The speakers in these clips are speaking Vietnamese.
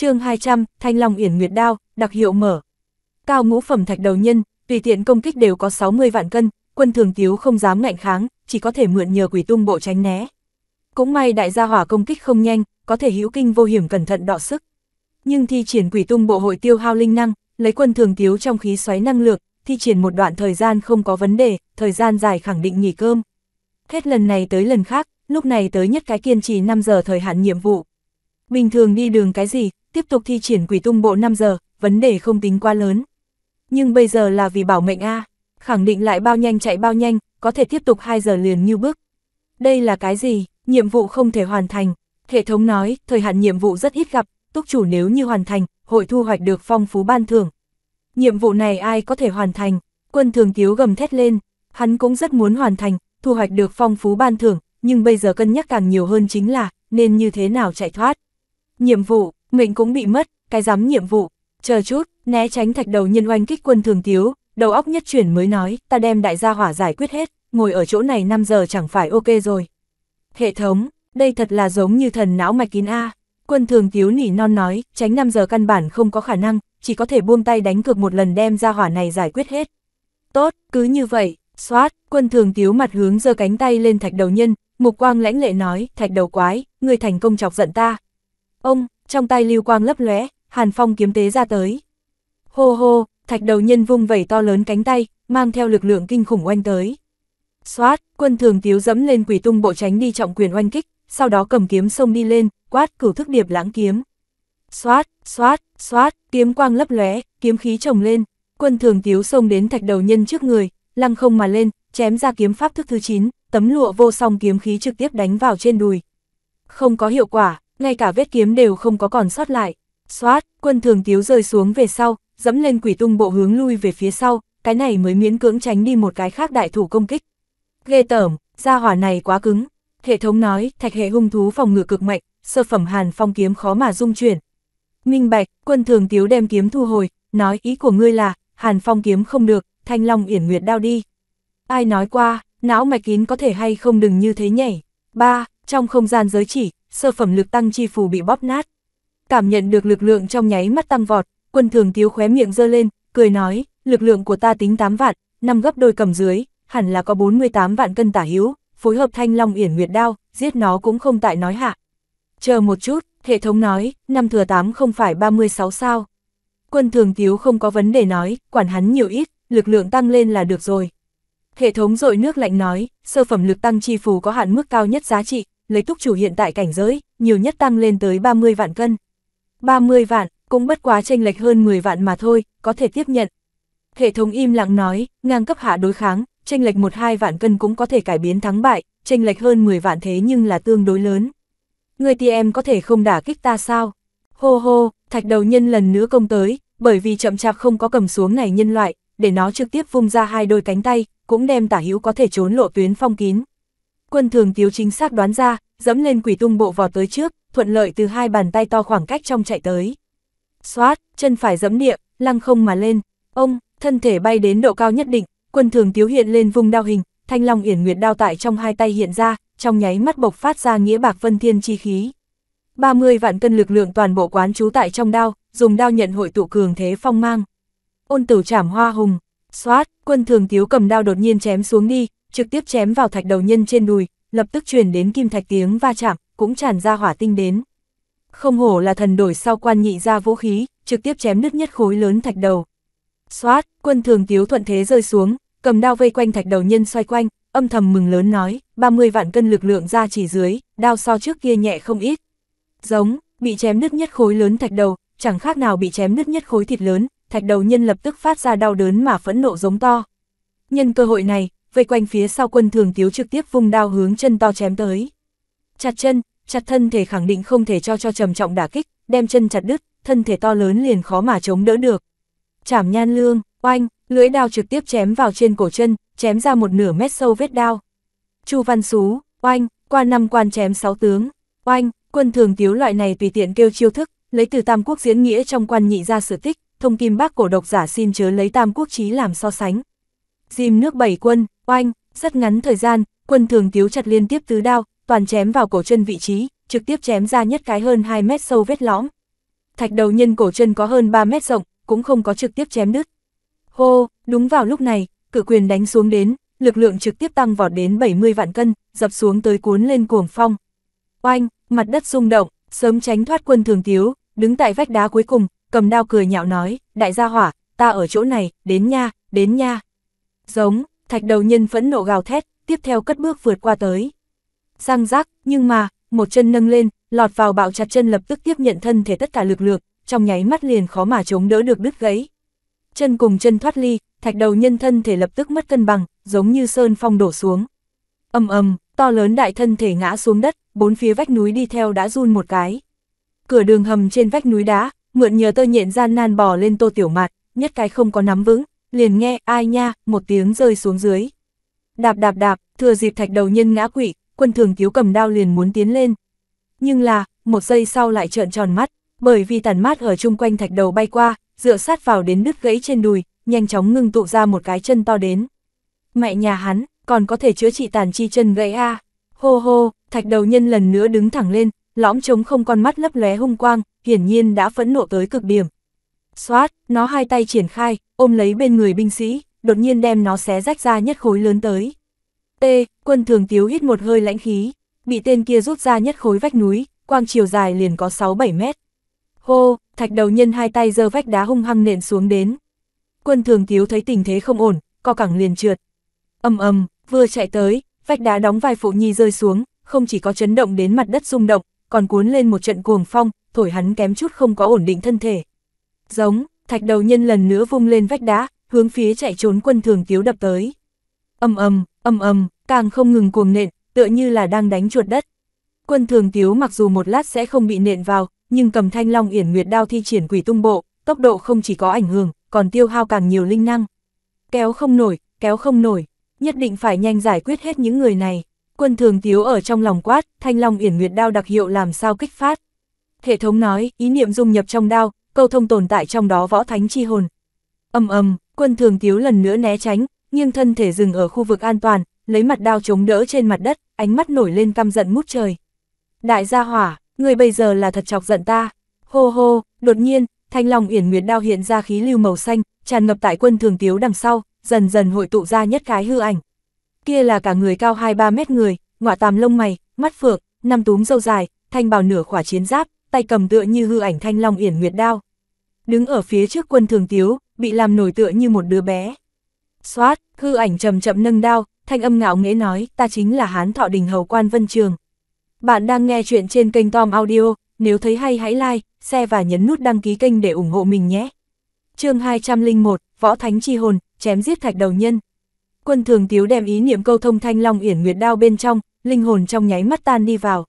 chương 200, Thanh Long Yển Nguyệt Đao, đặc hiệu mở. Cao ngũ phẩm thạch đầu nhân, tùy tiện công kích đều có 60 vạn cân, quân thường tiếu không dám ngạnh kháng, chỉ có thể mượn nhờ quỷ tung bộ tránh né. Cũng may đại gia hỏa công kích không nhanh, có thể hữu kinh vô hiểm cẩn thận đọ sức. Nhưng thi triển quỷ tung bộ hội tiêu hao linh năng, lấy quân thường tiếu trong khí xoáy năng lượng, thi triển một đoạn thời gian không có vấn đề, thời gian dài khẳng định nghỉ cơm. Hết lần này tới lần khác, lúc này tới nhất cái kiên trì 5 giờ thời hạn nhiệm vụ. Bình thường đi đường cái gì, tiếp tục thi triển quỷ tung bộ 5 giờ, vấn đề không tính quá lớn. Nhưng bây giờ là vì bảo mệnh A, khẳng định lại bao nhanh chạy bao nhanh, có thể tiếp tục 2 giờ liền như bước. Đây là cái gì, nhiệm vụ không thể hoàn thành. Hệ thống nói, thời hạn nhiệm vụ rất ít gặp, túc chủ nếu như hoàn thành, hội thu hoạch được phong phú ban thưởng. Nhiệm vụ này ai có thể hoàn thành, quân thường thiếu gầm thét lên, hắn cũng rất muốn hoàn thành, thu hoạch được phong phú ban thưởng, nhưng bây giờ cân nhắc càng nhiều hơn chính là, nên như thế nào chạy thoát. Nhiệm vụ, mình cũng bị mất, cái giám nhiệm vụ, chờ chút, né tránh thạch đầu nhân oanh kích quân thường tiếu, đầu óc nhất chuyển mới nói, ta đem đại gia hỏa giải quyết hết, ngồi ở chỗ này 5 giờ chẳng phải ok rồi. Hệ thống, đây thật là giống như thần não mạch kín A. Quân thường tiếu nỉ non nói, tránh 5 giờ căn bản không có khả năng, chỉ có thể buông tay đánh cược một lần đem ra hỏa này giải quyết hết. Tốt, cứ như vậy, xoát, quân thường tiếu mặt hướng giơ cánh tay lên thạch đầu nhân, mục quang lãnh lệ nói, thạch đầu quái, người thành công chọc giận ta. Ông, trong tay lưu quang lấp lóe, hàn phong kiếm tế ra tới. Hô hô, thạch đầu nhân vung vẩy to lớn cánh tay, mang theo lực lượng kinh khủng oanh tới. Xoát, quân thường tiếu dẫm lên quỷ tung bộ tránh đi trọng quyền oanh kích, sau đó cầm kiếm xông đi lên, quát cửu thức điệp lãng kiếm. Xoát, xoát, xoát, kiếm quang lấp lóe, kiếm khí trồng lên, quân thường tiếu xông đến thạch đầu nhân trước người, lăng không mà lên, chém ra kiếm pháp thức thứ 9, tấm lụa vô song kiếm khí trực tiếp đánh vào trên đùi. Không có hiệu quả, ngay cả vết kiếm đều không có còn sót lại. Xoát, quân thường tiếu rơi xuống về sau, dẫm lên quỷ tung bộ hướng lui về phía sau, cái này mới miễn cưỡng tránh đi một cái khác đại thủ công kích. Ghê tởm, gia hỏa này quá cứng. Hệ thống nói, thạch hệ hung thú phòng ngự cực mạnh, sơ phẩm hàn phong kiếm khó mà dung chuyển. Minh bạch, quân thường tiếu đem kiếm thu hồi, nói ý của ngươi là, hàn phong kiếm không được, thanh long yển nguyệt đao đi. Ai nói qua, não mạch kín có thể hay không đừng như thế nhảy. ba Trong không gian giới chỉ, sơ phẩm lực tăng chi phù bị bóp nát. Cảm nhận được lực lượng trong nháy mắt tăng vọt, quân thường thiếu khóe miệng giơ lên, cười nói, lực lượng của ta tính 8 vạn, năm gấp đôi cầm dưới, hẳn là có 48 vạn cân tả hữu, phối hợp thanh long yển nguyệt đao, giết nó cũng không tại nói hạ. Chờ một chút, hệ thống nói, năm thừa 8 không phải 36 sao. Quân thường thiếu không có vấn đề nói, quản hắn nhiều ít, lực lượng tăng lên là được rồi. Hệ thống dội nước lạnh nói, sơ phẩm lực tăng chi phù có hạn mức cao nhất giá trị, lấy túc chủ hiện tại cảnh giới, nhiều nhất tăng lên tới 30 vạn cân. 30 vạn, cũng bất quá chênh lệch hơn 10 vạn mà thôi, có thể tiếp nhận. Hệ thống im lặng nói, ngang cấp hạ đối kháng, chênh lệch 1-2 vạn cân cũng có thể cải biến thắng bại, chênh lệch hơn 10 vạn thế nhưng là tương đối lớn. Người tì em có thể không đả kích ta sao? Hô hô, thạch đầu nhân lần nữa công tới, bởi vì chậm chạp không có cầm xuống này nhân loại, để nó trực tiếp vung ra hai đôi cánh tay, cũng đem tả hữu có thể trốn lộ tuyến phong kín. Quân thường tiếu chính xác đoán ra, dẫm lên quỷ tung bộ vò tới trước, thuận lợi từ hai bàn tay to khoảng cách trong chạy tới. Xoát, chân phải dẫm địa, lăng không mà lên, ông, thân thể bay đến độ cao nhất định, quân thường tiếu hiện lên vùng đao hình, thanh long yển nguyệt đao tại trong hai tay hiện ra, trong nháy mắt bộc phát ra nghĩa bạc vân thiên chi khí. 30 vạn cân lực lượng toàn bộ quán trú tại trong đao, dùng đao nhận hội tụ cường thế phong mang. Ôn tử trảm hoa hùng, xoát, quân thường tiếu cầm đao đột nhiên chém xuống đi, trực tiếp chém vào thạch đầu nhân trên đùi, lập tức truyền đến kim thạch tiếng va chạm, cũng tràn ra hỏa tinh đến. Không hổ là thần đổi sau quan nhị ra vũ khí, trực tiếp chém nứt nhất khối lớn thạch đầu. Xoát, quân thường tiếu thuận thế rơi xuống, cầm đao vây quanh thạch đầu nhân xoay quanh, âm thầm mừng lớn nói, 30 vạn cân lực lượng ra chỉ dưới, đao so trước kia nhẹ không ít. Giống, bị chém nứt nhất khối lớn thạch đầu, chẳng khác nào bị chém nứt nhất khối thịt lớn, thạch đầu nhân lập tức phát ra đau đớn mà phẫn nộ giống to. Nhân cơ hội này, vây quanh phía sau quân thường tiếu trực tiếp vung đao hướng chân to chém tới. Chặt chân, chặt thân thể khẳng định không thể cho cho trầm trọng đả kích, đem chân chặt đứt, thân thể to lớn liền khó mà chống đỡ được. Chảm nhan lương, oanh, lưỡi đao trực tiếp chém vào trên cổ chân, chém ra một nửa mét sâu vết đao. Chu Văn xú oanh, qua năm quan chém sáu tướng, oanh, quân thường tiếu loại này tùy tiện kêu chiêu thức, lấy từ Tam Quốc diễn nghĩa trong quan nhị ra sự tích, thông kim bác cổ độc giả xin chớ lấy Tam Quốc chí làm so sánh. Dìm nước bảy quân, Oanh, rất ngắn thời gian, quân thường tiếu chặt liên tiếp tứ đao, toàn chém vào cổ chân vị trí, trực tiếp chém ra nhất cái hơn 2 mét sâu vết lõm. Thạch đầu nhân cổ chân có hơn 3 mét rộng, cũng không có trực tiếp chém đứt. Hô, đúng vào lúc này, cự quyền đánh xuống đến, lực lượng trực tiếp tăng vọt đến 70 vạn cân, dập xuống tới cuốn lên cuồng phong. Oanh, mặt đất rung động, sớm tránh thoát quân thường tiếu, đứng tại vách đá cuối cùng, cầm đao cười nhạo nói, đại gia hỏa, ta ở chỗ này, đến nha, đến nha. Giống, thạch đầu nhân phẫn nộ gào thét, tiếp theo cất bước vượt qua tới. Răng rác, nhưng mà, một chân nâng lên, lọt vào bạo chặt chân lập tức tiếp nhận thân thể tất cả lực lượng, trong nháy mắt liền khó mà chống đỡ được đứt gãy. Chân cùng chân thoát ly, thạch đầu nhân thân thể lập tức mất cân bằng, giống như sơn phong đổ xuống. Âm ầm, to lớn đại thân thể ngã xuống đất, bốn phía vách núi đi theo đã run một cái. Cửa đường hầm trên vách núi đá, mượn nhờ tơ nhện gian nan bò lên tô tiểu mạt, nhất cái không có nắm vững, liền nghe, ai nha, một tiếng rơi xuống dưới. Đạp đạp đạp, thừa dịp thạch đầu nhân ngã quỵ, quân thường cứu cầm đao liền muốn tiến lên. Nhưng là, một giây sau lại trợn tròn mắt, bởi vì tàn mát ở chung quanh thạch đầu bay qua, dựa sát vào đến đứt gãy trên đùi, nhanh chóng ngưng tụ ra một cái chân to đến. Mẹ nhà hắn, còn có thể chữa trị tàn chi chân gãy a Hô hô, thạch đầu nhân lần nữa đứng thẳng lên, lõm trống không con mắt lấp lóe hung quang, hiển nhiên đã phẫn nộ tới cực điểm, Xoát, nó hai tay triển khai, ôm lấy bên người binh sĩ, đột nhiên đem nó xé rách ra nhất khối lớn tới. T, quân thường tiếu hít một hơi lãnh khí, bị tên kia rút ra nhất khối vách núi, quang chiều dài liền có 6-7 mét. Hô, thạch đầu nhân hai tay giơ vách đá hung hăng nện xuống đến. Quân thường tiếu thấy tình thế không ổn, co cẳng liền trượt. Âm ầm vừa chạy tới, vách đá đóng vai phụ nhi rơi xuống, không chỉ có chấn động đến mặt đất rung động, còn cuốn lên một trận cuồng phong, thổi hắn kém chút không có ổn định thân thể. Giống, thạch đầu nhân lần nữa vung lên vách đá, hướng phía chạy trốn quân thường tiếu đập tới. Âm âm, âm âm, càng không ngừng cuồng nện, tựa như là đang đánh chuột đất. Quân thường tiếu mặc dù một lát sẽ không bị nện vào, nhưng cầm thanh long yển nguyệt đao thi triển quỷ tung bộ, tốc độ không chỉ có ảnh hưởng, còn tiêu hao càng nhiều linh năng. Kéo không nổi, kéo không nổi, nhất định phải nhanh giải quyết hết những người này. Quân thường tiếu ở trong lòng quát, thanh long yển nguyệt đao đặc hiệu làm sao kích phát. Hệ thống nói, ý niệm dung nhập trong đao, câu thông tồn tại trong đó võ thánh chi hồn. Âm âm, quân thường tiếu lần nữa né tránh, nhưng thân thể dừng ở khu vực an toàn, lấy mặt đao chống đỡ trên mặt đất, ánh mắt nổi lên căm giận mút trời. Đại gia hỏa, người bây giờ là thật chọc giận ta. Hô hô, đột nhiên, thanh long yển nguyệt đao hiện ra khí lưu màu xanh, tràn ngập tại quân thường tiếu đằng sau, dần dần hội tụ ra nhất cái hư ảnh. Kia là cả người cao 2-3 mét người, ngọa tàm lông mày, mắt phượng, năm túm râu dài, thanh bào nửa khỏa chiến giáp, tay cầm tựa như hư ảnh thanh long yển nguyệt đao đứng ở phía trước quân thường tiếu, bị làm nổi tựa như một đứa bé. Xoát, hư ảnh chậm chậm nâng đao, thanh âm ngạo nghễ nói, ta chính là hán thọ đình hầu quan vân trường. Bạn đang nghe chuyện trên kênh Tom Audio, nếu thấy hay hãy like, share và nhấn nút đăng ký kênh để ủng hộ mình nhé. chương 201, Võ Thánh Chi Hồn, chém giết thạch đầu nhân. Quân thường tiếu đem ý niệm câu thông thanh long yển nguyệt đao bên trong, linh hồn trong nháy mắt tan đi vào.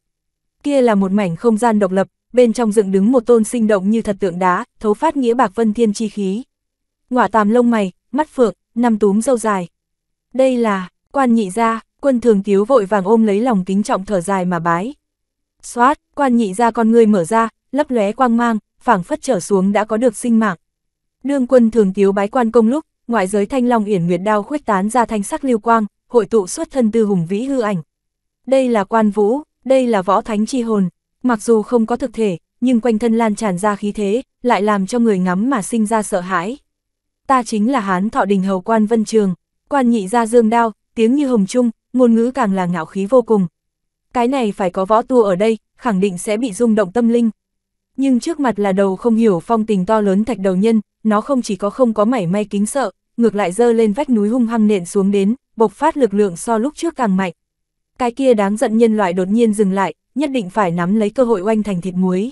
Kia là một mảnh không gian độc lập, bên trong dựng đứng một tôn sinh động như thật tượng đá, thấu phát nghĩa bạc vân thiên chi khí. Ngọa tàm lông mày, mắt phượng, năm túm dâu dài. Đây là, quan nhị gia, quân thường tiếu vội vàng ôm lấy lòng kính trọng thở dài mà bái. Xoát, quan nhị gia con người mở ra, lấp lóe quang mang, phảng phất trở xuống đã có được sinh mạng. Đương quân thường tiếu bái quan công lúc, ngoại giới thanh long yển nguyệt đao khuếch tán ra thanh sắc lưu quang, hội tụ xuất thân tư hùng vĩ hư ảnh. Đây là quan vũ, đây là võ thánh chi hồn, Mặc dù không có thực thể, nhưng quanh thân lan tràn ra khí thế, lại làm cho người ngắm mà sinh ra sợ hãi. Ta chính là hán thọ đình hầu quan vân trường, quan nhị ra dương đao, tiếng như hồng trung, ngôn ngữ càng là ngạo khí vô cùng. Cái này phải có võ tu ở đây, khẳng định sẽ bị rung động tâm linh. Nhưng trước mặt là đầu không hiểu phong tình to lớn thạch đầu nhân, nó không chỉ có không có mảy may kính sợ, ngược lại dơ lên vách núi hung hăng nện xuống đến, bộc phát lực lượng so lúc trước càng mạnh. Cái kia đáng giận nhân loại đột nhiên dừng lại, nhất định phải nắm lấy cơ hội oanh thành thịt muối.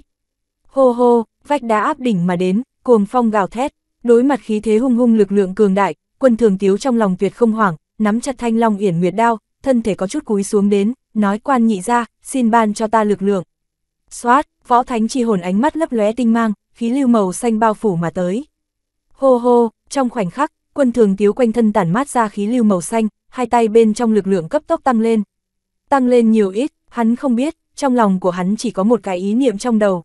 Hô hô, vách đá áp đỉnh mà đến, cuồng phong gào thét, đối mặt khí thế hung hung lực lượng cường đại, quân thường tiếu trong lòng tuyệt không hoảng, nắm chặt thanh long yển nguyệt đao, thân thể có chút cúi xuống đến, nói quan nhị ra, xin ban cho ta lực lượng. Xoát, võ thánh chi hồn ánh mắt lấp lóe tinh mang, khí lưu màu xanh bao phủ mà tới. Hô hô, trong khoảnh khắc, quân thường tiếu quanh thân tản mát ra khí lưu màu xanh, hai tay bên trong lực lượng cấp tốc tăng lên. Tăng lên nhiều ít, hắn không biết, trong lòng của hắn chỉ có một cái ý niệm trong đầu.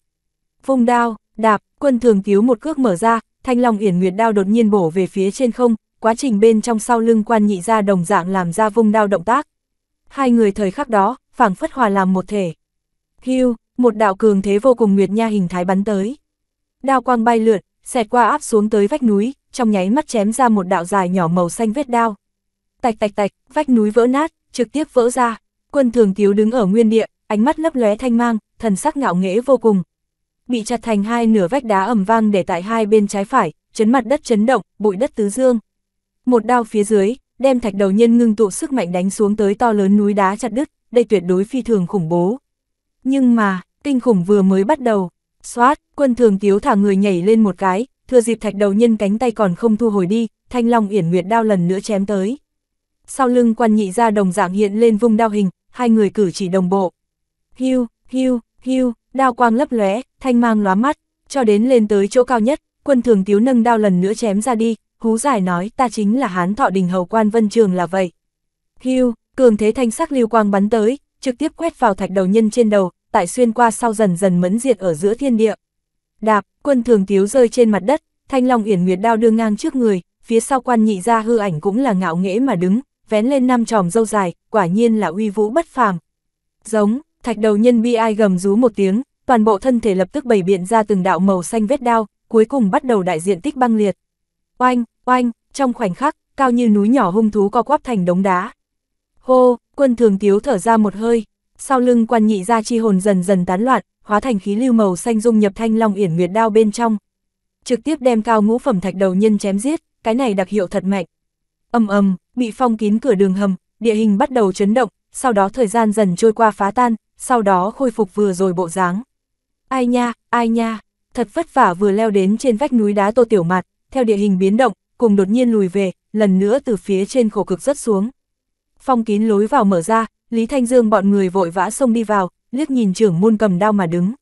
Vung đao, đạp, quân thường cứu một cước mở ra, thanh long yển nguyệt đao đột nhiên bổ về phía trên không, quá trình bên trong sau lưng quan nhị ra đồng dạng làm ra vung đao động tác. Hai người thời khắc đó, phảng phất hòa làm một thể. Hưu, một đạo cường thế vô cùng nguyệt nha hình thái bắn tới. Đao quang bay lượn, xẹt qua áp xuống tới vách núi, trong nháy mắt chém ra một đạo dài nhỏ màu xanh vết đao. Tạch tạch tạch, vách núi vỡ nát, trực tiếp vỡ ra. Quân thường cứu đứng ở nguyên địa, ánh mắt lấp lóe thanh mang, thần sắc ngạo nghễ vô cùng. Bị chặt thành hai nửa vách đá ầm vang để tại hai bên trái phải, chấn mặt đất chấn động, bụi đất tứ dương. Một đao phía dưới, đem thạch đầu nhân ngưng tụ sức mạnh đánh xuống tới to lớn núi đá chặt đứt, đây tuyệt đối phi thường khủng bố. Nhưng mà, kinh khủng vừa mới bắt đầu, xoát, quân thường tiếu thả người nhảy lên một cái, thừa dịp thạch đầu nhân cánh tay còn không thu hồi đi, thanh long yển nguyệt đao lần nữa chém tới. Sau lưng quan nhị ra đồng dạng hiện lên vung đao hình, hai người cử chỉ đồng bộ hưu hưu hưu, đao quang lấp lóe, thanh mang lóa mắt, cho đến lên tới chỗ cao nhất, quân thường tiếu nâng đao lần nữa chém ra đi, hú giải nói ta chính là hán thọ đình hầu quan vân trường là vậy. hưu, cường thế thanh sắc lưu quang bắn tới, trực tiếp quét vào thạch đầu nhân trên đầu, tại xuyên qua sau dần dần mẫn diệt ở giữa thiên địa. Đạp, quân thường tiếu rơi trên mặt đất, thanh long yển nguyệt đao đưa ngang trước người, phía sau quan nhị ra hư ảnh cũng là ngạo nghễ mà đứng, vén lên năm tròm dâu dài, quả nhiên là uy vũ bất phàm. Giống, Thạch đầu nhân bi ai gầm rú một tiếng, toàn bộ thân thể lập tức bày biện ra từng đạo màu xanh vết đao, cuối cùng bắt đầu đại diện tích băng liệt. Oanh, oanh, trong khoảnh khắc, cao như núi nhỏ hung thú co quắp thành đống đá. Hô, quân thường tiếu thở ra một hơi, sau lưng quan nhị ra chi hồn dần dần tán loạn, hóa thành khí lưu màu xanh dung nhập thanh long yển nguyệt đao bên trong. Trực tiếp đem cao ngũ phẩm thạch đầu nhân chém giết, cái này đặc hiệu thật mạnh. Âm ầm, bị phong kín cửa đường hầm, địa hình bắt đầu chấn động, sau đó thời gian dần trôi qua phá tan, sau đó khôi phục vừa rồi bộ dáng. Ai nha, ai nha, thật vất vả vừa leo đến trên vách núi đá Tô Tiểu mặt theo địa hình biến động, cùng đột nhiên lùi về, lần nữa từ phía trên khổ cực rất xuống. Phong kín lối vào mở ra, Lý Thanh Dương bọn người vội vã xông đi vào, liếc nhìn trưởng môn cầm đao mà đứng.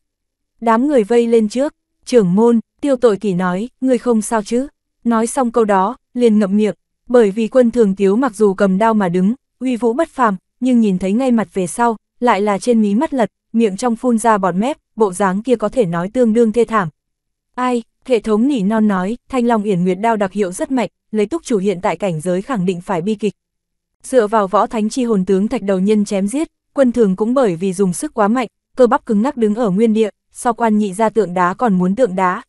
Đám người vây lên trước, trưởng môn, tiêu tội kỳ nói, người không sao chứ. Nói xong câu đó, liền ngậm miệng, bởi vì quân thường tiếu mặc dù cầm đao mà đứng, uy vũ bất phàm, nhưng nhìn thấy ngay mặt về sau, lại là trên mí mắt lật, miệng trong phun ra bọt mép, bộ dáng kia có thể nói tương đương thê thảm. Ai, hệ thống nỉ non nói, thanh long yển nguyệt đao đặc hiệu rất mạnh, lấy túc chủ hiện tại cảnh giới khẳng định phải bi kịch. Dựa vào võ thánh chi hồn tướng thạch đầu nhân chém giết, quân thường cũng bởi vì dùng sức quá mạnh, cơ bắp cứng ngắc đứng ở nguyên địa, sau quan nhị ra tượng đá còn muốn tượng đá.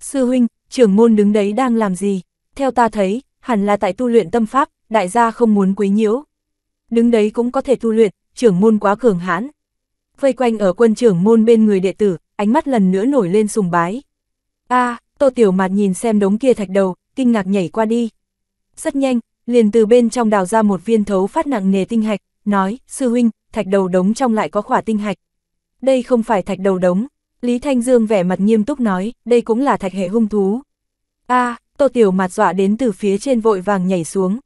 Sư huynh, trưởng môn đứng đấy đang làm gì? Theo ta thấy, hẳn là tại tu luyện tâm pháp, đại gia không muốn quấy nhiễu. Đứng đấy cũng có thể tu luyện, trưởng môn quá cường hãn. Vây quanh ở quân trưởng môn bên người đệ tử, ánh mắt lần nữa nổi lên sùng bái. a Tô Tiểu Mạt nhìn xem đống kia thạch đầu, kinh ngạc nhảy qua đi. Rất nhanh, liền từ bên trong đào ra một viên thấu phát nặng nề tinh hạch, nói, sư huynh, thạch đầu đống trong lại có khỏa tinh hạch. Đây không phải thạch đầu đống, Lý Thanh Dương vẻ mặt nghiêm túc nói, đây cũng là thạch hệ hung thú. a Tô Tiểu Mạt dọa đến từ phía trên vội vàng nhảy xuống.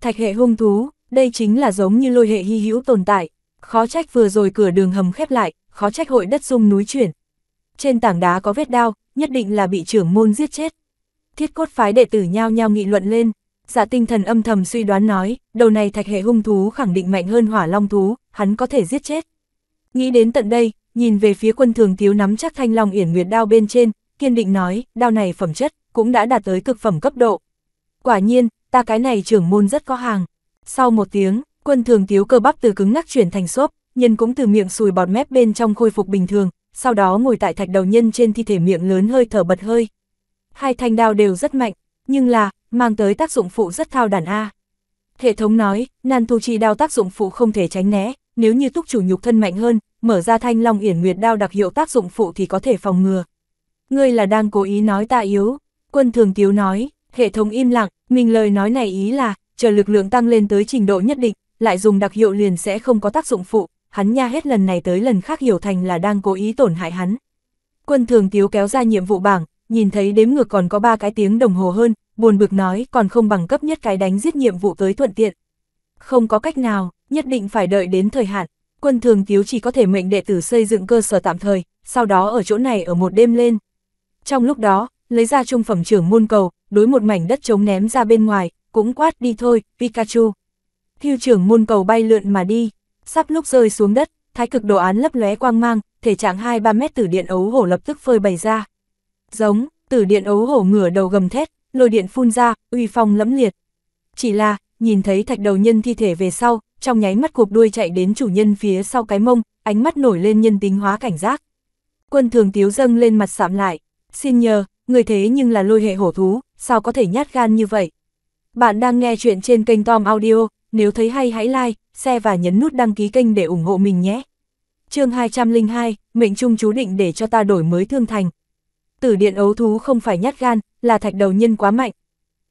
Thạch hệ hung thú, đây chính là giống như lôi hệ hy hữu tồn tại, khó trách vừa rồi cửa đường hầm khép lại, khó trách hội đất dung núi chuyển. Trên tảng đá có vết đao, nhất định là bị trưởng môn giết chết. Thiết cốt phái đệ tử nhao nhao nghị luận lên, giả dạ tinh thần âm thầm suy đoán nói, đầu này thạch hệ hung thú khẳng định mạnh hơn hỏa long thú, hắn có thể giết chết. Nghĩ đến tận đây, nhìn về phía quân thường thiếu nắm chắc thanh long yển nguyệt đao bên trên, kiên định nói, đao này phẩm chất, cũng đã đạt tới cực phẩm cấp độ. Quả nhiên, ta cái này trưởng môn rất có hàng. Sau một tiếng, quân thường tiếu cơ bắp từ cứng ngắc chuyển thành xốp, nhân cũng từ miệng sùi bọt mép bên trong khôi phục bình thường, sau đó ngồi tại thạch đầu nhân trên thi thể miệng lớn hơi thở bật hơi. Hai thanh đao đều rất mạnh, nhưng là, mang tới tác dụng phụ rất thao đàn A. Hệ thống nói, nan thu chi đao tác dụng phụ không thể tránh né, nếu như túc chủ nhục thân mạnh hơn, mở ra thanh long yển nguyệt đao đặc hiệu tác dụng phụ thì có thể phòng ngừa. Ngươi là đang cố ý nói ta yếu, quân thường tiếu nói, hệ thống im lặng, mình lời nói này ý là, chờ lực lượng tăng lên tới trình độ nhất định, lại dùng đặc hiệu liền sẽ không có tác dụng phụ, hắn nha hết lần này tới lần khác hiểu thành là đang cố ý tổn hại hắn. Quân thường tiếu kéo ra nhiệm vụ bảng, nhìn thấy đếm ngược còn có 3 cái tiếng đồng hồ hơn, buồn bực nói còn không bằng cấp nhất cái đánh giết nhiệm vụ tới thuận tiện. Không có cách nào, nhất định phải đợi đến thời hạn, quân thường tiếu chỉ có thể mệnh đệ tử xây dựng cơ sở tạm thời, sau đó ở chỗ này ở một đêm lên. Trong lúc đó, lấy ra trung phẩm trưởng môn cầu, đối một mảnh đất trống ném ra bên ngoài, cũng quát đi thôi, Pikachu. Thiêu trưởng môn cầu bay lượn mà đi, sắp lúc rơi xuống đất, thái cực đồ án lấp lóe quang mang, thể trạng 2-3 mét tử điện ấu hổ lập tức phơi bày ra. Giống, tử điện ấu hổ ngửa đầu gầm thét, lôi điện phun ra, uy phong lẫm liệt. Chỉ là, nhìn thấy thạch đầu nhân thi thể về sau, trong nháy mắt cụp đuôi chạy đến chủ nhân phía sau cái mông, ánh mắt nổi lên nhân tính hóa cảnh giác. Quân thường tiếu dâng lên mặt sạm lại, xin nhờ, người thế nhưng là lôi hệ hổ thú, sao có thể nhát gan như vậy? Bạn đang nghe chuyện trên kênh Tom Audio, nếu thấy hay hãy like, share và nhấn nút đăng ký kênh để ủng hộ mình nhé. chương 202, Mệnh Trung chú định để cho ta đổi mới thương thành. Tử điện ấu thú không phải nhát gan, là thạch đầu nhân quá mạnh.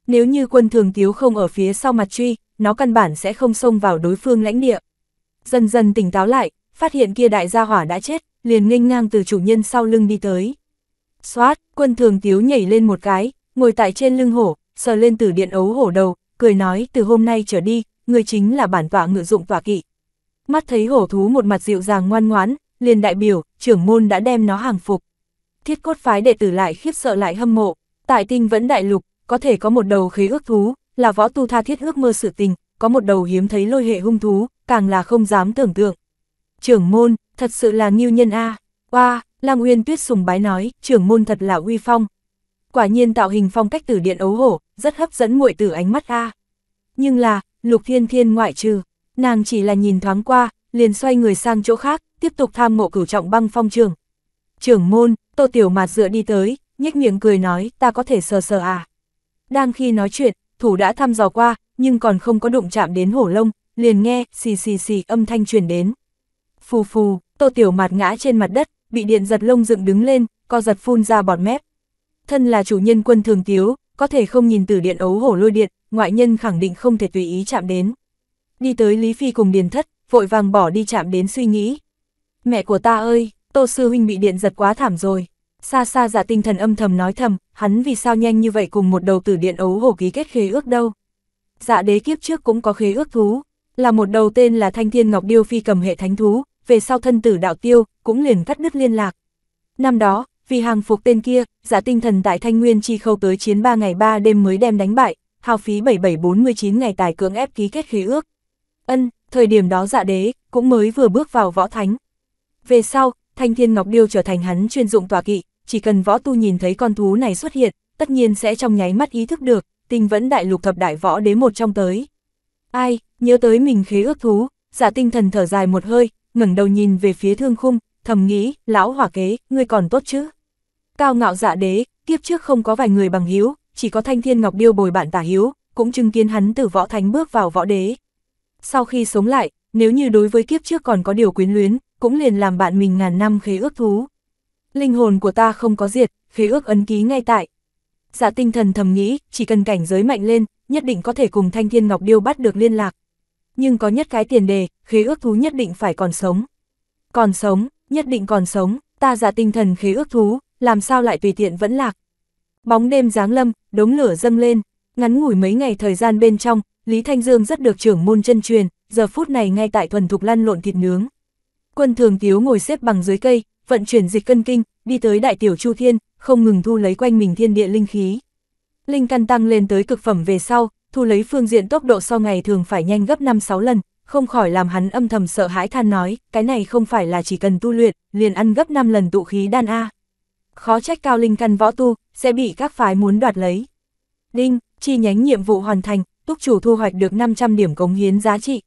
Nếu như quân thường tiếu không ở phía sau mặt truy, nó căn bản sẽ không xông vào đối phương lãnh địa. Dần dần tỉnh táo lại, phát hiện kia đại gia hỏa đã chết, liền nghênh ngang từ chủ nhân sau lưng đi tới. Xoát, quân thường tiếu nhảy lên một cái, ngồi tại trên lưng hổ, sờ lên từ điện ấu hổ đầu, cười nói từ hôm nay trở đi, người chính là bản tọa ngự dụng tọa kỵ. Mắt thấy hổ thú một mặt dịu dàng ngoan ngoãn, liền đại biểu, trưởng môn đã đem nó hàng phục. Thiết cốt phái đệ tử lại khiếp sợ lại hâm mộ, tại tinh vẫn đại lục, có thể có một đầu khế ước thú, là võ tu tha thiết ước mơ sự tình, có một đầu hiếm thấy lôi hệ hung thú, càng là không dám tưởng tượng. Trưởng môn, thật sự là nghiêu nhân A. À. Oa, wow, Lam Uyên Tuyết sùng bái nói, trưởng môn thật là uy phong, quả nhiên tạo hình phong cách tử điện ấu hổ, rất hấp dẫn muội tử ánh mắt a. Nhưng là, Lục Thiên Thiên ngoại trừ, nàng chỉ là nhìn thoáng qua, liền xoay người sang chỗ khác, tiếp tục tham mộ cửu trọng băng phong trường. Trưởng môn, Tô Tiểu Mạt dựa đi tới, nhếch miệng cười nói, ta có thể sờ sờ à. Đang khi nói chuyện, thủ đã thăm dò qua, nhưng còn không có đụng chạm đến hổ lông, liền nghe, xì xì xì âm thanh truyền đến. Phù phù, Tô Tiểu Mạt ngã trên mặt đất, bị điện giật lông dựng đứng lên, co giật phun ra bọt mép, thân là chủ nhân quân thường tiếu, có thể không nhìn từ điện ấu hổ lôi điện, ngoại nhân khẳng định không thể tùy ý chạm đến. Đi tới Lý Phi cùng Điền Thất, vội vàng bỏ đi chạm đến suy nghĩ. Mẹ của ta ơi, Tô Sư Huynh bị điện giật quá thảm rồi. Xa xa giả tinh thần âm thầm nói thầm, hắn vì sao nhanh như vậy cùng một đầu tử điện ấu hổ ký kết khế ước đâu. Dạ đế kiếp trước cũng có khế ước thú, là một đầu tên là Thanh Thiên Ngọc Điêu Phi cầm hệ thánh thú, về sau thân tử đạo tiêu, cũng liền cắt đứt liên lạc. Năm đó, vì hàng phục tên kia, giả tinh thần tại Thanh Nguyên chi khâu tới chiến 3 ngày 3 đêm mới đem đánh bại, hao phí 7749 ngày tài cưỡng ép ký kết khí ước. Ân, thời điểm đó dạ đế, cũng mới vừa bước vào võ thánh. Về sau, Thanh Thiên Ngọc Điêu trở thành hắn chuyên dụng tòa kỵ, chỉ cần võ tu nhìn thấy con thú này xuất hiện, tất nhiên sẽ trong nháy mắt ý thức được, tinh vẫn đại lục thập đại võ đế một trong tới. Ai, nhớ tới mình khế ước thú, giả dạ tinh thần thở dài một hơi, ngẩng đầu nhìn về phía thương khung, thầm nghĩ, lão hỏa kế, ngươi còn tốt chứ? Cao ngạo dạ đế, kiếp trước không có vài người bằng hiếu, chỉ có thanh thiên ngọc điêu bồi bạn tả hiếu, cũng chứng kiến hắn từ võ thánh bước vào võ đế. Sau khi sống lại, nếu như đối với kiếp trước còn có điều quyến luyến, cũng liền làm bạn mình ngàn năm khế ước thú. Linh hồn của ta không có diệt, khế ước ấn ký ngay tại. Dạ tinh thần thầm nghĩ, chỉ cần cảnh giới mạnh lên, nhất định có thể cùng Thanh Thiên Ngọc Điêu bắt được liên lạc. Nhưng có nhất cái tiền đề, khế ước thú nhất định phải còn sống. Còn sống, nhất định còn sống, ta giả dạ tinh thần khế ước thú, làm sao lại tùy tiện vẫn lạc. Bóng đêm giáng lâm, đống lửa dâng lên, ngắn ngủi mấy ngày thời gian bên trong, Lý Thanh Dương rất được trưởng môn chân truyền, giờ phút này ngay tại thuần thục lăn lộn thịt nướng. Quân thường tiếu ngồi xếp bằng dưới cây, vận chuyển dịch cân kinh, đi tới đại tiểu Chu Thiên, không ngừng thu lấy quanh mình thiên địa linh khí. Linh căn tăng lên tới cực phẩm về sau, thu lấy phương diện tốc độ sau ngày thường phải nhanh gấp 5-6 lần, không khỏi làm hắn âm thầm sợ hãi than nói, cái này không phải là chỉ cần tu luyện, liền ăn gấp 5 lần tụ khí đan A khó trách cao linh căn võ tu, sẽ bị các phái muốn đoạt lấy. Đinh, chi nhánh nhiệm vụ hoàn thành, túc chủ thu hoạch được 500 điểm cống hiến giá trị.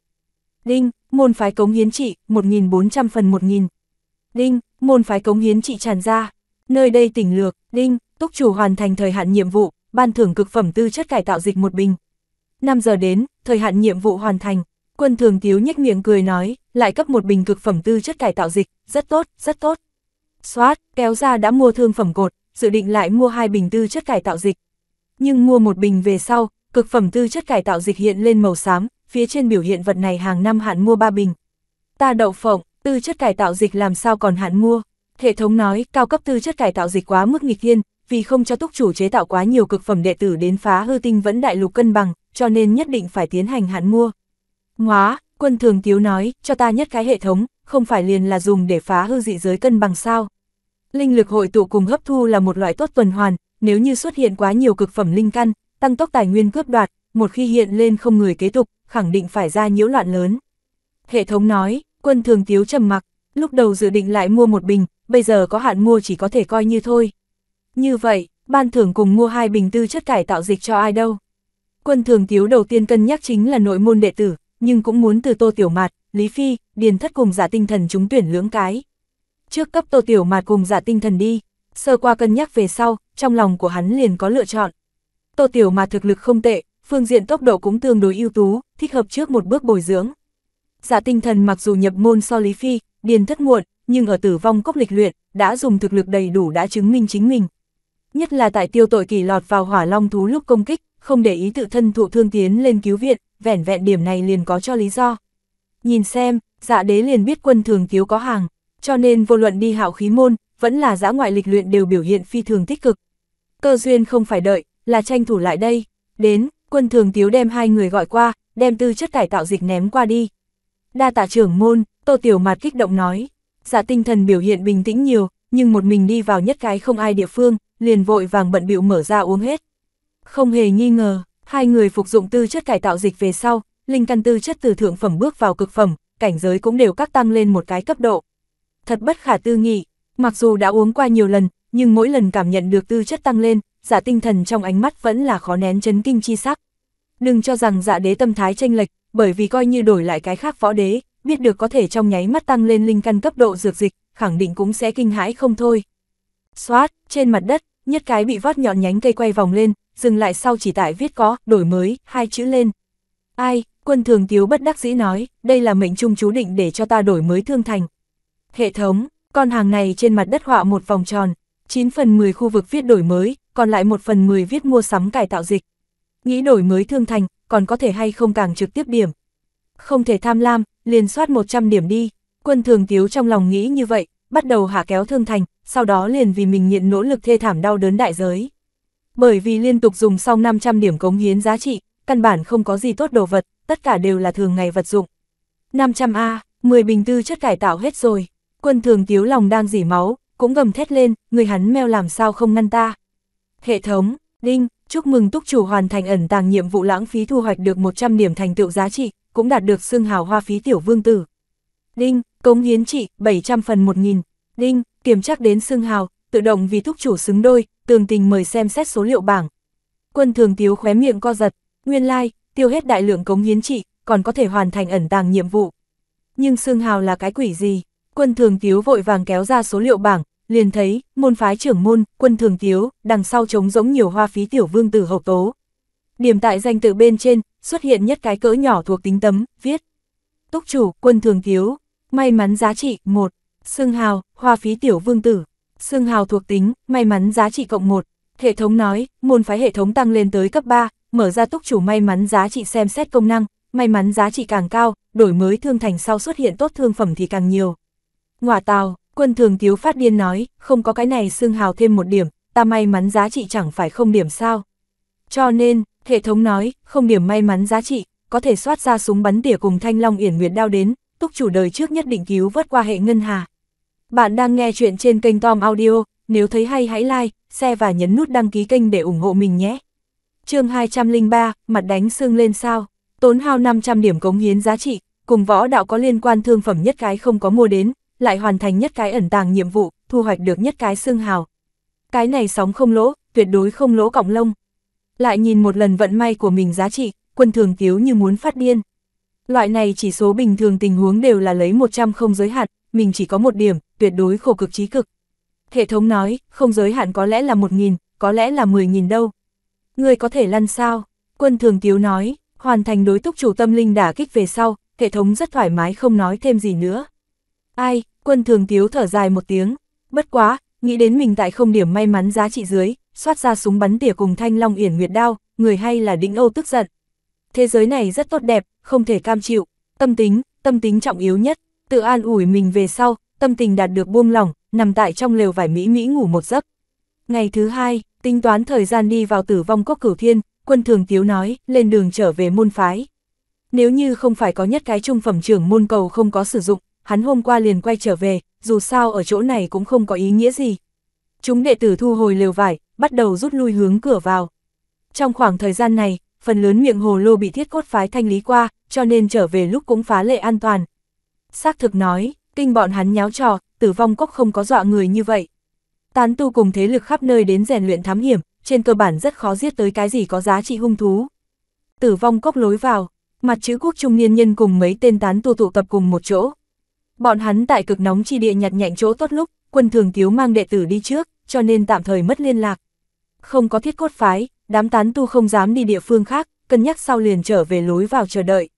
Đinh, môn phái cống hiến trị, 1.400 phần 1.000. Đinh, môn phái cống hiến trị tràn ra. Nơi đây tỉnh lược, Đinh, túc chủ hoàn thành thời hạn nhiệm vụ, ban thưởng cực phẩm tư chất cải tạo dịch một bình. 5 giờ đến, thời hạn nhiệm vụ hoàn thành. Quân thường tiếu nhếch miệng cười nói, lại cấp một bình cực phẩm tư chất cải tạo dịch, rất tốt, rất tốt. Soát, kéo ra đã mua thương phẩm cột, dự định lại mua hai bình tư chất cải tạo dịch. Nhưng mua một bình về sau, cực phẩm tư chất cải tạo dịch hiện lên màu xám, phía trên biểu hiện vật này hàng năm hạn mua ba bình. Ta đậu phộng, tư chất cải tạo dịch làm sao còn hạn mua? Hệ thống nói, cao cấp tư chất cải tạo dịch quá mức nghịch thiên, vì không cho túc chủ chế tạo quá nhiều cực phẩm đệ tử đến phá hư tinh vẫn đại lục cân bằng, cho nên nhất định phải tiến hành hạn mua. Ngóa, quân thường tiếu nói, cho ta nhất cái hệ thống, không phải liền là dùng để phá hư dị giới cân bằng sao. Linh lực hội tụ cùng hấp thu là một loại tốt tuần hoàn, nếu như xuất hiện quá nhiều cực phẩm linh căn, tăng tốc tài nguyên cướp đoạt, một khi hiện lên không người kế tục, khẳng định phải ra nhiễu loạn lớn. Hệ thống nói, quân thường tiếu trầm mặc, lúc đầu dự định lại mua một bình, bây giờ có hạn mua chỉ có thể coi như thôi. Như vậy, ban thưởng cùng mua hai bình tư chất cải tạo dịch cho ai đâu. Quân thường tiếu đầu tiên cân nhắc chính là nội môn đệ tử, nhưng cũng muốn từ tô tiểu mạt, Lý Phi, Điền Thất cùng giả tinh thần chúng tuyển lưỡng cái trước cấp tô tiểu mạt cùng dạ tinh thần đi, sơ qua cân nhắc về sau, trong lòng của hắn liền có lựa chọn. Tô tiểu mạt thực lực không tệ, phương diện tốc độ cũng tương đối ưu tú, thích hợp trước một bước bồi dưỡng. Dạ tinh thần mặc dù nhập môn so lý phi, điền thất muộn, nhưng ở tử vong cốc lịch luyện, đã dùng thực lực đầy đủ đã chứng minh chính mình. Nhất là tại tiêu tội kỳ lọt vào hỏa long thú lúc công kích, không để ý tự thân thụ thương tiến lên cứu viện, vẻn vẹn điểm này liền có cho lý do. Nhìn xem, dạ đế liền biết quân thường thiếu có hàng cho nên vô luận đi hảo khí môn, vẫn là giã ngoại lịch luyện đều biểu hiện phi thường tích cực. Cơ duyên không phải đợi, là tranh thủ lại đây, đến, quân thường tiếu đem hai người gọi qua, đem tư chất cải tạo dịch ném qua đi. Đa tạ trưởng môn, Tô Tiểu Mạt kích động nói, giả dạ tinh thần biểu hiện bình tĩnh nhiều, nhưng một mình đi vào nhất cái không ai địa phương, liền vội vàng bận bịu mở ra uống hết. Không hề nghi ngờ, hai người phục dụng tư chất cải tạo dịch về sau, linh căn tư chất từ thượng phẩm bước vào cực phẩm, cảnh giới cũng đều các tăng lên một cái cấp độ thật bất khả tư nghị. Mặc dù đã uống qua nhiều lần, nhưng mỗi lần cảm nhận được tư chất tăng lên, giả dạ tinh thần trong ánh mắt vẫn là khó nén chấn kinh chi sắc. Đừng cho rằng giả dạ đế tâm thái tranh lệch, bởi vì coi như đổi lại cái khác võ đế, biết được có thể trong nháy mắt tăng lên linh căn cấp độ dược dịch, khẳng định cũng sẽ kinh hãi không thôi. Xoát, trên mặt đất, nhất cái bị vót nhọn nhánh cây quay vòng lên, dừng lại sau chỉ tại viết có, đổi mới, hai chữ lên. Ai, quân thường tiếu bất đắc dĩ nói, đây là mệnh trung chú định để cho ta đổi mới thương thành. Hệ thống, con hàng này trên mặt đất họa một vòng tròn, 9 phần 10 khu vực viết đổi mới, còn lại 1 phần 10 viết mua sắm cải tạo dịch. Nghĩ đổi mới thương thành, còn có thể hay không càng trực tiếp điểm. Không thể tham lam, liền soát 100 điểm đi. Quân thường tiếu trong lòng nghĩ như vậy, bắt đầu hạ kéo thương thành, sau đó liền vì mình nghiện nỗ lực thê thảm đau đớn đại giới. Bởi vì liên tục dùng xong 500 điểm cống hiến giá trị, căn bản không có gì tốt đồ vật, tất cả đều là thường ngày vật dụng. 500A, 10 bình tư chất cải tạo hết rồi. Quân thường tiếu lòng đang dỉ máu, cũng gầm thét lên, người hắn meo làm sao không ngăn ta. Hệ thống, đinh, chúc mừng túc chủ hoàn thành ẩn tàng nhiệm vụ lãng phí thu hoạch được 100 điểm thành tựu giá trị, cũng đạt được xương hào hoa phí tiểu vương tử. Đinh, cống hiến trị, 700 phần 1000. Đinh, kiểm chắc đến xương hào, tự động vì túc chủ xứng đôi, tường tình mời xem xét số liệu bảng. Quân thường tiếu khóe miệng co giật, nguyên lai, like, tiêu hết đại lượng cống hiến trị, còn có thể hoàn thành ẩn tàng nhiệm vụ. Nhưng xương hào là cái quỷ gì? quân thường tiếu vội vàng kéo ra số liệu bảng, liền thấy, môn phái trưởng môn, quân thường tiếu, đằng sau trống giống nhiều hoa phí tiểu vương tử hậu tố. Điểm tại danh tự bên trên, xuất hiện nhất cái cỡ nhỏ thuộc tính tấm, viết. Túc chủ, quân thường tiếu, may mắn giá trị, 1, sương hào, hoa phí tiểu vương tử, sương hào thuộc tính, may mắn giá trị cộng 1. Hệ thống nói, môn phái hệ thống tăng lên tới cấp 3, mở ra túc chủ may mắn giá trị xem xét công năng, may mắn giá trị càng cao, đổi mới thương thành sau xuất hiện tốt thương phẩm thì càng nhiều. Ngoả tào, quân thường cứu phát điên nói, không có cái này xương hào thêm một điểm, ta may mắn giá trị chẳng phải không điểm sao. Cho nên, hệ thống nói, không điểm may mắn giá trị, có thể soát ra súng bắn tỉa cùng thanh long yển nguyệt đao đến, túc chủ đời trước nhất định cứu vớt qua hệ ngân hà. Bạn đang nghe chuyện trên kênh Tom Audio, nếu thấy hay hãy like, share và nhấn nút đăng ký kênh để ủng hộ mình nhé. chương 203, mặt đánh xương lên sao, tốn hao 500 điểm cống hiến giá trị, cùng võ đạo có liên quan thương phẩm nhất cái không có mua đến, lại hoàn thành nhất cái ẩn tàng nhiệm vụ, thu hoạch được nhất cái xương hào. Cái này sóng không lỗ, tuyệt đối không lỗ cọng lông. Lại nhìn một lần vận may của mình giá trị, quân thường thiếu như muốn phát điên. Loại này chỉ số bình thường tình huống đều là lấy 100 không giới hạn, mình chỉ có một điểm, tuyệt đối khổ cực trí cực. Hệ thống nói, không giới hạn có lẽ là 1.000, có lẽ là 10.000 đâu. Người có thể lăn sao? Quân thường thiếu nói, hoàn thành đối túc chủ tâm linh đả kích về sau, hệ thống rất thoải mái không nói thêm gì nữa. Ai, quân thường tiếu thở dài một tiếng, bất quá, nghĩ đến mình tại không điểm may mắn giá trị dưới, xoát ra súng bắn tỉa cùng thanh long yển nguyệt đao, người hay là đĩnh âu tức giận. Thế giới này rất tốt đẹp, không thể cam chịu, tâm tính, tâm tính trọng yếu nhất, tự an ủi mình về sau, tâm tình đạt được buông lỏng, nằm tại trong lều vải mỹ mỹ ngủ một giấc. Ngày thứ hai, tính toán thời gian đi vào tử vong cốc cửu thiên, quân thường tiếu nói, lên đường trở về môn phái. Nếu như không phải có nhất cái trung phẩm trưởng môn cầu không có sử dụng, hắn hôm qua liền quay trở về, dù sao ở chỗ này cũng không có ý nghĩa gì. Chúng đệ tử thu hồi lều vải, bắt đầu rút lui hướng cửa vào. Trong khoảng thời gian này, phần lớn miệng hồ lô bị thiết cốt phái thanh lý qua, cho nên trở về lúc cũng phá lệ an toàn. Xác thực nói, kinh bọn hắn nháo trò, tử vong cốc không có dọa người như vậy. Tán tu cùng thế lực khắp nơi đến rèn luyện thám hiểm, trên cơ bản rất khó giết tới cái gì có giá trị hung thú. Tử vong cốc lối vào, mặt chữ quốc trung niên nhân cùng mấy tên tán tu tụ tập cùng một chỗ, Bọn hắn tại cực nóng chi địa nhặt nhạnh chỗ tốt lúc, quân thường thiếu mang đệ tử đi trước, cho nên tạm thời mất liên lạc. Không có thiết cốt phái, đám tán tu không dám đi địa phương khác, cân nhắc sau liền trở về lối vào chờ đợi.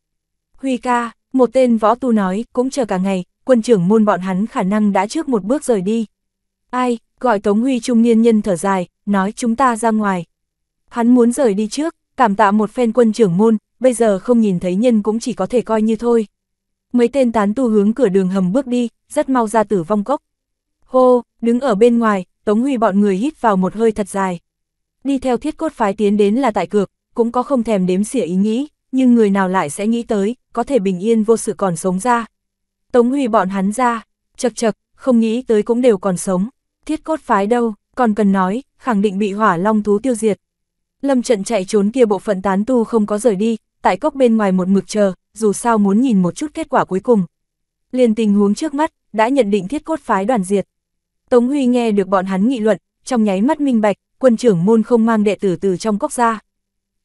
Huy ca, một tên võ tu nói, cũng chờ cả ngày, quân trưởng môn bọn hắn khả năng đã trước một bước rời đi. Ai, gọi Tống Huy trung niên nhân thở dài, nói chúng ta ra ngoài. Hắn muốn rời đi trước, cảm tạ một phen quân trưởng môn, bây giờ không nhìn thấy nhân cũng chỉ có thể coi như thôi mấy tên tán tu hướng cửa đường hầm bước đi, rất mau ra tử vong cốc. Hô, đứng ở bên ngoài, Tống Huy bọn người hít vào một hơi thật dài. Đi theo thiết cốt phái tiến đến là tại cược, cũng có không thèm đếm xỉa ý nghĩ, nhưng người nào lại sẽ nghĩ tới, có thể bình yên vô sự còn sống ra. Tống Huy bọn hắn ra, chật chật, không nghĩ tới cũng đều còn sống. Thiết cốt phái đâu, còn cần nói, khẳng định bị hỏa long thú tiêu diệt. Lâm trận chạy trốn kia bộ phận tán tu không có rời đi, tại cốc bên ngoài một mực chờ, dù sao muốn nhìn một chút kết quả cuối cùng. liên tình huống trước mắt, đã nhận định thiết cốt phái đoàn diệt. Tống Huy nghe được bọn hắn nghị luận, trong nháy mắt minh bạch, quân trưởng môn không mang đệ tử từ trong quốc gia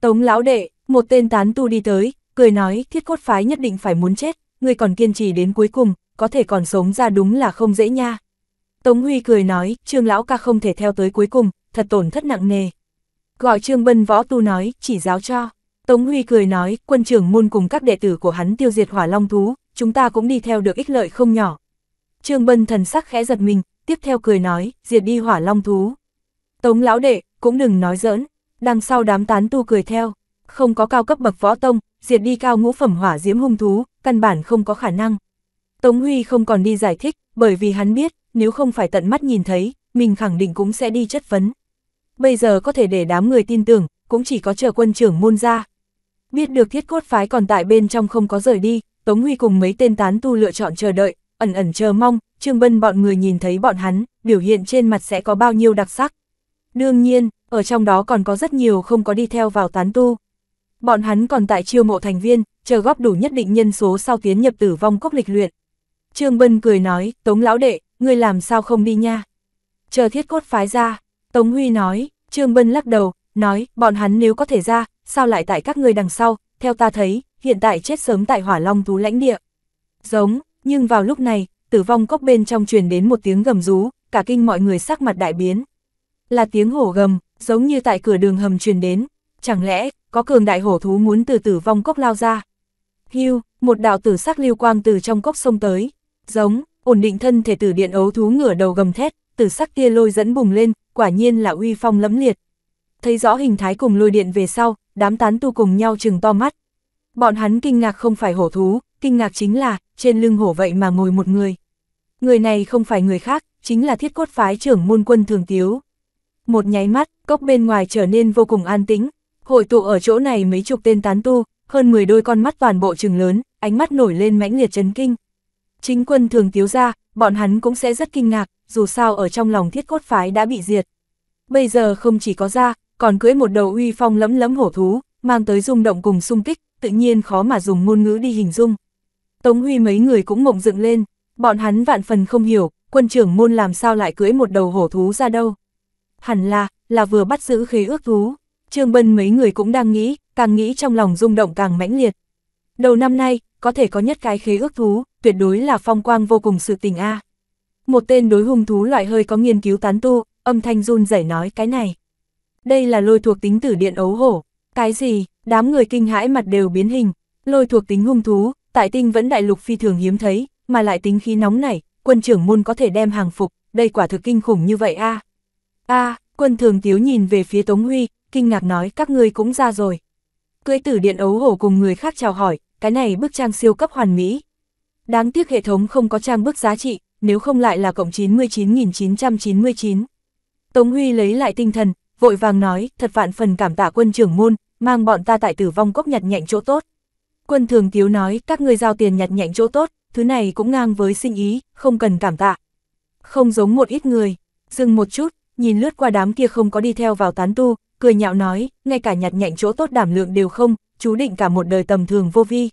Tống lão đệ, một tên tán tu đi tới, cười nói thiết cốt phái nhất định phải muốn chết, người còn kiên trì đến cuối cùng, có thể còn sống ra đúng là không dễ nha. Tống Huy cười nói, trương lão ca không thể theo tới cuối cùng, thật tổn thất nặng nề. Gọi trương bân võ tu nói, chỉ giáo cho. Tống Huy cười nói, quân trưởng môn cùng các đệ tử của hắn tiêu diệt hỏa long thú, chúng ta cũng đi theo được ích lợi không nhỏ. Trương Bân thần sắc khẽ giật mình, tiếp theo cười nói, diệt đi hỏa long thú. Tống lão đệ, cũng đừng nói giỡn, đằng sau đám tán tu cười theo, không có cao cấp bậc võ tông, diệt đi cao ngũ phẩm hỏa diễm hung thú, căn bản không có khả năng. Tống Huy không còn đi giải thích, bởi vì hắn biết, nếu không phải tận mắt nhìn thấy, mình khẳng định cũng sẽ đi chất vấn. Bây giờ có thể để đám người tin tưởng, cũng chỉ có chờ quân trưởng môn ra, Biết được thiết cốt phái còn tại bên trong không có rời đi, Tống Huy cùng mấy tên tán tu lựa chọn chờ đợi, ẩn ẩn chờ mong, Trương Bân bọn người nhìn thấy bọn hắn, biểu hiện trên mặt sẽ có bao nhiêu đặc sắc. Đương nhiên, ở trong đó còn có rất nhiều không có đi theo vào tán tu. Bọn hắn còn tại chiêu mộ thành viên, chờ góp đủ nhất định nhân số sau tiến nhập tử vong cốc lịch luyện. Trương Bân cười nói, Tống lão đệ, ngươi làm sao không đi nha? Chờ thiết cốt phái ra, Tống Huy nói, Trương Bân lắc đầu, nói, bọn hắn nếu có thể ra, sao lại tại các người đằng sau, theo ta thấy, hiện tại chết sớm tại hỏa long thú lãnh địa. Giống, nhưng vào lúc này, tử vong cốc bên trong truyền đến một tiếng gầm rú, cả kinh mọi người sắc mặt đại biến. Là tiếng hổ gầm, giống như tại cửa đường hầm truyền đến, chẳng lẽ, có cường đại hổ thú muốn từ tử vong cốc lao ra. Hưu, một đạo tử sắc lưu quang từ trong cốc sông tới, giống, ổn định thân thể tử điện ấu thú ngửa đầu gầm thét, tử sắc kia lôi dẫn bùng lên, quả nhiên là uy phong lẫm liệt, thấy rõ hình thái cùng lôi điện về sau, đám tán tu cùng nhau chừng to mắt. Bọn hắn kinh ngạc không phải hổ thú, kinh ngạc chính là, trên lưng hổ vậy mà ngồi một người. Người này không phải người khác, chính là thiết cốt phái trưởng môn quân thường tiếu. Một nháy mắt, cốc bên ngoài trở nên vô cùng an tĩnh, hội tụ ở chỗ này mấy chục tên tán tu, hơn 10 đôi con mắt toàn bộ trừng lớn, ánh mắt nổi lên mãnh liệt chấn kinh. Chính quân thường tiếu ra, bọn hắn cũng sẽ rất kinh ngạc, dù sao ở trong lòng thiết cốt phái đã bị diệt. Bây giờ không chỉ có ra, còn cưỡi một đầu uy phong lẫm lẫm hổ thú, mang tới rung động cùng sung kích, tự nhiên khó mà dùng ngôn ngữ đi hình dung. Tống Huy mấy người cũng mộng dựng lên, bọn hắn vạn phần không hiểu, quân trưởng môn làm sao lại cưỡi một đầu hổ thú ra đâu. Hẳn là, là vừa bắt giữ khế ước thú. Trương Bân mấy người cũng đang nghĩ, càng nghĩ trong lòng rung động càng mãnh liệt. Đầu năm nay, có thể có nhất cái khế ước thú, tuyệt đối là phong quang vô cùng sự tình a. Một tên đối hung thú loại hơi có nghiên cứu tán tu, âm thanh run rẩy nói cái này đây là lôi thuộc tính tử điện ấu hổ. Cái gì, đám người kinh hãi mặt đều biến hình, lôi thuộc tính hung thú, tại tinh vẫn đại lục phi thường hiếm thấy, mà lại tính khí nóng này, quân trưởng môn có thể đem hàng phục, đây quả thực kinh khủng như vậy a a quân thường tiếu nhìn về phía Tống Huy, kinh ngạc nói các ngươi cũng ra rồi. Cưới tử điện ấu hổ cùng người khác chào hỏi, cái này bức trang siêu cấp hoàn mỹ. Đáng tiếc hệ thống không có trang bức giá trị, nếu không lại là cộng 99.999. Tống Huy lấy lại tinh thần, vội vàng nói, thật vạn phần cảm tạ quân trưởng môn, mang bọn ta tại tử vong cốc nhặt nhạnh chỗ tốt. Quân thường tiếu nói, các ngươi giao tiền nhặt nhạnh chỗ tốt, thứ này cũng ngang với sinh ý, không cần cảm tạ. Không giống một ít người, dừng một chút, nhìn lướt qua đám kia không có đi theo vào tán tu, cười nhạo nói, ngay cả nhặt nhạnh chỗ tốt đảm lượng đều không, chú định cả một đời tầm thường vô vi.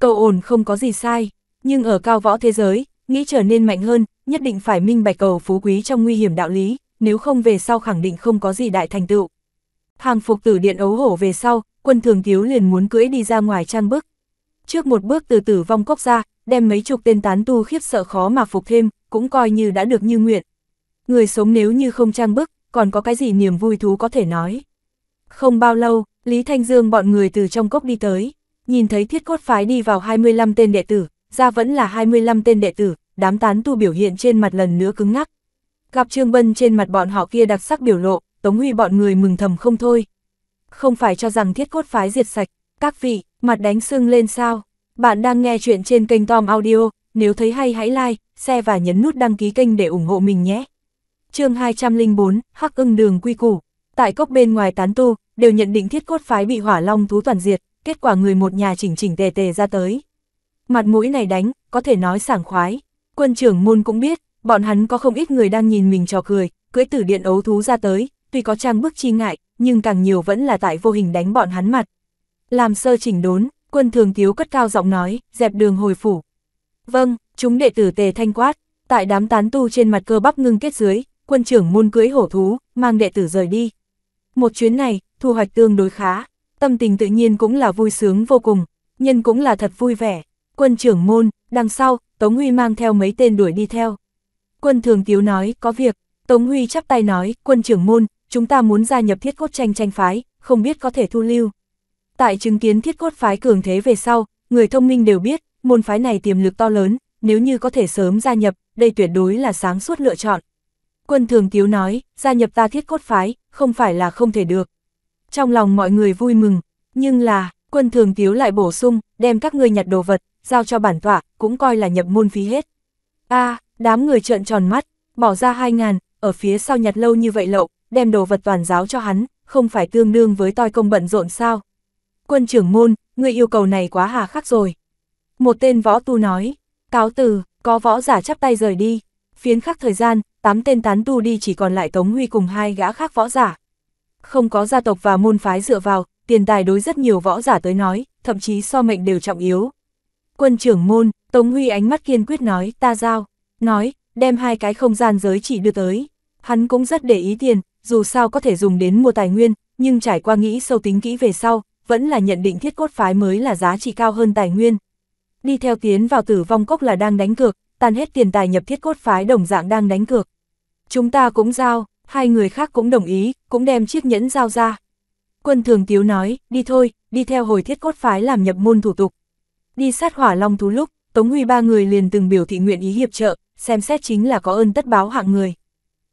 Cầu ổn không có gì sai, nhưng ở cao võ thế giới, nghĩ trở nên mạnh hơn, nhất định phải minh bạch cầu phú quý trong nguy hiểm đạo lý nếu không về sau khẳng định không có gì đại thành tựu. Hàng phục tử điện ấu hổ về sau, quân thường thiếu liền muốn cưỡi đi ra ngoài trang bức. Trước một bước từ tử vong cốc ra, đem mấy chục tên tán tu khiếp sợ khó mà phục thêm, cũng coi như đã được như nguyện. Người sống nếu như không trang bức, còn có cái gì niềm vui thú có thể nói. Không bao lâu, Lý Thanh Dương bọn người từ trong cốc đi tới, nhìn thấy thiết cốt phái đi vào 25 tên đệ tử, ra vẫn là 25 tên đệ tử, đám tán tu biểu hiện trên mặt lần nữa cứng ngắc. Gặp Trương Bân trên mặt bọn họ kia đặc sắc biểu lộ, Tống Huy bọn người mừng thầm không thôi. Không phải cho rằng thiết cốt phái diệt sạch, các vị, mặt đánh sưng lên sao. Bạn đang nghe chuyện trên kênh Tom Audio, nếu thấy hay hãy like, share và nhấn nút đăng ký kênh để ủng hộ mình nhé. chương 204, Hắc ưng đường quy củ. Tại cốc bên ngoài tán tu, đều nhận định thiết cốt phái bị hỏa long thú toàn diệt, kết quả người một nhà chỉnh chỉnh tề tề ra tới. Mặt mũi này đánh, có thể nói sảng khoái. Quân trưởng môn cũng biết, bọn hắn có không ít người đang nhìn mình trò cười, cưỡi tử điện ấu thú ra tới, tuy có trang bức chi ngại, nhưng càng nhiều vẫn là tại vô hình đánh bọn hắn mặt. Làm sơ chỉnh đốn, quân thường thiếu cất cao giọng nói, dẹp đường hồi phủ. Vâng, chúng đệ tử tề thanh quát, tại đám tán tu trên mặt cơ bắp ngưng kết dưới, quân trưởng môn cưới hổ thú, mang đệ tử rời đi. Một chuyến này, thu hoạch tương đối khá, tâm tình tự nhiên cũng là vui sướng vô cùng, nhân cũng là thật vui vẻ. Quân trưởng môn, đằng sau, Tống Huy mang theo mấy tên đuổi đi theo. Quân thường tiếu nói, có việc. Tống Huy chắp tay nói, quân trưởng môn, chúng ta muốn gia nhập thiết cốt tranh tranh phái, không biết có thể thu lưu. Tại chứng kiến thiết cốt phái cường thế về sau, người thông minh đều biết, môn phái này tiềm lực to lớn, nếu như có thể sớm gia nhập, đây tuyệt đối là sáng suốt lựa chọn. Quân thường tiếu nói, gia nhập ta thiết cốt phái, không phải là không thể được. Trong lòng mọi người vui mừng, nhưng là, quân thường tiếu lại bổ sung, đem các ngươi nhặt đồ vật, giao cho bản tọa, cũng coi là nhập môn phí hết. a Đám người trợn tròn mắt, bỏ ra 2 ngàn, ở phía sau nhặt lâu như vậy lậu, đem đồ vật toàn giáo cho hắn, không phải tương đương với toi công bận rộn sao. Quân trưởng môn, ngươi yêu cầu này quá hà khắc rồi. Một tên võ tu nói, cáo từ, có võ giả chắp tay rời đi. Phiến khắc thời gian, tám tên tán tu đi chỉ còn lại Tống Huy cùng hai gã khác võ giả. Không có gia tộc và môn phái dựa vào, tiền tài đối rất nhiều võ giả tới nói, thậm chí so mệnh đều trọng yếu. Quân trưởng môn, Tống Huy ánh mắt kiên quyết nói, ta giao nói, đem hai cái không gian giới chỉ đưa tới. Hắn cũng rất để ý tiền, dù sao có thể dùng đến mua tài nguyên, nhưng trải qua nghĩ sâu tính kỹ về sau, vẫn là nhận định thiết cốt phái mới là giá trị cao hơn tài nguyên. Đi theo tiến vào tử vong cốc là đang đánh cược, tàn hết tiền tài nhập thiết cốt phái đồng dạng đang đánh cược. Chúng ta cũng giao, hai người khác cũng đồng ý, cũng đem chiếc nhẫn giao ra. Quân thường tiếu nói, đi thôi, đi theo hồi thiết cốt phái làm nhập môn thủ tục. Đi sát hỏa long thú lúc, Tống Huy ba người liền từng biểu thị nguyện ý hiệp trợ, xem xét chính là có ơn tất báo hạng người.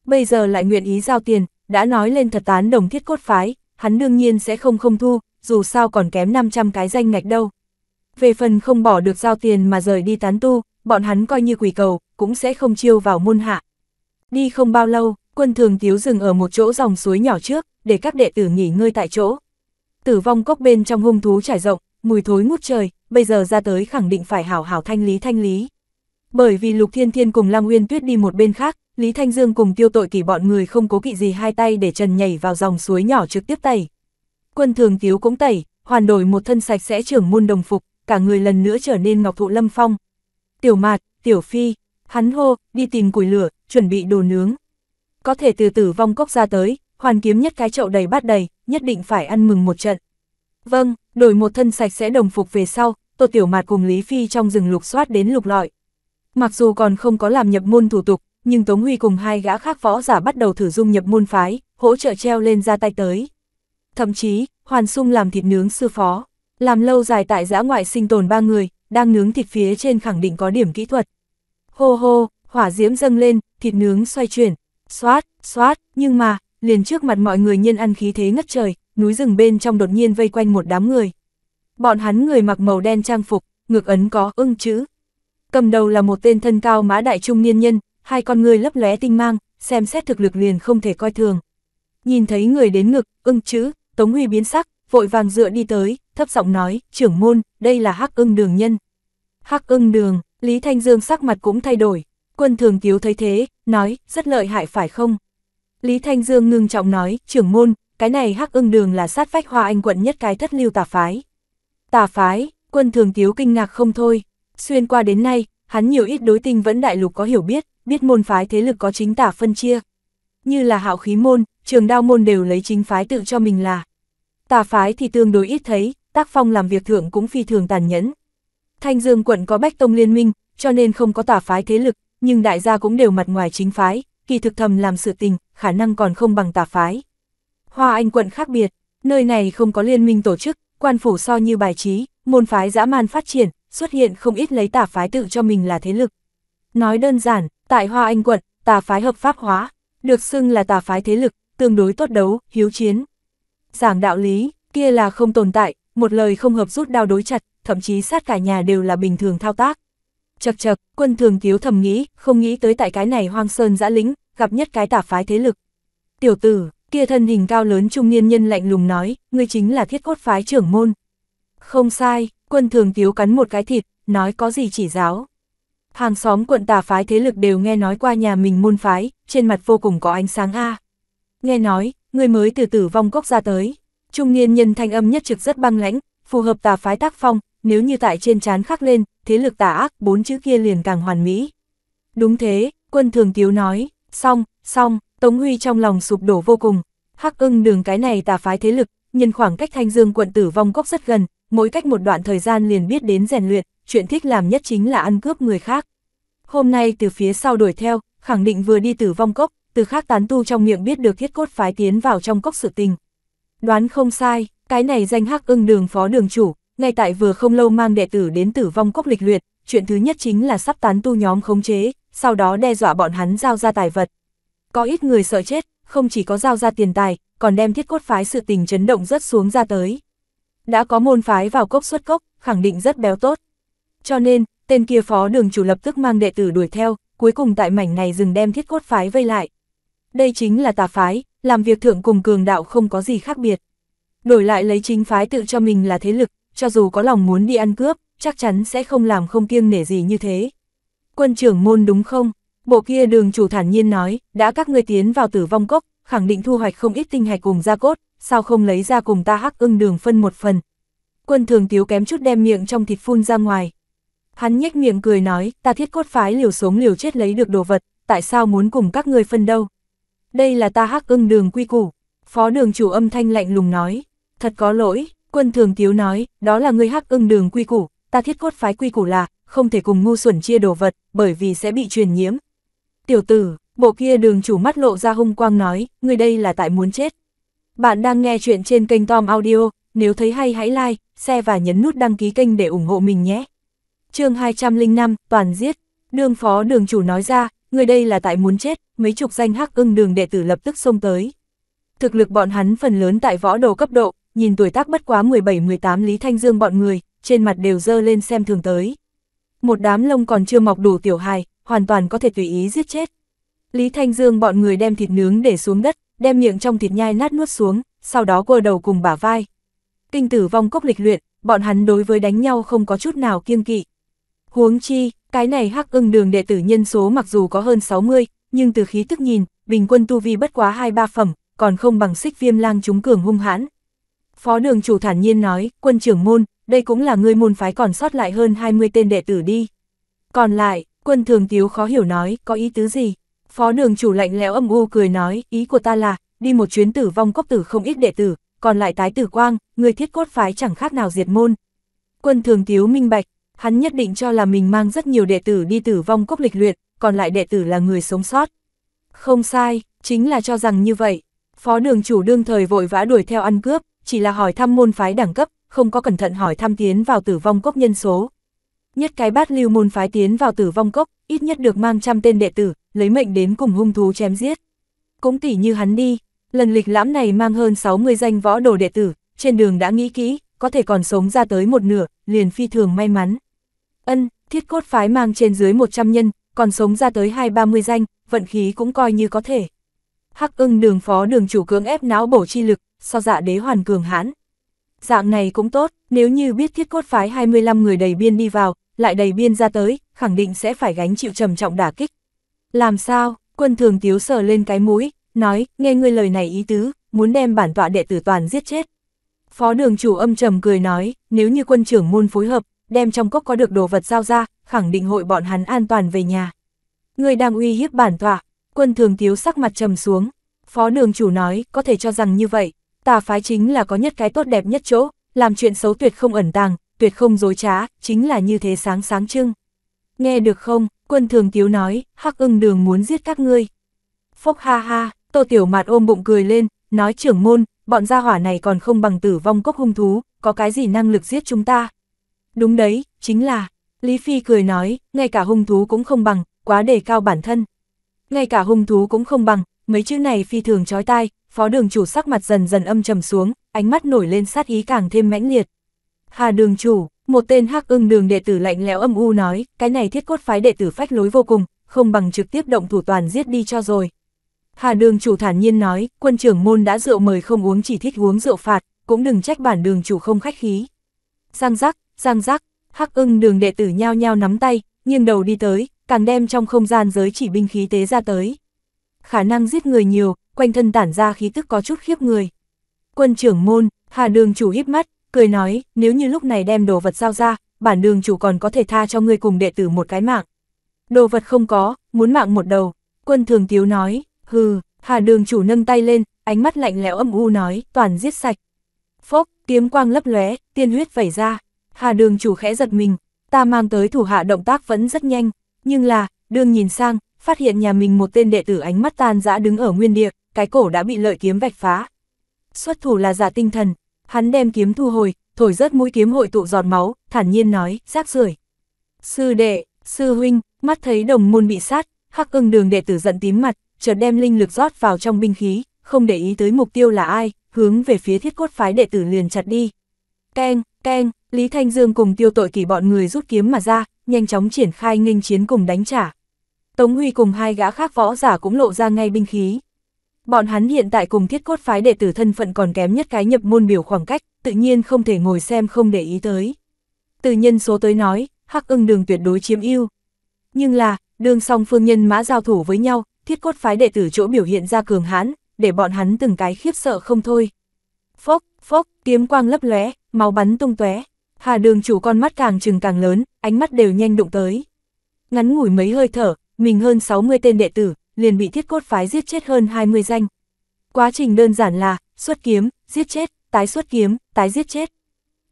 Bây giờ lại nguyện ý giao tiền, đã nói lên thật tán đồng thiết cốt phái, hắn đương nhiên sẽ không không thu, dù sao còn kém 500 cái danh ngạch đâu. Về phần không bỏ được giao tiền mà rời đi tán tu, bọn hắn coi như quỷ cầu, cũng sẽ không chiêu vào môn hạ. Đi không bao lâu, quân thường tiếu dừng ở một chỗ dòng suối nhỏ trước, để các đệ tử nghỉ ngơi tại chỗ. Tử vong cốc bên trong hung thú trải rộng, mùi thối ngút trời, bây giờ ra tới khẳng định phải hảo hảo thanh lý thanh lý. Bởi vì Lục Thiên Thiên cùng Lăng nguyên Tuyết đi một bên khác, Lý Thanh Dương cùng tiêu tội kỳ bọn người không cố kỵ gì hai tay để trần nhảy vào dòng suối nhỏ trực tiếp tẩy. Quân thường tiếu cũng tẩy, hoàn đổi một thân sạch sẽ trưởng môn đồng phục, cả người lần nữa trở nên ngọc thụ lâm phong. Tiểu mạt, tiểu phi, hắn hô, đi tìm củi lửa, chuẩn bị đồ nướng. Có thể từ tử vong cốc ra tới, hoàn kiếm nhất cái chậu đầy bát đầy, nhất định phải ăn mừng một trận. Vâng, đổi một thân sạch sẽ đồng phục về sau, tổ tiểu mạt cùng Lý Phi trong rừng lục soát đến lục lọi, Mặc dù còn không có làm nhập môn thủ tục, nhưng Tống Huy cùng hai gã khác võ giả bắt đầu thử dung nhập môn phái, hỗ trợ treo lên ra tay tới. Thậm chí, Hoàn Sung làm thịt nướng sư phó, làm lâu dài tại giã ngoại sinh tồn ba người, đang nướng thịt phía trên khẳng định có điểm kỹ thuật. Hô hô, hỏa diễm dâng lên, thịt nướng xoay chuyển, xoát, xoát, nhưng mà, liền trước mặt mọi người nhân ăn khí thế ngất trời, núi rừng bên trong đột nhiên vây quanh một đám người. Bọn hắn người mặc màu đen trang phục, ngược ấn có ưng chữ, Cầm đầu là một tên thân cao mã đại trung niên nhân, hai con người lấp lóe tinh mang, xem xét thực lực liền không thể coi thường. Nhìn thấy người đến ngực, ưng chữ, Tống Huy biến sắc, vội vàng dựa đi tới, thấp giọng nói, trưởng môn, đây là hắc ưng đường nhân. Hắc ưng đường, Lý Thanh Dương sắc mặt cũng thay đổi, quân thường tiếu thấy thế, nói, rất lợi hại phải không? Lý Thanh Dương ngưng trọng nói, trưởng môn, cái này hắc ưng đường là sát vách hoa anh quận nhất cái thất lưu tà phái. Tà phái, quân thường tiếu kinh ngạc không thôi, Xuyên qua đến nay, hắn nhiều ít đối tinh vẫn đại lục có hiểu biết, biết môn phái thế lực có chính tả phân chia. Như là hạo khí môn, trường đao môn đều lấy chính phái tự cho mình là. Tà phái thì tương đối ít thấy, tác phong làm việc thượng cũng phi thường tàn nhẫn. Thanh Dương quận có bách tông liên minh, cho nên không có tà phái thế lực, nhưng đại gia cũng đều mặt ngoài chính phái, kỳ thực thầm làm sự tình, khả năng còn không bằng tà phái. Hoa Anh quận khác biệt, nơi này không có liên minh tổ chức, quan phủ so như bài trí, môn phái dã man phát triển, xuất hiện không ít lấy tà phái tự cho mình là thế lực. Nói đơn giản, tại Hoa Anh quận, tà phái hợp pháp hóa, được xưng là tà phái thế lực, tương đối tốt đấu, hiếu chiến. Giảng đạo lý, kia là không tồn tại, một lời không hợp rút đao đối chặt, thậm chí sát cả nhà đều là bình thường thao tác. Chật chật, quân thường thiếu thầm nghĩ, không nghĩ tới tại cái này hoang sơn giã lính gặp nhất cái tà phái thế lực. Tiểu tử, kia thân hình cao lớn trung niên nhân lạnh lùng nói, ngươi chính là thiết cốt phái trưởng môn, không sai, quân thường thiếu cắn một cái thịt, nói có gì chỉ giáo. Hàng xóm quận tà phái thế lực đều nghe nói qua nhà mình môn phái, trên mặt vô cùng có ánh sáng a. Nghe nói, người mới từ tử vong cốc ra tới. Trung niên nhân thanh âm nhất trực rất băng lãnh, phù hợp tà phái tác phong, nếu như tại trên trán khắc lên, thế lực tà ác, bốn chữ kia liền càng hoàn mỹ. Đúng thế, quân thường thiếu nói, xong, xong, Tống Huy trong lòng sụp đổ vô cùng. Hắc ưng đường cái này tà phái thế lực, nhân khoảng cách thanh dương quận tử vong cốc rất gần, mỗi cách một đoạn thời gian liền biết đến rèn luyện, chuyện thích làm nhất chính là ăn cướp người khác. Hôm nay từ phía sau đuổi theo, khẳng định vừa đi tử vong cốc, từ khác tán tu trong miệng biết được thiết cốt phái tiến vào trong cốc sự tình. Đoán không sai, cái này danh hắc ưng đường phó đường chủ, ngay tại vừa không lâu mang đệ tử đến tử vong cốc lịch luyện, chuyện thứ nhất chính là sắp tán tu nhóm khống chế, sau đó đe dọa bọn hắn giao ra tài vật. Có ít người sợ chết, không chỉ có giao ra tiền tài, còn đem thiết cốt phái sự tình chấn động rất xuống ra tới đã có môn phái vào cốc xuất cốc, khẳng định rất béo tốt. Cho nên, tên kia phó đường chủ lập tức mang đệ tử đuổi theo, cuối cùng tại mảnh này dừng đem thiết cốt phái vây lại. Đây chính là tà phái, làm việc thượng cùng cường đạo không có gì khác biệt. Đổi lại lấy chính phái tự cho mình là thế lực, cho dù có lòng muốn đi ăn cướp, chắc chắn sẽ không làm không kiêng nể gì như thế. Quân trưởng môn đúng không? Bộ kia đường chủ thản nhiên nói, đã các ngươi tiến vào tử vong cốc, khẳng định thu hoạch không ít tinh hạch cùng gia cốt, sao không lấy ra cùng ta hắc ưng đường phân một phần. Quân thường tiếu kém chút đem miệng trong thịt phun ra ngoài. Hắn nhếch miệng cười nói, ta thiết cốt phái liều sống liều chết lấy được đồ vật, tại sao muốn cùng các ngươi phân đâu? Đây là ta hắc ưng đường quy củ. Phó đường chủ âm thanh lạnh lùng nói, thật có lỗi, quân thường tiếu nói, đó là ngươi hắc ưng đường quy củ, ta thiết cốt phái quy củ là, không thể cùng ngu xuẩn chia đồ vật, bởi vì sẽ bị truyền nhiễm. Tiểu tử, bộ kia đường chủ mắt lộ ra hung quang nói, người đây là tại muốn chết. Bạn đang nghe chuyện trên kênh Tom Audio, nếu thấy hay hãy like, share và nhấn nút đăng ký kênh để ủng hộ mình nhé. chương 205, Toàn giết. Đường phó đường chủ nói ra, người đây là tại muốn chết, mấy chục danh hắc ưng đường đệ tử lập tức xông tới. Thực lực bọn hắn phần lớn tại võ đồ cấp độ, nhìn tuổi tác bất quá 17-18 Lý Thanh Dương bọn người, trên mặt đều dơ lên xem thường tới. Một đám lông còn chưa mọc đủ tiểu hài, hoàn toàn có thể tùy ý giết chết. Lý Thanh Dương bọn người đem thịt nướng để xuống đất, đem miệng trong thịt nhai nát nuốt xuống, sau đó quơ đầu cùng bả vai. Kinh tử vong cốc lịch luyện, bọn hắn đối với đánh nhau không có chút nào kiêng kỵ. Huống chi, cái này hắc ưng đường đệ tử nhân số mặc dù có hơn 60, nhưng từ khí tức nhìn, bình quân tu vi bất quá 2-3 phẩm, còn không bằng xích viêm lang chúng cường hung hãn. Phó đường chủ thản nhiên nói, quân trưởng môn, đây cũng là người môn phái còn sót lại hơn 20 tên đệ tử đi. Còn lại, quân thường tiếu khó hiểu nói, có ý tứ gì? Phó đường chủ lạnh lẽo âm u cười nói, ý của ta là, đi một chuyến tử vong cốc tử không ít đệ tử, còn lại tái tử quang, người thiết cốt phái chẳng khác nào diệt môn. Quân thường thiếu minh bạch, hắn nhất định cho là mình mang rất nhiều đệ tử đi tử vong cốc lịch luyện, còn lại đệ tử là người sống sót. Không sai, chính là cho rằng như vậy. Phó đường chủ đương thời vội vã đuổi theo ăn cướp, chỉ là hỏi thăm môn phái đẳng cấp, không có cẩn thận hỏi thăm tiến vào tử vong cốc nhân số. Nhất cái bát lưu môn phái tiến vào tử vong cốc, ít nhất được mang trăm tên đệ tử, lấy mệnh đến cùng hung thú chém giết. Cũng tỉ như hắn đi, lần lịch lãm này mang hơn 60 danh võ đồ đệ tử, trên đường đã nghĩ kỹ, có thể còn sống ra tới một nửa, liền phi thường may mắn. Ân, thiết cốt phái mang trên dưới 100 nhân, còn sống ra tới hai ba mươi danh, vận khí cũng coi như có thể. Hắc ưng đường phó đường chủ cưỡng ép não bổ chi lực, so dạ đế hoàn cường hãn. Dạng này cũng tốt, nếu như biết thiết cốt phái 25 người đầy biên đi vào, lại đầy biên ra tới, khẳng định sẽ phải gánh chịu trầm trọng đả kích, làm sao, quân thường tiếu sờ lên cái mũi, nói, nghe ngươi lời này ý tứ, muốn đem bản tọa đệ tử toàn giết chết. Phó đường chủ âm trầm cười nói, nếu như quân trưởng môn phối hợp, đem trong cốc có được đồ vật giao ra, khẳng định hội bọn hắn an toàn về nhà. Ngươi đang uy hiếp bản tọa, quân thường tiếu sắc mặt trầm xuống. Phó đường chủ nói, có thể cho rằng như vậy, tà phái chính là có nhất cái tốt đẹp nhất chỗ, làm chuyện xấu tuyệt không ẩn tàng, tuyệt không dối trá, chính là như thế sáng sáng trưng. Nghe được không, Quân thường tiếu nói, hắc ưng đường muốn giết các ngươi. Phốc ha ha, tô tiểu mạt ôm bụng cười lên, nói trưởng môn, bọn gia hỏa này còn không bằng tử vong cốc hung thú, có cái gì năng lực giết chúng ta. Đúng đấy, chính là, Lý Phi cười nói, ngay cả hung thú cũng không bằng, quá đề cao bản thân. Ngay cả hung thú cũng không bằng, mấy chữ này phi thường chói tai, phó đường chủ sắc mặt dần dần âm trầm xuống, ánh mắt nổi lên sát ý càng thêm mãnh liệt. Hà đường chủ, một tên hắc ưng đường đệ tử lạnh lẽo âm u nói, cái này thiết cốt phái đệ tử phách lối vô cùng, không bằng trực tiếp động thủ toàn giết đi cho rồi. Hà đường chủ thản nhiên nói, quân trưởng môn đã rượu mời không uống chỉ thích uống rượu phạt, cũng đừng trách bản đường chủ không khách khí. Giang giác, giang giác, hắc ưng đường đệ tử nhao nhao nắm tay, nghiêng đầu đi tới, càng đem trong không gian giới chỉ binh khí tế ra tới. Khả năng giết người nhiều, quanh thân tản ra khí tức có chút khiếp người. Quân trưởng môn, hà đường chủ híp mắt, cười nói, nếu như lúc này đem đồ vật giao ra, bản đường chủ còn có thể tha cho ngươi cùng đệ tử một cái mạng. Đồ vật không có, muốn mạng một đầu, quân thường tiếu nói, hừ, hà đường chủ nâng tay lên, ánh mắt lạnh lẽo âm u nói, toàn giết sạch. Phốc, kiếm quang lấp lóe, tiên huyết vẩy ra, hà đường chủ khẽ giật mình, ta mang tới thủ hạ động tác vẫn rất nhanh, nhưng là, đường nhìn sang, phát hiện nhà mình một tên đệ tử ánh mắt tan dã đứng ở nguyên địa, cái cổ đã bị lợi kiếm vạch phá. Xuất thủ là giả tinh thần, Hắn đem kiếm thu hồi, thổi rớt mũi kiếm hội tụ giọt máu, thản nhiên nói, rác rưởi. Sư đệ, sư huynh, mắt thấy đồng môn bị sát, hắc ưng đường đệ tử giận tím mặt, chợt đem linh lực rót vào trong binh khí, không để ý tới mục tiêu là ai, hướng về phía thiết cốt phái đệ tử liền chặt đi. Keng, keng, Lý Thanh Dương cùng tiêu tội kỳ bọn người rút kiếm mà ra, nhanh chóng triển khai nghênh chiến cùng đánh trả. Tống Huy cùng hai gã khác võ giả cũng lộ ra ngay binh khí. Bọn hắn hiện tại cùng thiết cốt phái đệ tử thân phận còn kém nhất cái nhập môn biểu khoảng cách, tự nhiên không thể ngồi xem không để ý tới. Từ nhân số tới nói, hắc ưng đường tuyệt đối chiếm ưu. Nhưng là, đường song phương nhân mã giao thủ với nhau, thiết cốt phái đệ tử chỗ biểu hiện ra cường hãn, để bọn hắn từng cái khiếp sợ không thôi. Phốc, phốc, kiếm quang lấp lóe, máu bắn tung tóe. Hà đường chủ con mắt càng trừng càng lớn, ánh mắt đều nhanh đụng tới. Ngắn ngủi mấy hơi thở, mình hơn 60 tên đệ tử, liền bị thiết cốt phái giết chết hơn 20 danh. Quá trình đơn giản là, xuất kiếm, giết chết, tái xuất kiếm, tái giết chết.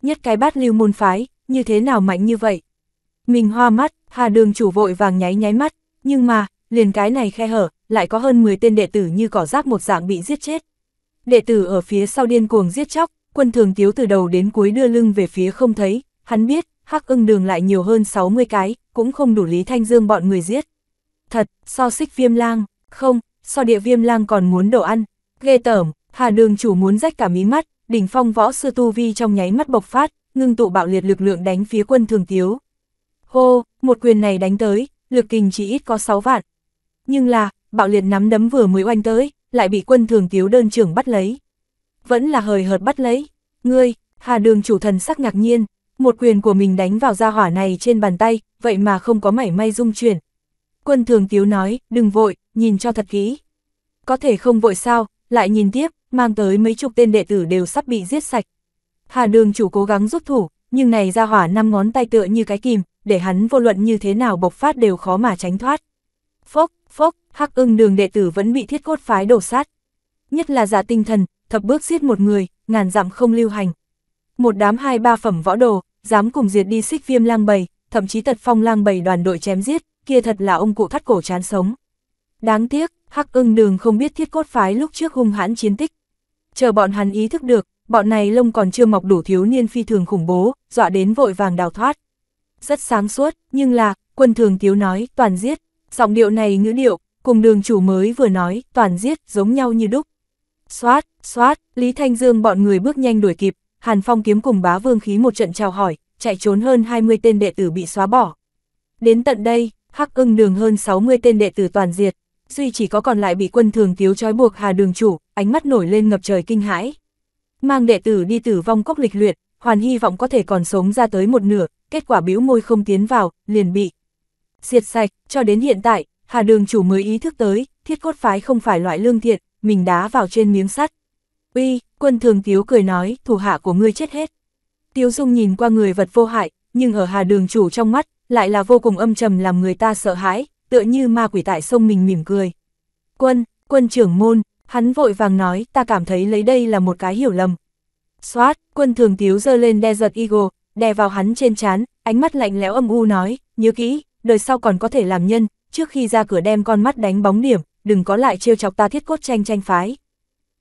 Nhất cái bát lưu môn phái, như thế nào mạnh như vậy? Mình hoa mắt, hà đường chủ vội vàng nháy nháy mắt, nhưng mà, liền cái này khe hở, lại có hơn 10 tên đệ tử như cỏ rác một dạng bị giết chết. Đệ tử ở phía sau điên cuồng giết chóc, quân thường tiếu từ đầu đến cuối đưa lưng về phía không thấy, hắn biết, hắc ưng đường lại nhiều hơn 60 cái, cũng không đủ lý thanh dương bọn người giết thật, so xích viêm lang, không, so địa viêm lang còn muốn đồ ăn, ghê tởm, hà đường chủ muốn rách cả mí mắt, đỉnh phong võ sư tu vi trong nháy mắt bộc phát, ngưng tụ bạo liệt lực lượng đánh phía quân thường tiếu. Hô, một quyền này đánh tới, lực kình chỉ ít có 6 vạn. Nhưng là, bạo liệt nắm đấm vừa mới oanh tới, lại bị quân thường tiếu đơn trưởng bắt lấy. Vẫn là hời hợt bắt lấy. Ngươi, hà đường chủ thần sắc ngạc nhiên, một quyền của mình đánh vào da hỏa này trên bàn tay, vậy mà không có mảy may dung chuyển, Quân thường tiếu nói, đừng vội, nhìn cho thật kỹ. Có thể không vội sao, lại nhìn tiếp, mang tới mấy chục tên đệ tử đều sắp bị giết sạch. Hà đường chủ cố gắng giúp thủ, nhưng này ra hỏa năm ngón tay tựa như cái kìm, để hắn vô luận như thế nào bộc phát đều khó mà tránh thoát. Phốc, phốc, hắc ưng đường đệ tử vẫn bị thiết cốt phái đổ sát. Nhất là giả dạ tinh thần, thập bước giết một người, ngàn dặm không lưu hành. Một đám hai ba phẩm võ đồ, dám cùng diệt đi xích viêm lang bầy, thậm chí tật phong lang bầy đoàn đội chém giết, kia thật là ông cụ thắt cổ chán sống. Đáng tiếc, Hắc ưng đường không biết thiết cốt phái lúc trước hung hãn chiến tích. Chờ bọn hắn ý thức được, bọn này lông còn chưa mọc đủ thiếu niên phi thường khủng bố, dọa đến vội vàng đào thoát. Rất sáng suốt, nhưng là, quân thường tiếu nói, toàn giết, giọng điệu này ngữ điệu, cùng đường chủ mới vừa nói, toàn giết, giống nhau như đúc. Xoát, xoát, Lý Thanh Dương bọn người bước nhanh đuổi kịp, Hàn Phong kiếm cùng bá vương khí một trận chào hỏi, chạy trốn hơn 20 tên đệ tử bị xóa bỏ. Đến tận đây, hắc ưng đường hơn 60 tên đệ tử toàn diệt, duy chỉ có còn lại bị quân thường thiếu trói buộc hà đường chủ, ánh mắt nổi lên ngập trời kinh hãi. Mang đệ tử đi tử vong cốc lịch luyện, hoàn hy vọng có thể còn sống ra tới một nửa, kết quả bĩu môi không tiến vào, liền bị diệt sạch, cho đến hiện tại, hà đường chủ mới ý thức tới, thiết cốt phái không phải loại lương thiện, mình đá vào trên miếng sắt. Uy, quân thường tiếu cười nói, thủ hạ của ngươi chết hết. Tiếu dung nhìn qua người vật vô hại, nhưng ở hà đường chủ trong mắt, lại là vô cùng âm trầm làm người ta sợ hãi, tựa như ma quỷ tại sông mình mỉm cười. Quân, quân trưởng môn, hắn vội vàng nói, ta cảm thấy lấy đây là một cái hiểu lầm. Xoát, quân thường tiếu dơ lên đe giật Eagle, đè vào hắn trên chán, ánh mắt lạnh lẽo âm u nói, nhớ kỹ, đời sau còn có thể làm nhân, trước khi ra cửa đem con mắt đánh bóng điểm, đừng có lại trêu chọc ta thiết cốt tranh tranh phái.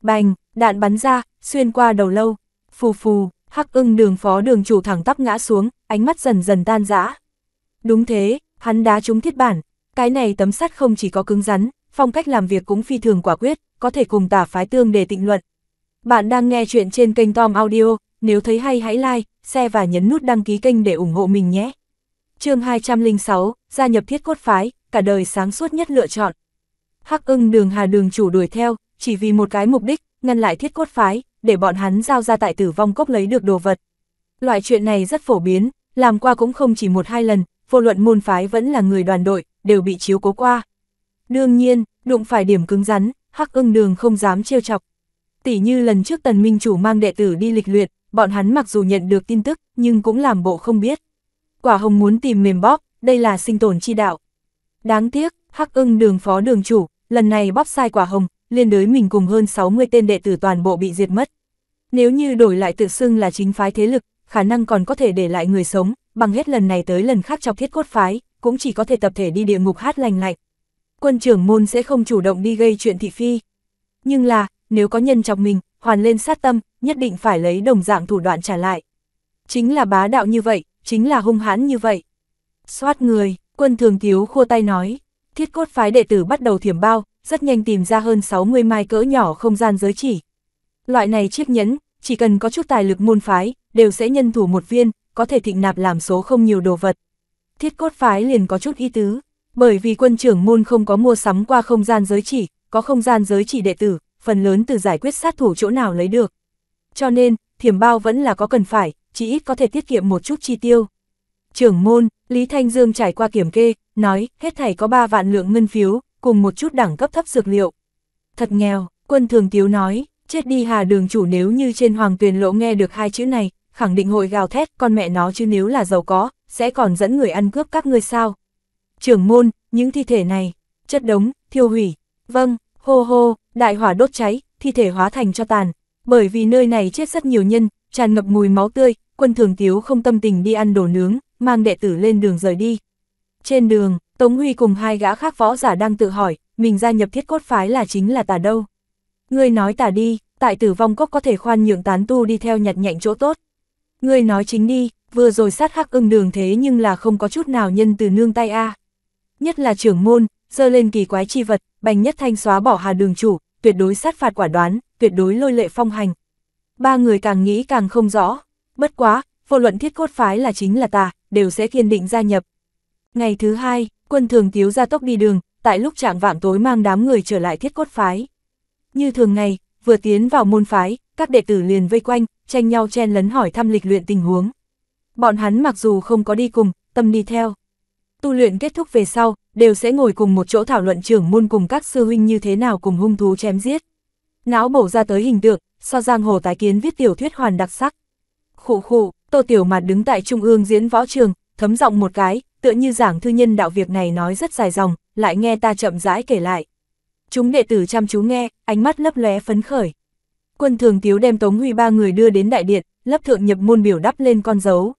Bành, đạn bắn ra, xuyên qua đầu lâu, phù phù, hắc ưng đường phó đường chủ thẳng tắp ngã xuống, ánh mắt dần dần tan rã. Đúng thế, hắn đá trúng thiết bản, cái này tấm sắt không chỉ có cứng rắn, phong cách làm việc cũng phi thường quả quyết, có thể cùng tả phái tương để tịnh luận. Bạn đang nghe chuyện trên kênh Tom Audio, nếu thấy hay hãy like, share và nhấn nút đăng ký kênh để ủng hộ mình nhé. chương 206, gia nhập thiết cốt phái, cả đời sáng suốt nhất lựa chọn. Hắc ưng đường hà đường chủ đuổi theo, chỉ vì một cái mục đích, ngăn lại thiết cốt phái, để bọn hắn giao ra tại tử vong cốc lấy được đồ vật. Loại chuyện này rất phổ biến, làm qua cũng không chỉ một hai lần, vô luận môn phái vẫn là người đoàn đội, đều bị chiếu cố qua. Đương nhiên, đụng phải điểm cứng rắn, hắc ưng đường không dám trêu chọc. Tỷ như lần trước tần minh chủ mang đệ tử đi lịch luyện, bọn hắn mặc dù nhận được tin tức, nhưng cũng làm bộ không biết. Quả hồng muốn tìm mềm bóp, đây là sinh tồn chi đạo. Đáng tiếc, hắc ưng đường phó đường chủ, lần này bóp sai quả hồng, liên đới mình cùng hơn 60 tên đệ tử toàn bộ bị diệt mất. Nếu như đổi lại tự xưng là chính phái thế lực, khả năng còn có thể để lại người sống, bằng hết lần này tới lần khác chọc thiết cốt phái, cũng chỉ có thể tập thể đi địa ngục hát lành lạnh. Quân trưởng môn sẽ không chủ động đi gây chuyện thị phi. Nhưng là, nếu có nhân chọc mình, hoàn lên sát tâm, nhất định phải lấy đồng dạng thủ đoạn trả lại. Chính là bá đạo như vậy, chính là hung hãn như vậy. Xoát người, quân thường thiếu khua tay nói, thiết cốt phái đệ tử bắt đầu thiểm bao, rất nhanh tìm ra hơn 60 mai cỡ nhỏ không gian giới chỉ. Loại này chiếc nhẫn, chỉ cần có chút tài lực môn phái, đều sẽ nhân thủ một viên, có thể thịnh nạp làm số không nhiều đồ vật. Thiết cốt phái liền có chút ý tứ, bởi vì quân trưởng môn không có mua sắm qua không gian giới chỉ, có không gian giới chỉ đệ tử, phần lớn từ giải quyết sát thủ chỗ nào lấy được. Cho nên, thiểm bao vẫn là có cần phải, chỉ ít có thể tiết kiệm một chút chi tiêu. Trưởng môn, Lý Thanh Dương trải qua kiểm kê, nói, hết thảy có 3 vạn lượng ngân phiếu, cùng một chút đẳng cấp thấp dược liệu. Thật nghèo, quân thường tiếu nói, Chết đi hà đường chủ nếu như trên hoàng tuyền lỗ nghe được hai chữ này, khẳng định hội gào thét con mẹ nó chứ nếu là giàu có, sẽ còn dẫn người ăn cướp các ngươi sao. Trưởng môn, những thi thể này, chất đống, thiêu hủy, vâng, hô hô, đại hỏa đốt cháy, thi thể hóa thành cho tàn, bởi vì nơi này chết rất nhiều nhân, tràn ngập mùi máu tươi, quân thường tiếu không tâm tình đi ăn đồ nướng, mang đệ tử lên đường rời đi. Trên đường, Tống Huy cùng hai gã khác võ giả đang tự hỏi, mình gia nhập thiết cốt phái là chính là tà đâu. Ngươi nói tả đi, tại tử vong cốc có thể khoan nhượng tán tu đi theo nhặt nhạnh chỗ tốt. Ngươi nói chính đi, vừa rồi sát hắc ưng đường thế nhưng là không có chút nào nhân từ nương tay a. Nhất là trưởng môn, dơ lên kỳ quái chi vật, bành nhất thanh xóa bỏ hà đường chủ, tuyệt đối sát phạt quả đoán, tuyệt đối lôi lệ phong hành. Ba người càng nghĩ càng không rõ, bất quá, vô luận thiết cốt phái là chính là ta, đều sẽ kiên định gia nhập. Ngày thứ hai, quân thường tiếu ra tốc đi đường, tại lúc trạng vạng tối mang đám người trở lại thiết cốt phái. Như thường ngày, vừa tiến vào môn phái, các đệ tử liền vây quanh, tranh nhau chen lấn hỏi thăm lịch luyện tình huống. Bọn hắn mặc dù không có đi cùng, tâm đi theo. Tu luyện kết thúc về sau, đều sẽ ngồi cùng một chỗ thảo luận trưởng môn cùng các sư huynh như thế nào cùng hung thú chém giết. Não bổ ra tới hình tượng, so giang hồ tái kiến viết tiểu thuyết hoàn đặc sắc. Khụ khụ, Tô Tiểu Mạt đứng tại trung ương diễn võ trường, thấm giọng một cái, tựa như giảng thư nhân đạo việc này nói rất dài dòng, lại nghe ta chậm rãi kể lại. Chúng đệ tử chăm chú nghe, ánh mắt lấp lóe phấn khởi. Quân thường tiếu đem Tống Huy ba người đưa đến đại điện, lấp thượng nhập môn biểu đắp lên con dấu.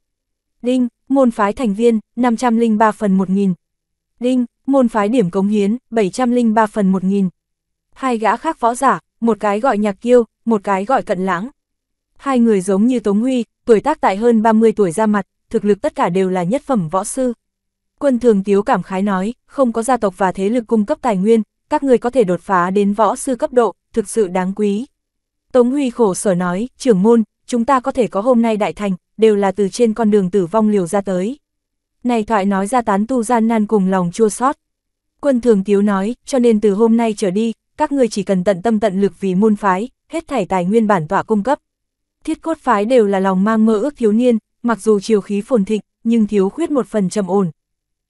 Đinh, môn phái thành viên, 503 phần 1000. Đinh, môn phái điểm cống hiến, 703 phần 1000. Hai gã khác võ giả, một cái gọi nhạc kiêu, một cái gọi cận lãng. Hai người giống như Tống Huy, tuổi tác tại hơn 30 tuổi ra mặt, thực lực tất cả đều là nhất phẩm võ sư. Quân thường tiếu cảm khái nói, không có gia tộc và thế lực cung cấp tài nguyên, các người có thể đột phá đến võ sư cấp độ, thực sự đáng quý. Tống Huy khổ sở nói, trưởng môn, chúng ta có thể có hôm nay đại thành, đều là từ trên con đường tử vong liều ra tới. Này thoại nói ra tán tu gian nan cùng lòng chua xót. Quân thường tiếu nói, cho nên từ hôm nay trở đi, các người chỉ cần tận tâm tận lực vì môn phái, hết thảy tài nguyên bản tọa cung cấp. Thiết cốt phái đều là lòng mang mơ ước thiếu niên, mặc dù chiều khí phồn thịnh, nhưng thiếu khuyết một phần trầm ổn.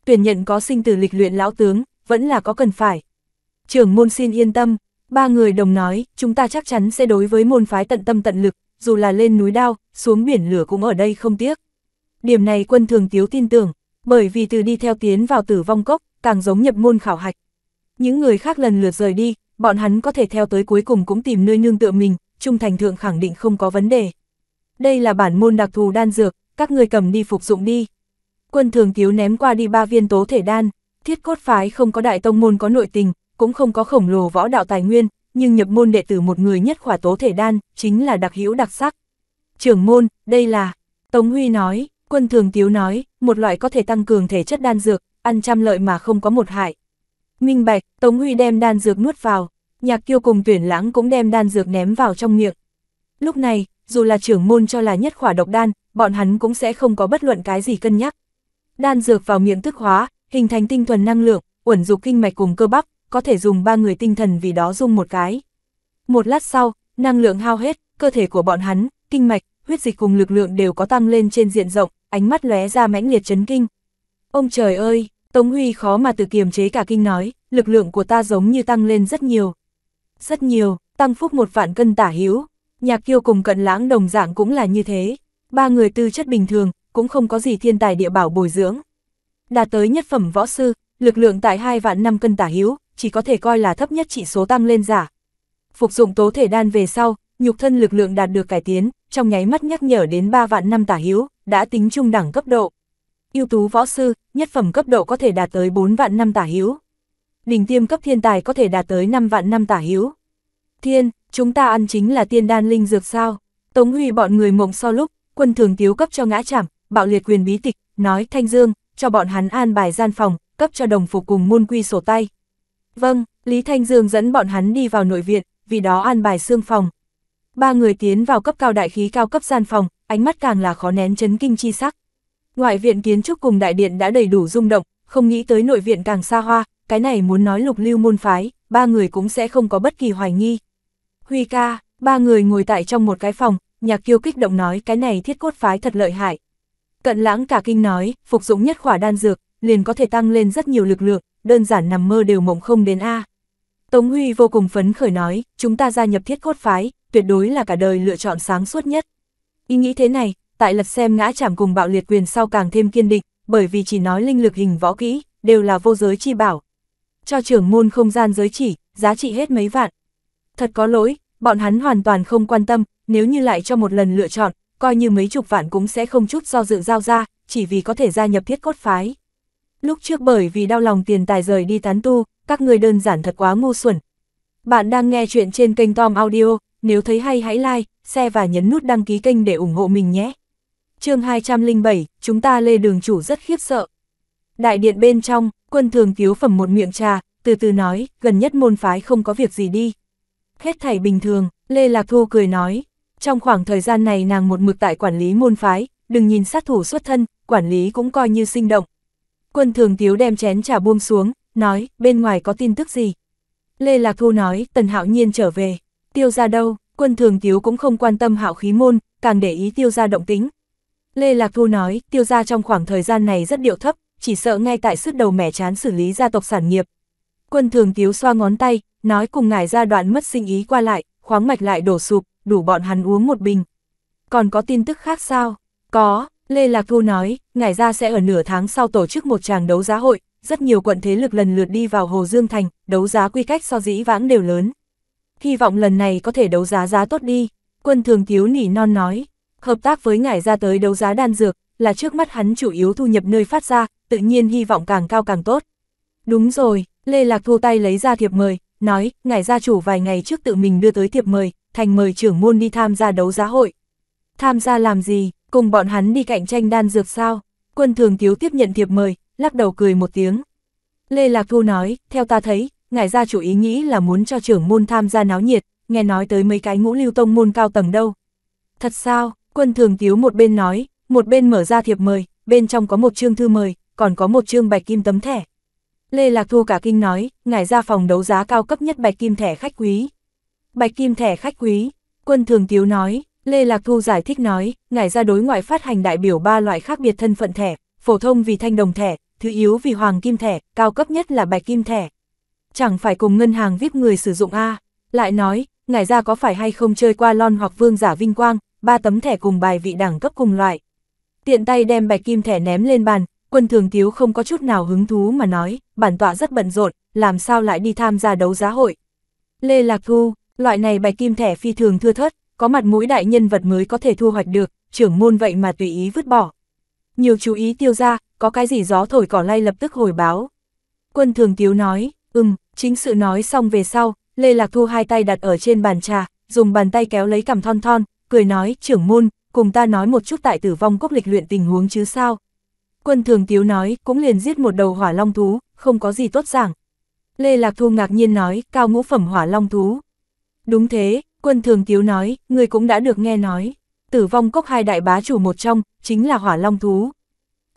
Tuyển nhận có sinh từ lịch luyện lão tướng, vẫn là có cần phải, trưởng môn xin yên tâm, ba người đồng nói, chúng ta chắc chắn sẽ đối với môn phái tận tâm tận lực, dù là lên núi đao, xuống biển lửa cũng ở đây không tiếc. Điểm này quân thường tiếu tin tưởng, bởi vì từ đi theo tiến vào tử vong cốc, càng giống nhập môn khảo hạch. Những người khác lần lượt rời đi, bọn hắn có thể theo tới cuối cùng cũng tìm nơi nương tựa mình, trung thành thượng khẳng định không có vấn đề. Đây là bản môn đặc thù đan dược, các người cầm đi phục dụng đi. Quân thường tiếu ném qua đi ba viên tố thể đan, thiết cốt phái không có đại tông môn có nội tình, cũng không có khổng lồ võ đạo tài nguyên, nhưng nhập môn đệ tử một người nhất khỏa tố thể đan, chính là đặc hữu đặc sắc. Trưởng môn, đây là, Tống Huy nói, quân thường tiếu nói, một loại có thể tăng cường thể chất đan dược, ăn trăm lợi mà không có một hại. Minh Bạch, Tống Huy đem đan dược nuốt vào, nhạc kiêu cùng tuyển lãng cũng đem đan dược ném vào trong miệng. Lúc này, dù là trưởng môn cho là nhất khỏa độc đan, bọn hắn cũng sẽ không có bất luận cái gì cân nhắc. Đan dược vào miệng tức hóa, hình thành tinh thuần năng lượng, uẩn dục kinh mạch cùng cơ bắp, có thể dùng ba người tinh thần vì đó dùng một cái. Một lát sau, năng lượng hao hết, cơ thể của bọn hắn, kinh mạch, huyết dịch cùng lực lượng đều có tăng lên trên diện rộng, ánh mắt lóe ra mãnh liệt chấn kinh. Ông trời ơi, Tống Huy khó mà tự kiềm chế cả kinh nói, lực lượng của ta giống như tăng lên rất nhiều. Rất nhiều, tăng phúc một vạn cân tả hữu nhạc kiêu cùng cận lãng đồng dạng cũng là như thế. Ba người tư chất bình thường, cũng không có gì thiên tài địa bảo bồi dưỡng. Đạt tới nhất phẩm võ sư, lực lượng tại hai vạn năm cân tả hữu chỉ có thể coi là thấp nhất chỉ số tăng lên giả. Phục dụng tố thể đan về sau, nhục thân lực lượng đạt được cải tiến, trong nháy mắt nhắc nhở đến 3 vạn năm tả hữu, đã tính trung đẳng cấp độ. Ưu tú võ sư, nhất phẩm cấp độ có thể đạt tới 4 vạn năm tả hữu. Đỉnh tiêm cấp thiên tài có thể đạt tới 5 vạn năm tả hữu. Thiên, chúng ta ăn chính là tiên đan linh dược sao? Tống Huy bọn người mộng so lúc, quân thường tiếu cấp cho ngã chạm bạo liệt quyền bí tịch, nói Thanh Dương, cho bọn hắn an bài gian phòng, cấp cho đồng phục cùng môn quy sổ tay, Vâng, Lý Thanh Dương dẫn bọn hắn đi vào nội viện, vì đó an bài xương phòng. Ba người tiến vào cấp cao đại khí cao cấp gian phòng, ánh mắt càng là khó nén chấn kinh chi sắc. Ngoại viện kiến trúc cùng đại điện đã đầy đủ rung động, không nghĩ tới nội viện càng xa hoa, cái này muốn nói lục lưu môn phái, ba người cũng sẽ không có bất kỳ hoài nghi. Huy ca, ba người ngồi tại trong một cái phòng, nhạc kiêu kích động nói cái này thiết cốt phái thật lợi hại. Cận lãng cả kinh nói, phục dụng nhất khỏa đan dược, liền có thể tăng lên rất nhiều lực lượng, đơn giản nằm mơ đều mộng không đến A. Tống Huy vô cùng phấn khởi nói, chúng ta gia nhập thiết cốt phái, tuyệt đối là cả đời lựa chọn sáng suốt nhất. Ý nghĩ thế này, tại lật xem ngã chảm cùng bạo liệt quyền sau càng thêm kiên định, bởi vì chỉ nói linh lực hình võ kỹ, đều là vô giới chi bảo. Cho trưởng môn không gian giới chỉ, giá trị hết mấy vạn. Thật có lỗi, bọn hắn hoàn toàn không quan tâm, nếu như lại cho một lần lựa chọn, coi như mấy chục vạn cũng sẽ không chút do dự giao ra, chỉ vì có thể gia nhập thiết cốt phái lúc trước bởi vì đau lòng tiền tài rời đi tán tu, các người đơn giản thật quá ngu xuẩn. Bạn đang nghe chuyện trên kênh Tom Audio, nếu thấy hay hãy like, share và nhấn nút đăng ký kênh để ủng hộ mình nhé. chương 207, chúng ta lê đường chủ rất khiếp sợ. Đại điện bên trong, quân thường thiếu phẩm một miệng trà, từ từ nói, gần nhất môn phái không có việc gì đi. Hết thảy bình thường, Lê Lạc Thu cười nói, trong khoảng thời gian này nàng một mực tại quản lý môn phái, đừng nhìn sát thủ xuất thân, quản lý cũng coi như sinh động, Quân thường tiếu đem chén trà buông xuống, nói, bên ngoài có tin tức gì? Lê Lạc Thu nói, Tần Hạo Nhiên trở về, tiêu ra đâu, quân thường Tiếu cũng không quan tâm hạo khí môn, càng để ý tiêu ra động tính. Lê Lạc Thu nói, tiêu ra trong khoảng thời gian này rất điệu thấp, chỉ sợ ngay tại sức đầu mẻ chán xử lý gia tộc sản nghiệp. Quân thường Tiếu xoa ngón tay, nói cùng ngài ra đoạn mất sinh ý qua lại, khoáng mạch lại đổ sụp, đủ bọn hắn uống một bình. Còn có tin tức khác sao? Có, Lê Lạc Thu nói, ngài ra sẽ ở nửa tháng sau tổ chức một tràng đấu giá hội, rất nhiều quận thế lực lần lượt đi vào Hồ Dương Thành, đấu giá quy cách so dĩ vãng đều lớn. Hy vọng lần này có thể đấu giá giá tốt đi, quân thường thiếu nỉ non nói, hợp tác với ngài ra tới đấu giá đan dược, là trước mắt hắn chủ yếu thu nhập nơi phát ra, tự nhiên hy vọng càng cao càng tốt. Đúng rồi, Lê Lạc Thu tay lấy ra thiệp mời, nói, ngài gia chủ vài ngày trước tự mình đưa tới thiệp mời, thành mời trưởng môn đi tham gia đấu giá hội. Tham gia làm gì? Cùng bọn hắn đi cạnh tranh đan dược sao? Quân thường thiếu tiếp nhận thiệp mời, lắc đầu cười một tiếng. Lê Lạc Thu nói, theo ta thấy, ngài gia chủ ý nghĩ là muốn cho trưởng môn tham gia náo nhiệt, nghe nói tới mấy cái ngũ lưu tông môn cao tầng đâu. Thật sao, quân thường tiếu một bên nói, một bên mở ra thiệp mời, bên trong có một chương thư mời, còn có một chương bạch kim tấm thẻ. Lê Lạc Thu cả kinh nói, ngài ra phòng đấu giá cao cấp nhất bạch kim thẻ khách quý. Bạch kim thẻ khách quý, quân thường tiếu nói, Lê Lạc Thu giải thích nói, ngài ra đối ngoại phát hành đại biểu ba loại khác biệt thân phận thẻ, phổ thông vì thanh đồng thẻ, thứ yếu vì hoàng kim thẻ, cao cấp nhất là bạch kim thẻ. Chẳng phải cùng ngân hàng VIP người sử dụng A. Lại nói, ngài ra có phải hay không chơi qua lon hoặc vương giả vinh quang, ba tấm thẻ cùng bài vị đẳng cấp cùng loại. Tiện tay đem bạch kim thẻ ném lên bàn, quân thường thiếu không có chút nào hứng thú mà nói, bản tọa rất bận rộn, làm sao lại đi tham gia đấu giá hội. Lê Lạc Thu, loại này bạch kim thẻ phi thường thưa thớt, có mặt mũi đại nhân vật mới có thể thu hoạch được, trưởng môn vậy mà tùy ý vứt bỏ. Nhiều chú ý tiêu ra, có cái gì gió thổi cỏ lay lập tức hồi báo. Quân thường tiếu nói, ừm, chính sự nói xong về sau, Lê Lạc Thu hai tay đặt ở trên bàn trà, dùng bàn tay kéo lấy cằm thon thon, cười nói, trưởng môn, cùng ta nói một chút tại tử vong cốc lịch luyện tình huống chứ sao. Quân thường tiếu nói, cũng liền giết một đầu hỏa long thú, không có gì tốt giảng. Lê Lạc Thu ngạc nhiên nói, cao ngũ phẩm hỏa long thú. Đúng thế, Quân thường tiếu nói, người cũng đã được nghe nói, tử vong cốc hai đại bá chủ một trong, chính là hỏa long thú.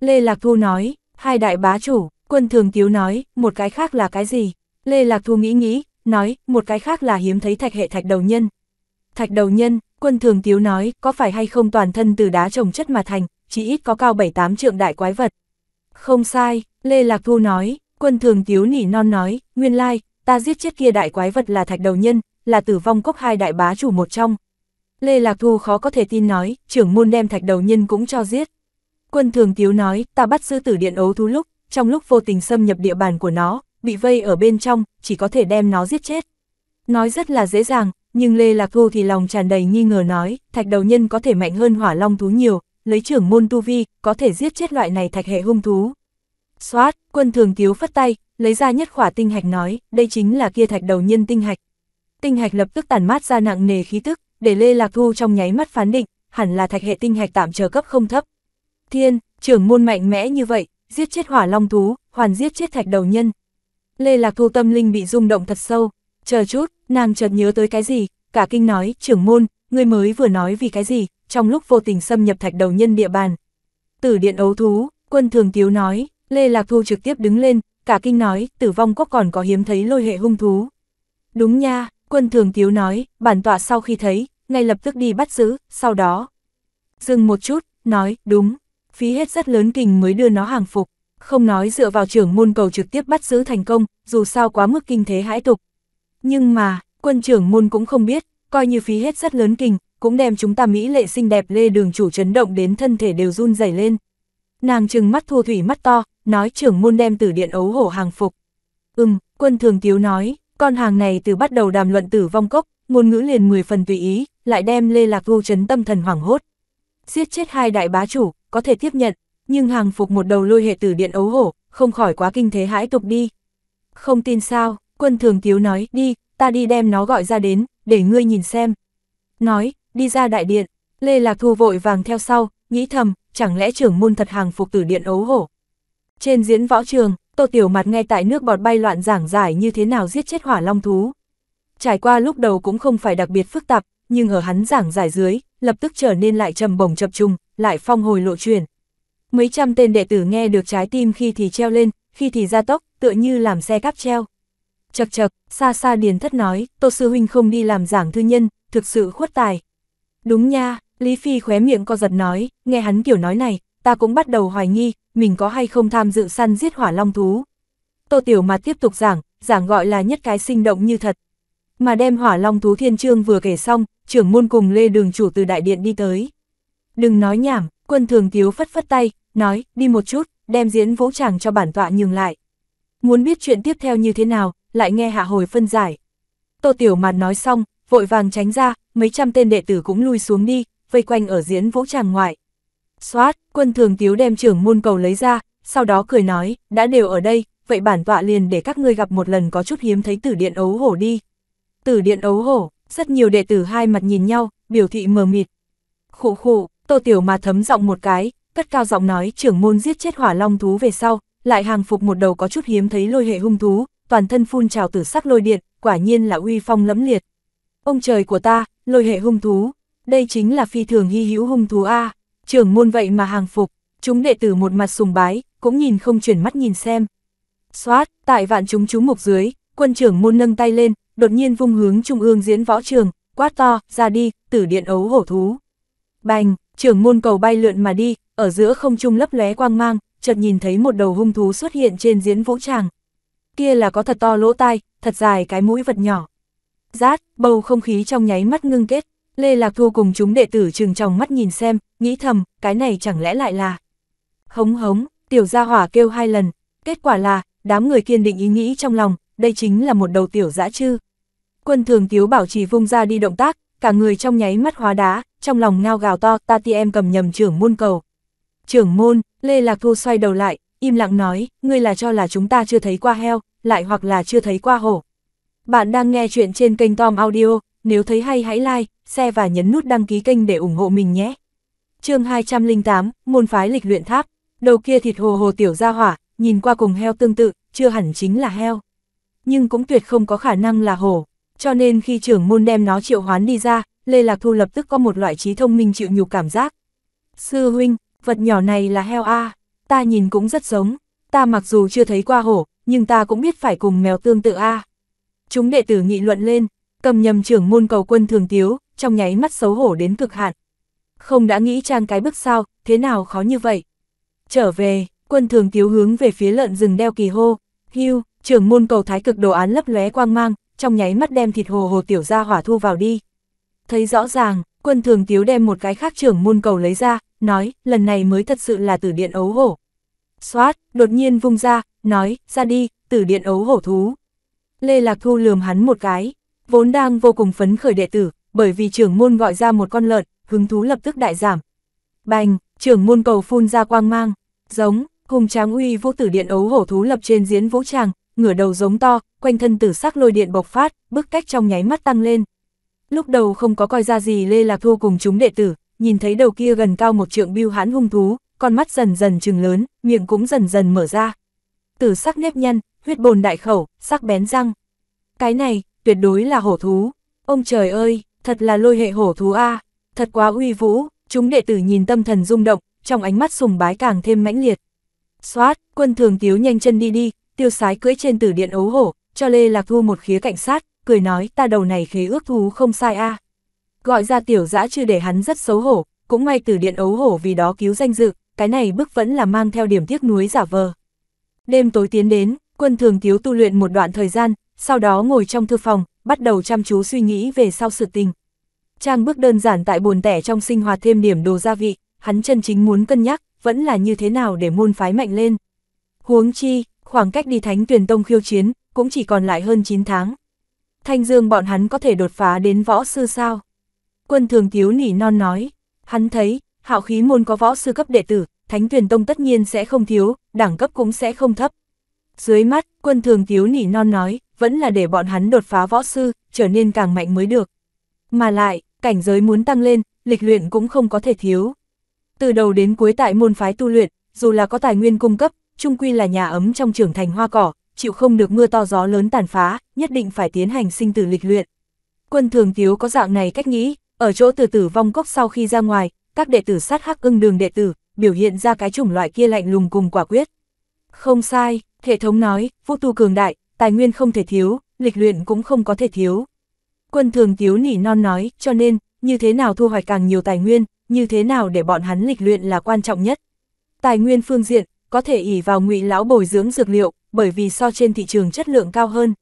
Lê Lạc Thu nói, hai đại bá chủ, quân thường tiếu nói, một cái khác là cái gì? Lê Lạc Thu nghĩ nghĩ, nói, một cái khác là hiếm thấy thạch hệ thạch đầu nhân. Thạch đầu nhân, quân thường tiếu nói, có phải hay không toàn thân từ đá trồng chất mà thành, chỉ ít có cao 7-8 trượng đại quái vật. Không sai, Lê Lạc Thu nói, quân thường tiếu nỉ non nói, nguyên lai, ta giết chết kia đại quái vật là thạch đầu nhân, là tử vong cốc hai đại bá chủ một trong. Lê Lạc Thu khó có thể tin nói, trưởng môn đem thạch đầu nhân cũng cho giết. Quân thường tiếu nói, ta bắt sư tử điện ấu thú lúc, trong lúc vô tình xâm nhập địa bàn của nó, bị vây ở bên trong, chỉ có thể đem nó giết chết. Nói rất là dễ dàng, nhưng Lê Lạc Thu thì lòng tràn đầy nghi ngờ nói, thạch đầu nhân có thể mạnh hơn hỏa long thú nhiều, lấy trưởng môn tu vi, có thể giết chết loại này thạch hệ hung thú. Xoát, quân thường tiếu phất tay, lấy ra nhất khỏa tinh hạch nói, đây chính là kia thạch đầu nhân tinh hạch tinh hạch lập tức tàn mát ra nặng nề khí tức, để Lê Lạc Thu trong nháy mắt phán định, hẳn là thạch hệ tinh hạch tạm chờ cấp không thấp. Thiên, trưởng môn mạnh mẽ như vậy, giết chết hỏa long thú, hoàn giết chết thạch đầu nhân. Lê Lạc Thu tâm linh bị rung động thật sâu, chờ chút, nàng chợt nhớ tới cái gì, cả kinh nói, trưởng môn, người mới vừa nói vì cái gì, trong lúc vô tình xâm nhập thạch đầu nhân địa bàn. Tử điện ấu thú, quân thường tiếu nói, Lê Lạc Thu trực tiếp đứng lên, cả kinh nói, tử vong có còn có hiếm thấy lôi hệ hung thú. Đúng nha, Quân thường tiếu nói, bản tọa sau khi thấy, ngay lập tức đi bắt giữ, sau đó. Dừng một chút, nói, đúng, phí hết rất lớn kình mới đưa nó hàng phục, không nói dựa vào trưởng môn cầu trực tiếp bắt giữ thành công, dù sao quá mức kinh thế hãi tục. Nhưng mà, quân trưởng môn cũng không biết, coi như phí hết rất lớn kình, cũng đem chúng ta Mỹ lệ xinh đẹp lê đường chủ chấn động đến thân thể đều run rẩy lên. Nàng trừng mắt thua thủy mắt to, nói trưởng môn đem tử điện ấu hổ hàng phục. Ừm, quân thường tiếu nói, con hàng này từ bắt đầu đàm luận tử vong cốc, ngôn ngữ liền 10 phần tùy ý, lại đem Lê Lạc vô chấn tâm thần hoảng hốt. Giết chết hai đại bá chủ, có thể tiếp nhận, nhưng hàng phục một đầu lôi hệ tử điện ấu hổ, không khỏi quá kinh thế hãi tục đi. Không tin sao, quân thường tiếu nói, đi, ta đi đem nó gọi ra đến, để ngươi nhìn xem. Nói, đi ra đại điện, Lê Lạc Thu vội vàng theo sau, nghĩ thầm, chẳng lẽ trưởng môn thật hàng phục tử điện ấu hổ. Trên diễn võ trường, Tô Tiểu Mạt nghe tại nước bọt bay loạn giảng giải như thế nào giết chết hỏa long thú. Trải qua lúc đầu cũng không phải đặc biệt phức tạp, nhưng ở hắn giảng giải dưới, lập tức trở nên lại trầm bổng chập trùng, lại phong hồi lộ truyền. Mấy trăm tên đệ tử nghe được trái tim khi thì treo lên, khi thì ra tốc, tựa như làm xe cáp treo. Chật chật, xa xa điền thất nói, Tô Sư Huynh không đi làm giảng thư nhân, thực sự khuất tài. Đúng nha, Lý Phi khóe miệng co giật nói, nghe hắn kiểu nói này, ta cũng bắt đầu hoài nghi, mình có hay không tham dự săn giết hỏa long thú. Tô Tiểu Mạt tiếp tục giảng, giảng gọi là nhất cái sinh động như thật. Mà đem hỏa long thú thiên trương vừa kể xong, trưởng môn cùng Lê Đường Chủ từ đại điện đi tới. Đừng nói nhảm, quân thường tiếu phất phất tay, nói, đi một chút, đem diễn vũ tràng cho bản tọa nhường lại. Muốn biết chuyện tiếp theo như thế nào, lại nghe hạ hồi phân giải. Tô Tiểu Mạt nói xong, vội vàng tránh ra, mấy trăm tên đệ tử cũng lui xuống đi, vây quanh ở diễn vũ tràng ngoại. Xoát, quân thường tiếu đem trưởng môn cầu lấy ra, sau đó cười nói, đã đều ở đây, vậy bản tọa liền để các ngươi gặp một lần có chút hiếm thấy tử điện ấu hổ đi. Tử điện ấu hổ, rất nhiều đệ tử hai mặt nhìn nhau, biểu thị mờ mịt. Khụ khụ, tô tiểu mà thấm giọng một cái, cất cao giọng nói trưởng môn giết chết hỏa long thú về sau, lại hàng phục một đầu có chút hiếm thấy lôi hệ hung thú, toàn thân phun trào tử sắc lôi điện, quả nhiên là uy phong lẫm liệt. Ông trời của ta, lôi hệ hung thú, đây chính là phi thường hy hữu hung thú A trưởng môn vậy mà hàng phục, chúng đệ tử một mặt sùng bái, cũng nhìn không chuyển mắt nhìn xem. Xoát, tại vạn chúng chú mục dưới, quân trưởng môn nâng tay lên, đột nhiên vung hướng trung ương diễn võ trường, quát to, ra đi, tử điện ấu hổ thú. Bành, trưởng môn cầu bay lượn mà đi, ở giữa không trung lấp lóe quang mang, chợt nhìn thấy một đầu hung thú xuất hiện trên diễn vũ tràng. Kia là có thật to lỗ tai, thật dài cái mũi vật nhỏ. Rát, bầu không khí trong nháy mắt ngưng kết, Lê Lạc Thu cùng chúng đệ tử trừng trong mắt nhìn xem, nghĩ thầm, cái này chẳng lẽ lại là... Hống hống, tiểu gia hỏa kêu hai lần, kết quả là, đám người kiên định ý nghĩ trong lòng, đây chính là một đầu tiểu dã chư. Quân thường tiếu bảo trì vung ra đi động tác, cả người trong nháy mắt hóa đá, trong lòng ngao gào to, ta ti em cầm nhầm trưởng môn cầu. Trưởng môn, Lê Lạc Thu xoay đầu lại, im lặng nói, ngươi là cho là chúng ta chưa thấy qua heo, lại hoặc là chưa thấy qua hổ. Bạn đang nghe chuyện trên kênh Tom Audio, nếu thấy hay hãy like, share và nhấn nút đăng ký kênh để ủng hộ mình nhé. chương 208, môn phái lịch luyện tháp, đầu kia thịt hồ hồ tiểu ra hỏa, nhìn qua cùng heo tương tự, chưa hẳn chính là heo. Nhưng cũng tuyệt không có khả năng là hồ cho nên khi trưởng môn đem nó triệu hoán đi ra, Lê Lạc Thu lập tức có một loại trí thông minh chịu nhục cảm giác. Sư huynh, vật nhỏ này là heo a ta nhìn cũng rất giống, ta mặc dù chưa thấy qua hổ, nhưng ta cũng biết phải cùng mèo tương tự a Chúng đệ tử nghị luận lên, Cầm nhầm trưởng môn cầu quân thường tiếu, trong nháy mắt xấu hổ đến cực hạn. Không đã nghĩ trang cái bức sao, thế nào khó như vậy. Trở về, quân thường tiếu hướng về phía lợn rừng đeo kỳ hô, hưu, trưởng môn cầu thái cực đồ án lấp lóe quang mang, trong nháy mắt đem thịt hồ hồ tiểu ra hỏa thu vào đi. Thấy rõ ràng, quân thường tiếu đem một cái khác trưởng môn cầu lấy ra, nói, lần này mới thật sự là tử điện ấu hổ. Xoát, đột nhiên vung ra, nói, ra đi, tử điện ấu hổ thú. Lê Lạc Thu lườm hắn một cái, vốn đang vô cùng phấn khởi đệ tử, bởi vì trưởng môn gọi ra một con lợn, hứng thú lập tức đại giảm. Bành, trưởng môn cầu phun ra quang mang, giống, hùng tráng uy vũ tử điện ấu hổ thú lập trên diễn vũ tràng, ngửa đầu giống to, quanh thân tử sắc lôi điện bộc phát, bước cách trong nháy mắt tăng lên. Lúc đầu không có coi ra gì Lê Lạc Thu cùng chúng đệ tử, nhìn thấy đầu kia gần cao một trượng bưu hãn hung thú, con mắt dần dần trừng lớn, miệng cũng dần dần mở ra. Tử sắc nếp nhăn, huyết bồn đại khẩu, sắc bén răng. Cái này, tuyệt đối là hổ thú. Ông trời ơi, thật là lôi hệ hổ thú a, à, thật quá uy vũ, chúng đệ tử nhìn tâm thần rung động, trong ánh mắt sùng bái càng thêm mãnh liệt. Xoát, quân thường tiếu nhanh chân đi đi, tiêu sái cưỡi trên tử điện ấu hổ, cho Lê Lạc Thu một khía cảnh sát, cười nói ta đầu này khế ước thú không sai a. À. Gọi ra tiểu dã chưa để hắn rất xấu hổ, cũng may tử điện ấu hổ vì đó cứu danh dự, cái này bức vẫn là mang theo điểm tiếc núi giả vờ. Đêm tối tiến đến, quân thường tiếu tu luyện một đoạn thời gian, sau đó ngồi trong thư phòng, bắt đầu chăm chú suy nghĩ về sau sự tình. Trang bước đơn giản tại buồn tẻ trong sinh hoạt thêm điểm đồ gia vị, hắn chân chính muốn cân nhắc, vẫn là như thế nào để môn phái mạnh lên. Huống chi, khoảng cách đi thánh tuyển tông khiêu chiến, cũng chỉ còn lại hơn 9 tháng. Thanh dương bọn hắn có thể đột phá đến võ sư sao? Quân thường thiếu nỉ non nói, hắn thấy, hạo khí môn có võ sư cấp đệ tử, thánh tuyển tông tất nhiên sẽ không thiếu, đẳng cấp cũng sẽ không thấp. Dưới mắt, quân thường thiếu nỉ non nói, vẫn là để bọn hắn đột phá võ sư, trở nên càng mạnh mới được. Mà lại, cảnh giới muốn tăng lên, lịch luyện cũng không có thể thiếu. Từ đầu đến cuối tại môn phái tu luyện, dù là có tài nguyên cung cấp, trung quy là nhà ấm trong trưởng thành hoa cỏ, chịu không được mưa to gió lớn tàn phá, nhất định phải tiến hành sinh tử lịch luyện. Quân thường tiếu có dạng này cách nghĩ, ở chỗ từ tử vong cốc sau khi ra ngoài, các đệ tử sát hắc ưng đường đệ tử, biểu hiện ra cái chủng loại kia lạnh lùng cùng quả quyết. Không sai, hệ thống nói, vũ tu cường đại, tài nguyên không thể thiếu, lịch luyện cũng không có thể thiếu. Quân thường tiếu nỉ non nói, cho nên, như thế nào thu hoạch càng nhiều tài nguyên, như thế nào để bọn hắn lịch luyện là quan trọng nhất. Tài nguyên phương diện, có thể ỉ vào ngụy lão bồi dưỡng dược liệu, bởi vì so trên thị trường chất lượng cao hơn.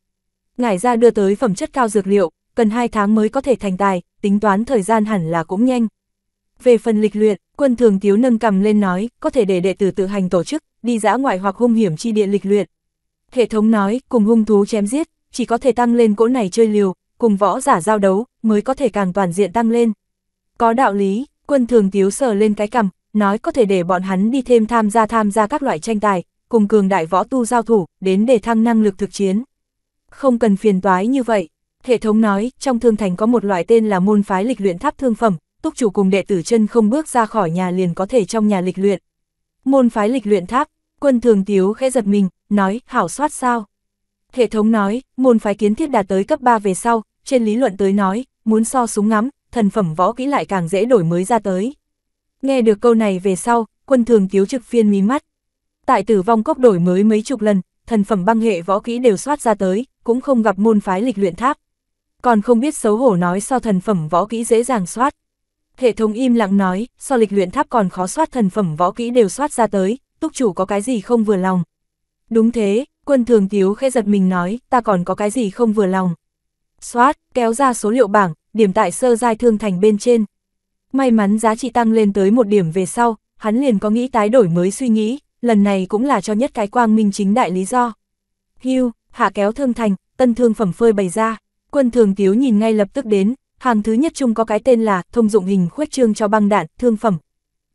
Ngải ra đưa tới phẩm chất cao dược liệu, cần 2 tháng mới có thể thành tài, tính toán thời gian hẳn là cũng nhanh. Về phần lịch luyện, quân thường tiếu nâng cầm lên nói, có thể để đệ tử tự hành tổ chức, đi dã ngoại hoặc hung hiểm chi địa lịch luyện, Hệ thống nói, cùng hung thú chém giết, chỉ có thể tăng lên cỗ này chơi liều, cùng võ giả giao đấu, mới có thể càng toàn diện tăng lên. Có đạo lý, quân thường tiếu sờ lên cái cầm nói có thể để bọn hắn đi thêm tham gia tham gia các loại tranh tài, cùng cường đại võ tu giao thủ, đến để thăng năng lực thực chiến. Không cần phiền toái như vậy, hệ thống nói, trong thương thành có một loại tên là môn phái lịch luyện tháp thương phẩm, túc chủ cùng đệ tử chân không bước ra khỏi nhà liền có thể trong nhà lịch luyện. Môn phái lịch luyện tháp, quân thường tiếu khẽ giật mình, nói, khảo soát sao? Hệ thống nói, môn phái kiến thiết đạt tới cấp 3 về sau, trên lý luận tới nói, muốn so súng ngắm, thần phẩm võ kỹ lại càng dễ đổi mới ra tới. Nghe được câu này về sau, quân thường tiếu trực phiên mí mắt. Tại tử vong cốc đổi mới mấy chục lần, thần phẩm băng hệ võ kỹ đều soát ra tới, cũng không gặp môn phái lịch luyện tháp. Còn không biết xấu hổ nói so thần phẩm võ kỹ dễ dàng soát. Hệ thống im lặng nói, so lịch luyện tháp còn khó soát thần phẩm võ kỹ đều soát ra tới, túc chủ có cái gì không vừa lòng. Đúng thế, quân thường tiếu khẽ giật mình nói, ta còn có cái gì không vừa lòng. Xoát, kéo ra số liệu bảng, điểm tại sơ giai thương thành bên trên. May mắn giá trị tăng lên tới một điểm về sau, hắn liền có nghĩ tái đổi mới suy nghĩ, lần này cũng là cho nhất cái quang minh chính đại lý do. Hưu, hạ kéo thương thành, tân thương phẩm phơi bày ra, quân thường tiếu nhìn ngay lập tức đến, hàng thứ nhất chung có cái tên là thông dụng hình khuếch trương cho băng đạn, thương phẩm.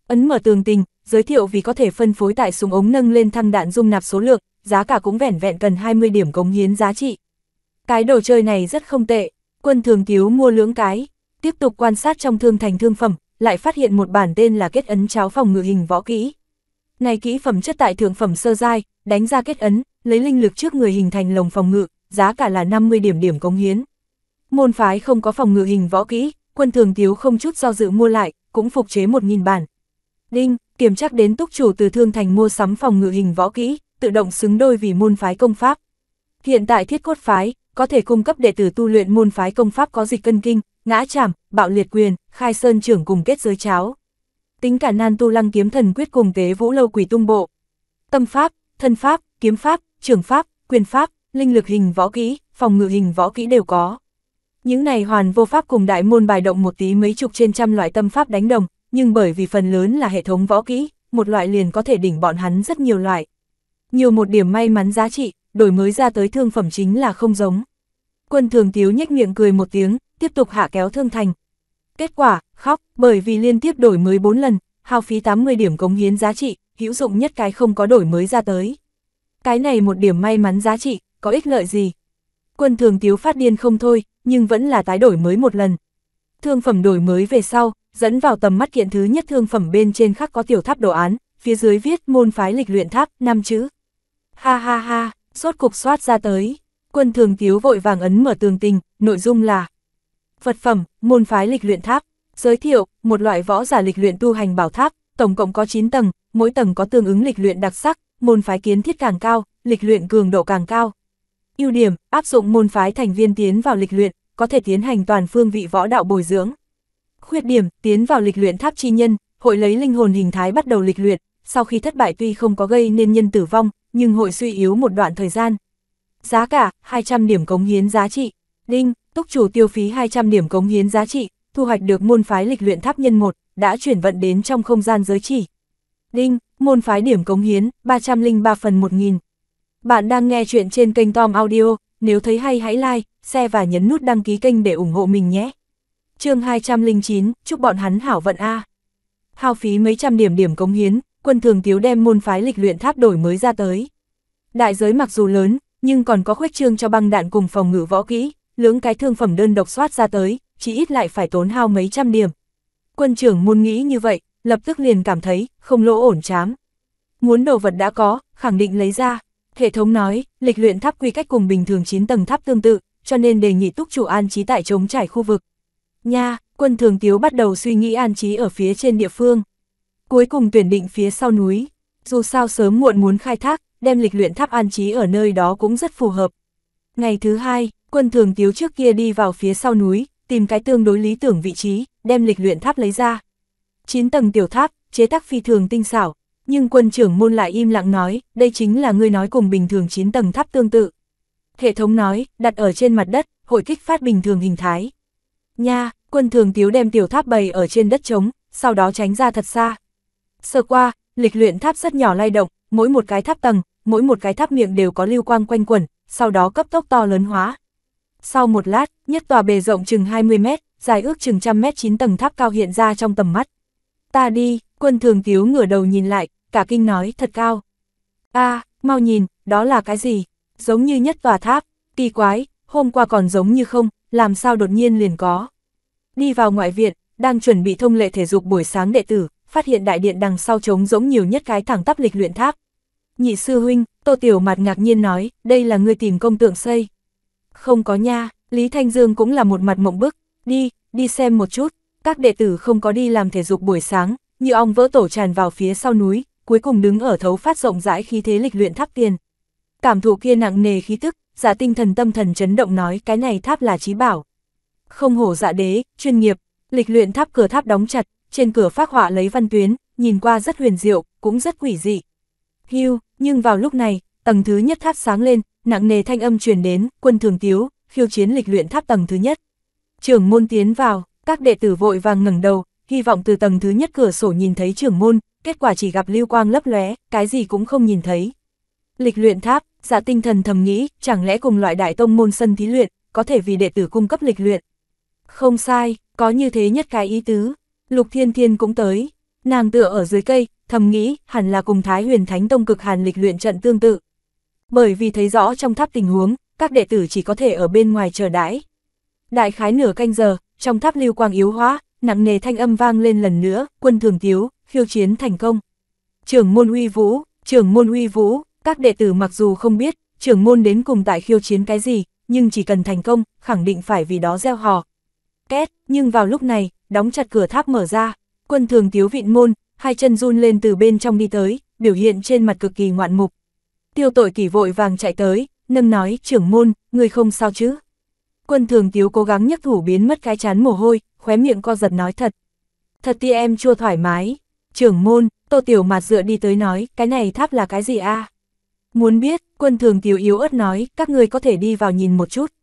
Ấn mở tường tình, giới thiệu vì có thể phân phối tại súng ống nâng lên thăng đạn dung nạp số lượng, giá cả cũng vẻn vẹn cần 20 điểm cống hiến giá trị. Cái đồ chơi này rất không tệ, quân thường tiếu mua lưỡng cái, tiếp tục quan sát trong thương thành thương phẩm, lại phát hiện một bản tên là kết ấn cháo phòng ngự hình võ kỹ. Này kỹ phẩm chất tại thượng phẩm sơ giai, đánh ra kết ấn, lấy linh lực trước người hình thành lồng phòng ngự, giá cả là 50 điểm điểm cống hiến. Môn phái không có phòng ngự hình võ kỹ, quân thường tiếu không chút do dự mua lại, cũng phục chế 1.000 bản. Đinh, kiểm chắc đến túc chủ từ thương thành mua sắm phòng ngự hình võ kỹ, tự động xứng đôi vì môn phái công pháp. Hiện tại thiết cốt phái, có thể cung cấp đệ tử tu luyện môn phái công pháp có dịch cân kinh, ngã chảm, bạo liệt quyền, khai sơn trưởng cùng kết giới cháo. Tính cả nan tu lăng kiếm thần quyết cùng tế vũ lâu quỷ tung bộ. Tâm pháp, thân pháp, kiếm pháp, trưởng pháp, quyền pháp, linh lực hình võ kỹ, phòng ngự hình võ kỹ đều có. Những này hoàn vô pháp cùng đại môn bài động một tí mấy chục trên trăm loại tâm pháp đánh đồng, nhưng bởi vì phần lớn là hệ thống võ kỹ, một loại liền có thể đỉnh bọn hắn rất nhiều loại. Nhiều một điểm may mắn giá trị, đổi mới ra tới thương phẩm chính là không giống. Quân thường tiếu nhếch miệng cười một tiếng, tiếp tục hạ kéo thương thành. Kết quả, khóc, bởi vì liên tiếp đổi mới 4 lần, hao phí 80 điểm cống hiến giá trị, hữu dụng nhất cái không có đổi mới ra tới. Cái này một điểm may mắn giá trị, có ích lợi gì? Quân thường tiếu phát điên không thôi, nhưng vẫn là tái đổi mới một lần. Thương phẩm đổi mới về sau, dẫn vào tầm mắt kiện thứ nhất thương phẩm bên trên khắc có tiểu tháp đồ án, phía dưới viết môn phái lịch luyện tháp, năm chữ. Ha ha ha, sốt cục soát ra tới, quân thường tiếu vội vàng ấn mở tường tình, nội dung là Phật phẩm, môn phái lịch luyện tháp, giới thiệu, một loại võ giả lịch luyện tu hành bảo tháp, tổng cộng có 9 tầng, mỗi tầng có tương ứng lịch luyện đặc sắc, môn phái kiến thiết càng cao, lịch luyện cường độ càng cao. Ưu điểm, áp dụng môn phái thành viên tiến vào lịch luyện, có thể tiến hành toàn phương vị võ đạo bồi dưỡng. Khuyết điểm, tiến vào lịch luyện tháp chi nhân, hội lấy linh hồn hình thái bắt đầu lịch luyện, sau khi thất bại tuy không có gây nên nhân tử vong, nhưng hội suy yếu một đoạn thời gian. Giá cả, 200 điểm cống hiến giá trị. Đinh, túc chủ tiêu phí 200 điểm cống hiến giá trị, thu hoạch được môn phái lịch luyện tháp nhân 1, đã chuyển vận đến trong không gian giới chỉ. Đinh, môn phái điểm cống hiến, 303 phần 1000. Bạn đang nghe chuyện trên kênh Tom Audio, nếu thấy hay hãy like, share và nhấn nút đăng ký kênh để ủng hộ mình nhé chương 209, chúc bọn hắn hảo vận A. Hao phí mấy trăm điểm điểm cống hiến, quân thường tiếu đem môn phái lịch luyện tháp đổi mới ra tới. Đại giới mặc dù lớn, nhưng còn có khuếch trương cho băng đạn cùng phòng ngự võ kỹ, lưỡng cái thương phẩm đơn độc soát ra tới, chỉ ít lại phải tốn hao mấy trăm điểm. Quân trưởng môn nghĩ như vậy, lập tức liền cảm thấy, không lỗ ổn chám. Muốn đồ vật đã có, khẳng định lấy ra. Hệ thống nói, lịch luyện tháp quy cách cùng bình thường 9 tầng tháp tương tự, cho nên đề nghị túc chủ an trí tại chống trải khu vực, Nha, quân thường tiếu bắt đầu suy nghĩ an trí ở phía trên địa phương. Cuối cùng tuyển định phía sau núi, dù sao sớm muộn muốn khai thác, đem lịch luyện tháp an trí ở nơi đó cũng rất phù hợp. Ngày thứ hai, quân thường tiếu trước kia đi vào phía sau núi, tìm cái tương đối lý tưởng vị trí, đem lịch luyện tháp lấy ra. 9 tầng tiểu tháp, chế tác phi thường tinh xảo, nhưng quân trưởng môn lại im lặng nói, đây chính là ngươi nói cùng bình thường 9 tầng tháp tương tự. Hệ thống nói, đặt ở trên mặt đất, hội kích phát bình thường hình thái. Nha, quân thường tiếu đem tiểu tháp bày ở trên đất trống, sau đó tránh ra thật xa. Sơ qua, lịch luyện tháp rất nhỏ lay động, mỗi một cái tháp tầng, mỗi một cái tháp miệng đều có lưu quang quanh quẩn, sau đó cấp tốc to lớn hóa. Sau một lát, nhất tòa bề rộng chừng 20 mét, dài ước chừng trăm mét 9 tầng tháp cao hiện ra trong tầm mắt. Ta đi, quân thường tiếu ngửa đầu nhìn lại, cả kinh nói thật cao. a mau nhìn, đó là cái gì? Giống như nhất tòa tháp, kỳ quái, hôm qua còn giống như không, làm sao đột nhiên liền có. Đi vào ngoại viện, đang chuẩn bị thông lệ thể dục buổi sáng đệ tử, phát hiện đại điện đằng sau trống giống nhiều nhất cái thẳng tắp lịch luyện tháp. Nhị sư huynh, Tô Tiểu Mạt ngạc nhiên nói, đây là người tìm công tượng xây. Không có nha, Lý Thanh Dương cũng là một mặt mộng bức, đi, đi xem một chút, các đệ tử không có đi làm thể dục buổi sáng, như ong vỡ tổ tràn vào phía sau núi, cuối cùng đứng ở thấu phát rộng rãi khí thế lịch luyện tháp tiền. Cảm thụ kia nặng nề khí tức, giả dạ tinh thần tâm thần chấn động nói cái này tháp là trí bảo. Không hổ dạ đế, chuyên nghiệp, lịch luyện tháp cửa tháp đóng chặt, trên cửa phác họa lấy văn tuyến, nhìn qua rất huyền diệu, cũng rất quỷ dị. Hưu, nhưng vào lúc này, tầng thứ nhất tháp sáng lên, nặng nề thanh âm truyền đến, quân thường tiếu, khiêu chiến lịch luyện tháp tầng thứ nhất. Trưởng môn tiến vào, các đệ tử vội vàng ngẩng đầu, hy vọng từ tầng thứ nhất cửa sổ nhìn thấy trưởng môn, kết quả chỉ gặp lưu quang lấp lóe, cái gì cũng không nhìn thấy. Lịch luyện tháp, dạ tinh thần thầm nghĩ, chẳng lẽ cùng loại đại tông môn sân thí luyện, có thể vì đệ tử cung cấp lịch luyện. Không sai, có như thế nhất cái ý tứ. Lục Thiên Thiên cũng tới, nàng tựa ở dưới cây, thầm nghĩ, hẳn là cùng Thái Huyền Thánh Tông cực hàn lịch luyện trận tương tự. Bởi vì thấy rõ trong tháp tình huống, các đệ tử chỉ có thể ở bên ngoài chờ đãi. Đại khái nửa canh giờ, trong tháp lưu quang yếu hóa, nặng nề thanh âm vang lên lần nữa, quân thường tiếu khiêu chiến thành công. Trưởng môn uy vũ, trưởng môn uy vũ, các đệ tử mặc dù không biết, trưởng môn đến cùng tại khiêu chiến cái gì, nhưng chỉ cần thành công, khẳng định phải vì đó gieo hò. Két, nhưng vào lúc này, đóng chặt cửa tháp mở ra, quân thường tiếu vịn môn, hai chân run lên từ bên trong đi tới, biểu hiện trên mặt cực kỳ ngoạn mục. Tiêu tội kỳ vội vàng chạy tới, nâng nói, trưởng môn, người không sao chứ. Quân thường tiếu cố gắng nhấc thủ biến mất cái chán mồ hôi, khóe miệng co giật nói thật. Thật ti em chua thoải mái. Trưởng môn, tô tiểu mặt dựa đi tới nói, cái này tháp là cái gì a Muốn biết, quân thường tiểu yếu ớt nói, các ngươi có thể đi vào nhìn một chút.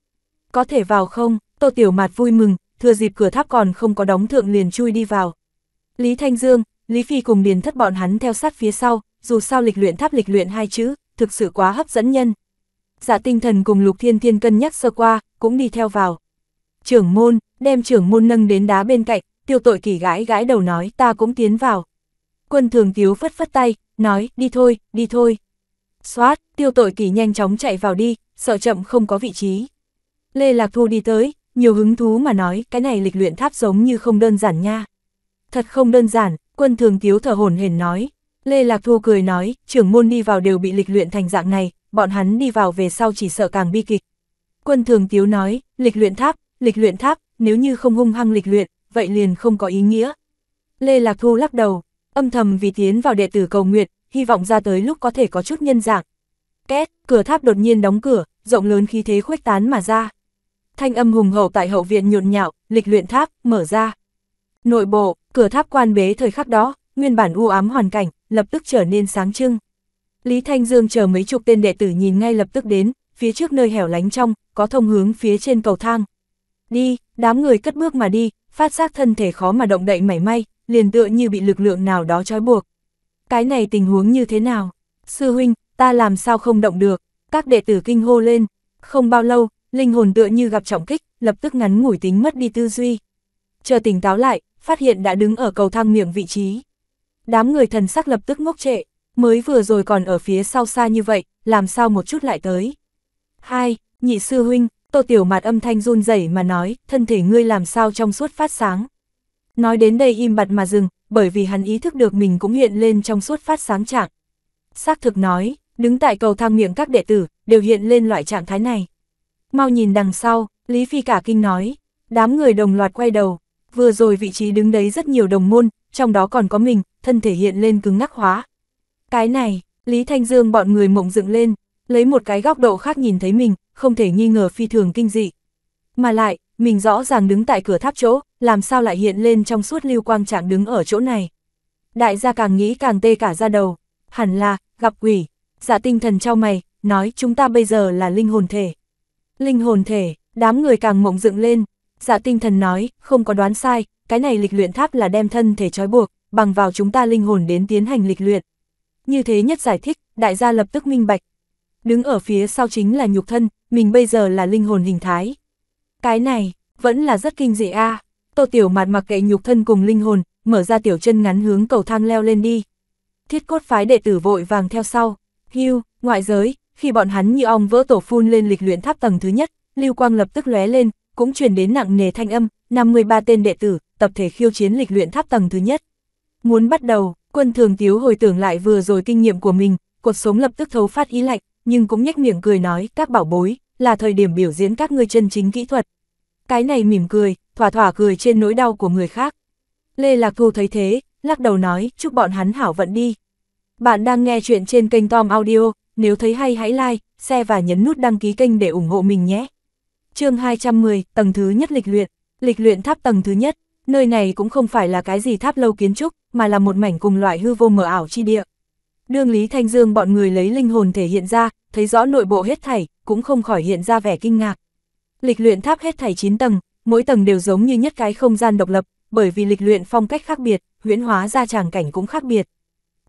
Có thể vào không, tô tiểu mạt vui mừng, thừa dịp cửa tháp còn không có đóng thượng liền chui đi vào. Lý Thanh Dương, Lý Phi cùng điền thất bọn hắn theo sát phía sau, dù sao lịch luyện tháp lịch luyện hai chữ, thực sự quá hấp dẫn nhân. Dạ tinh thần cùng Lục Thiên Thiên cân nhắc sơ qua, cũng đi theo vào. Trưởng môn, đem trưởng môn nâng đến đá bên cạnh, tiêu tội kỳ gái gái đầu nói ta cũng tiến vào. Quân thường tiếu phất phất tay, nói đi thôi, đi thôi. Xoát, tiêu tội kỳ nhanh chóng chạy vào đi, sợ chậm không có vị trí. Lê Lạc Thu đi tới, nhiều hứng thú mà nói, cái này lịch luyện tháp giống như không đơn giản nha. Thật không đơn giản, quân thường tiếu thở hồn hển nói. Lê Lạc Thu cười nói, trưởng môn đi vào đều bị lịch luyện thành dạng này, bọn hắn đi vào về sau chỉ sợ càng bi kịch. Quân thường tiếu nói, lịch luyện tháp, lịch luyện tháp, nếu như không hung hăng lịch luyện, vậy liền không có ý nghĩa. Lê Lạc Thu lắc đầu, âm thầm vì tiến vào đệ tử cầu nguyện, hy vọng ra tới lúc có thể có chút nhân dạng. Két, cửa tháp đột nhiên đóng cửa, rộng lớn khí thế khuếch tán mà ra. Thanh âm hùng hậu tại hậu viện nhộn nhạo, lịch luyện tháp, mở ra. Nội bộ, cửa tháp quan bế thời khắc đó, nguyên bản u ám hoàn cảnh, lập tức trở nên sáng trưng. Lý Thanh Dương chờ mấy chục tên đệ tử nhìn ngay lập tức đến, phía trước nơi hẻo lánh trong, có thông hướng phía trên cầu thang. Đi, đám người cất bước mà đi, phát giác thân thể khó mà động đậy mảy may, liền tựa như bị lực lượng nào đó trói buộc. Cái này tình huống như thế nào? Sư huynh, ta làm sao không động được? Các đệ tử kinh hô lên. Không bao lâu, linh hồn tựa như gặp trọng kích, lập tức ngắn ngủi tính mất đi tư duy. Chờ tỉnh táo lại, phát hiện đã đứng ở cầu thang miệng vị trí. Đám người thần sắc lập tức ngốc trệ, mới vừa rồi còn ở phía sau xa như vậy, làm sao một chút lại tới. Hai, nhị sư huynh, tô tiểu mạt âm thanh run rẩy mà nói, thân thể ngươi làm sao trong suốt phát sáng. Nói đến đây im bặt mà dừng, bởi vì hắn ý thức được mình cũng hiện lên trong suốt phát sáng trạng. Xác thực nói, đứng tại cầu thang miệng các đệ tử, đều hiện lên loại trạng thái này. Mau nhìn đằng sau, Lý Phi cả kinh nói, đám người đồng loạt quay đầu, vừa rồi vị trí đứng đấy rất nhiều đồng môn, trong đó còn có mình, thân thể hiện lên cứng ngắc hóa. Cái này, Lý Thanh Dương bọn người mộng dựng lên, lấy một cái góc độ khác nhìn thấy mình, không thể nghi ngờ phi thường kinh dị. Mà lại, mình rõ ràng đứng tại cửa tháp chỗ, làm sao lại hiện lên trong suốt lưu quang trạng đứng ở chỗ này. Đại gia càng nghĩ càng tê cả ra đầu, hẳn là, gặp quỷ, dạ tinh thần trao mày, nói chúng ta bây giờ là linh hồn thể. Linh hồn thể, đám người càng mộng dựng lên, dạ tinh thần nói, không có đoán sai, cái này lịch luyện tháp là đem thân thể trói buộc, bằng vào chúng ta linh hồn đến tiến hành lịch luyện. Như thế nhất giải thích, đại gia lập tức minh bạch. Đứng ở phía sau chính là nhục thân, mình bây giờ là linh hồn hình thái. Cái này, vẫn là rất kinh dị a Tô Tiểu Mạt mặc kệ nhục thân cùng linh hồn, mở ra tiểu chân ngắn hướng cầu thang leo lên đi. Thiết cốt phái đệ tử vội vàng theo sau. Hưu, ngoại giới, khi bọn hắn như ong vỡ tổ phun lên lịch luyện tháp tầng thứ nhất, lưu quang lập tức lóe lên, cũng truyền đến nặng nề thanh âm, 53 tên đệ tử, tập thể khiêu chiến lịch luyện tháp tầng thứ nhất. Muốn bắt đầu, quân thường tiếu hồi tưởng lại vừa rồi kinh nghiệm của mình, cuộc sống lập tức thấu phát ý lạnh, nhưng cũng nhếch miệng cười nói, các bảo bối, là thời điểm biểu diễn các ngươi chân chính kỹ thuật. Cái này mỉm cười, thỏa thỏa cười trên nỗi đau của người khác. Lê Lạc Thu thấy thế, lắc đầu nói, chúc bọn hắn hảo vận đi. Bạn đang nghe chuyện trên kênh Tom Audio, nếu thấy hay hãy like, share và nhấn nút đăng ký kênh để ủng hộ mình nhé. chương 210, tầng thứ nhất lịch luyện, lịch luyện tháp tầng thứ nhất, nơi này cũng không phải là cái gì tháp lâu kiến trúc, mà là một mảnh cùng loại hư vô mở ảo chi địa. Đương Lý Thanh Dương bọn người lấy linh hồn thể hiện ra, thấy rõ nội bộ hết thảy, cũng không khỏi hiện ra vẻ kinh ngạc. Lịch luyện tháp hết thảy 9 tầng, mỗi tầng đều giống như nhất cái không gian độc lập, bởi vì lịch luyện phong cách khác biệt, huyễn hóa ra tràng cảnh cũng khác biệt.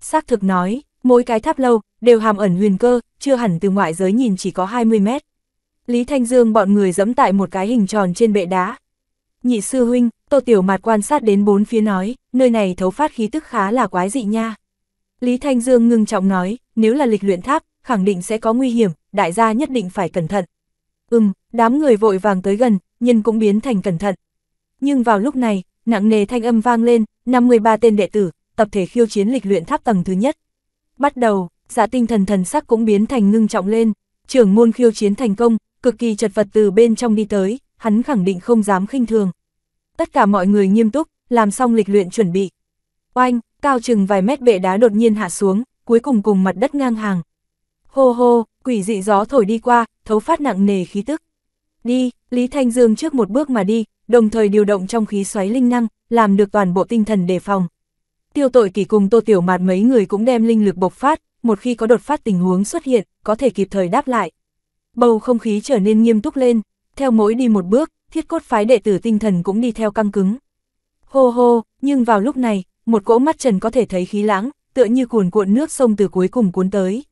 Xác thực nói, mỗi cái tháp lâu, đều hàm ẩn huyền cơ, chưa hẳn từ ngoại giới nhìn chỉ có 20 mét. Lý Thanh Dương bọn người dẫm tại một cái hình tròn trên bệ đá. Nhị sư huynh, Tô Tiểu Mạt quan sát đến bốn phía nói, nơi này thấu phát khí tức khá là quái dị nha. Lý Thanh Dương ngưng trọng nói, nếu là lịch luyện tháp, khẳng định sẽ có nguy hiểm, đại gia nhất định phải cẩn thận. Ừm, đám người vội vàng tới gần, nhân cũng biến thành cẩn thận. Nhưng vào lúc này, nặng nề thanh âm vang lên, 53 tên đệ tử, tập thể khiêu chiến lịch luyện tháp tầng thứ nhất. Bắt đầu, dạ tinh thần thần sắc cũng biến thành ngưng trọng lên, trưởng môn khiêu chiến thành công, cực kỳ chật vật từ bên trong đi tới, hắn khẳng định không dám khinh thường. Tất cả mọi người nghiêm túc, làm xong lịch luyện chuẩn bị. Oanh, cao chừng vài mét bệ đá đột nhiên hạ xuống, cuối cùng cùng mặt đất ngang hàng. Hô hô, quỷ dị gió thổi đi qua, thấu phát nặng nề khí tức. Đi, Lý Thanh Dương trước một bước mà đi, đồng thời điều động trong khí xoáy linh năng, làm được toàn bộ tinh thần đề phòng. Tiêu tội kỳ cùng tô tiểu mạt mấy người cũng đem linh lực bộc phát, một khi có đột phát tình huống xuất hiện, có thể kịp thời đáp lại. Bầu không khí trở nên nghiêm túc lên, theo mỗi đi một bước, thiết cốt phái đệ tử tinh thần cũng đi theo căng cứng. Hô hô, nhưng vào lúc này, một cỗ mắt trần có thể thấy khí lãng, tựa như cuồn cuộn nước sông từ cuối cùng cuốn tới.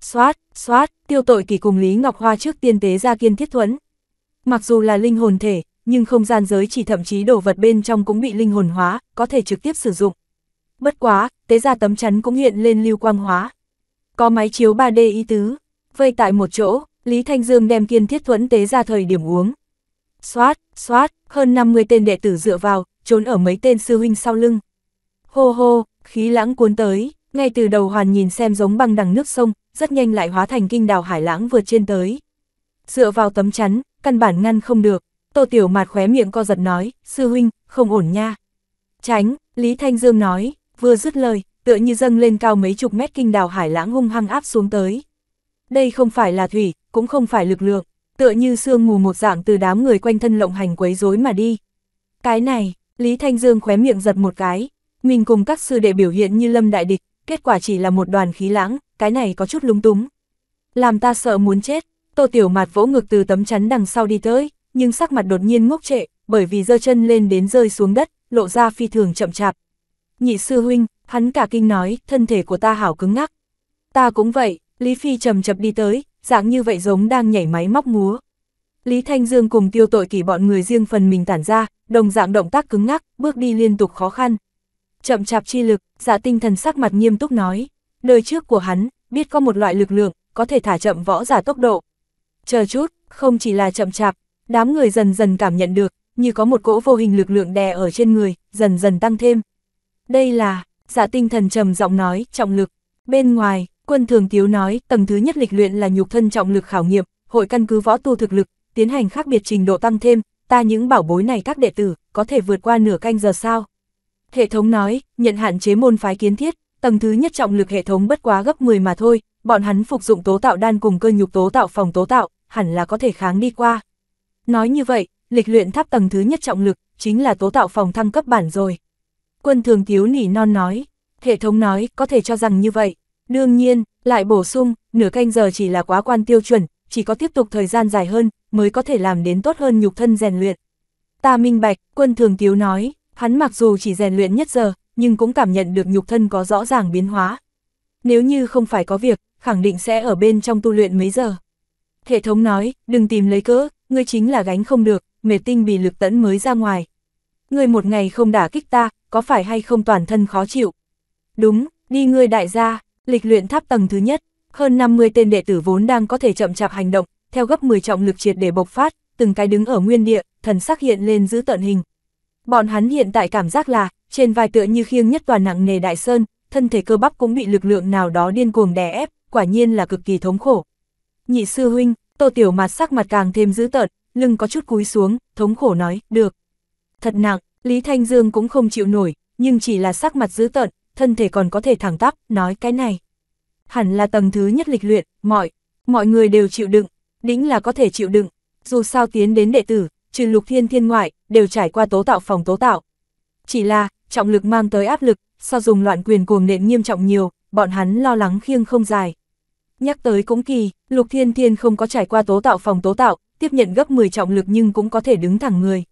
Xoát, xoát, tiêu tội kỳ cùng Lý Ngọc Hoa trước tiên tế ra kiên thiết thuẫn, Mặc dù là linh hồn thể, nhưng không gian giới chỉ thậm chí đồ vật bên trong cũng bị linh hồn hóa, có thể trực tiếp sử dụng. Bất quá, tế ra tấm chắn cũng hiện lên lưu quang hóa. Có máy chiếu 3D ý tứ, vây tại một chỗ, Lý Thanh Dương đem kiên thiết thuẫn tế ra thời điểm uống. Xoát, xoát, hơn 50 tên đệ tử dựa vào, trốn ở mấy tên sư huynh sau lưng. Hô hô, khí lãng cuốn tới, ngay từ đầu hoàn nhìn xem giống băng đằng nước sông, rất nhanh lại hóa thành kinh đào hải lãng vượt trên tới. Dựa vào tấm chắn, căn bản ngăn không được. Tô Tiểu Mạt khóe miệng co giật nói, sư huynh, không ổn nha. Tránh, Lý Thanh Dương nói, vừa dứt lời, tựa như dâng lên cao mấy chục mét kinh đào hải lãng hung hăng áp xuống tới. Đây không phải là thủy, cũng không phải lực lượng, tựa như sương mù một dạng từ đám người quanh thân lộng hành quấy rối mà đi. Cái này, Lý Thanh Dương khóe miệng giật một cái, mình cùng các sư đệ biểu hiện như lâm đại địch, kết quả chỉ là một đoàn khí lãng, cái này có chút lúng túng. Làm ta sợ muốn chết, Tô Tiểu Mạt vỗ ngực từ tấm chắn đằng sau đi tới, nhưng sắc mặt đột nhiên ngốc trệ, bởi vì giơ chân lên đến rơi xuống đất, lộ ra phi thường chậm chạp. Nhị sư huynh, hắn cả kinh nói, thân thể của ta hảo cứng ngắc. Ta cũng vậy, Lý Phi chầm chập đi tới, dạng như vậy giống đang nhảy máy móc múa. Lý Thanh Dương cùng tiêu tội kỷ bọn người riêng phần mình tản ra, đồng dạng động tác cứng ngắc, bước đi liên tục khó khăn. Chậm chạp chi lực, dạ tinh thần sắc mặt nghiêm túc nói, đời trước của hắn, biết có một loại lực lượng, có thể thả chậm võ giả tốc độ, chờ chút, không chỉ là chậm chạp, đám người dần dần cảm nhận được, như có một cỗ vô hình lực lượng đè ở trên người, dần dần tăng thêm. Đây là, giả dạ tinh thần trầm giọng nói, trọng lực. Bên ngoài, quân thường tiếu nói, tầng thứ nhất lịch luyện là nhục thân trọng lực khảo nghiệm, hội căn cứ võ tu thực lực, tiến hành khác biệt trình độ tăng thêm, ta những bảo bối này các đệ tử, có thể vượt qua nửa canh giờ sao? Hệ thống nói, nhận hạn chế môn phái kiến thiết, tầng thứ nhất trọng lực hệ thống bất quá gấp 10 mà thôi, bọn hắn phục dụng tố tạo đan cùng cơ nhục tố tạo phòng tố tạo, hẳn là có thể kháng đi qua. Nói như vậy, lịch luyện tháp tầng thứ nhất trọng lực, chính là tố tạo phòng thăng cấp bản rồi. Quân thường thiếu nỉ non nói, hệ thống nói, có thể cho rằng như vậy. Đương nhiên, lại bổ sung, nửa canh giờ chỉ là quá quan tiêu chuẩn, chỉ có tiếp tục thời gian dài hơn, mới có thể làm đến tốt hơn nhục thân rèn luyện. Ta minh bạch, quân thường tiếu nói, hắn mặc dù chỉ rèn luyện nhất giờ, nhưng cũng cảm nhận được nhục thân có rõ ràng biến hóa. Nếu như không phải có việc, khẳng định sẽ ở bên trong tu luyện mấy giờ. Hệ thống nói, đừng tìm lấy cớ ngươi chính là gánh không được, mệt tinh bị lực tẫn mới ra ngoài. Ngươi một ngày không đả kích ta, có phải hay không toàn thân khó chịu? Đúng, đi ngươi đại gia, lịch luyện tháp tầng thứ nhất, hơn 50 tên đệ tử vốn đang có thể chậm chạp hành động, theo gấp 10 trọng lực triệt để bộc phát, từng cái đứng ở nguyên địa, thần sắc hiện lên giữ tận hình. Bọn hắn hiện tại cảm giác là, trên vai tựa như khiêng nhất toàn nặng nề đại sơn, thân thể cơ bắp cũng bị lực lượng nào đó điên cuồng đè ép, quả nhiên là cực kỳ thống khổ nhị sư huynh, tô tiểu mặt sắc mặt càng thêm dữ tợn, lưng có chút cúi xuống, thống khổ nói, được. Thật nặng, Lý Thanh Dương cũng không chịu nổi, nhưng chỉ là sắc mặt dữ tợn, thân thể còn có thể thẳng tắp, nói cái này. Hẳn là tầng thứ nhất lịch luyện, mọi, mọi người đều chịu đựng, đĩnh là có thể chịu đựng, dù sao tiến đến đệ tử, trừ lục thiên thiên ngoại, đều trải qua tố tạo phòng tố tạo. Chỉ là, trọng lực mang tới áp lực, so dùng loạn quyền cuồng nện nghiêm trọng nhiều, bọn hắn lo lắng khiêng không dài. Nhắc tới cũng kỳ, Lục Thiên Thiên không có trải qua tố tạo phòng tố tạo, tiếp nhận gấp 10 trọng lực nhưng cũng có thể đứng thẳng người.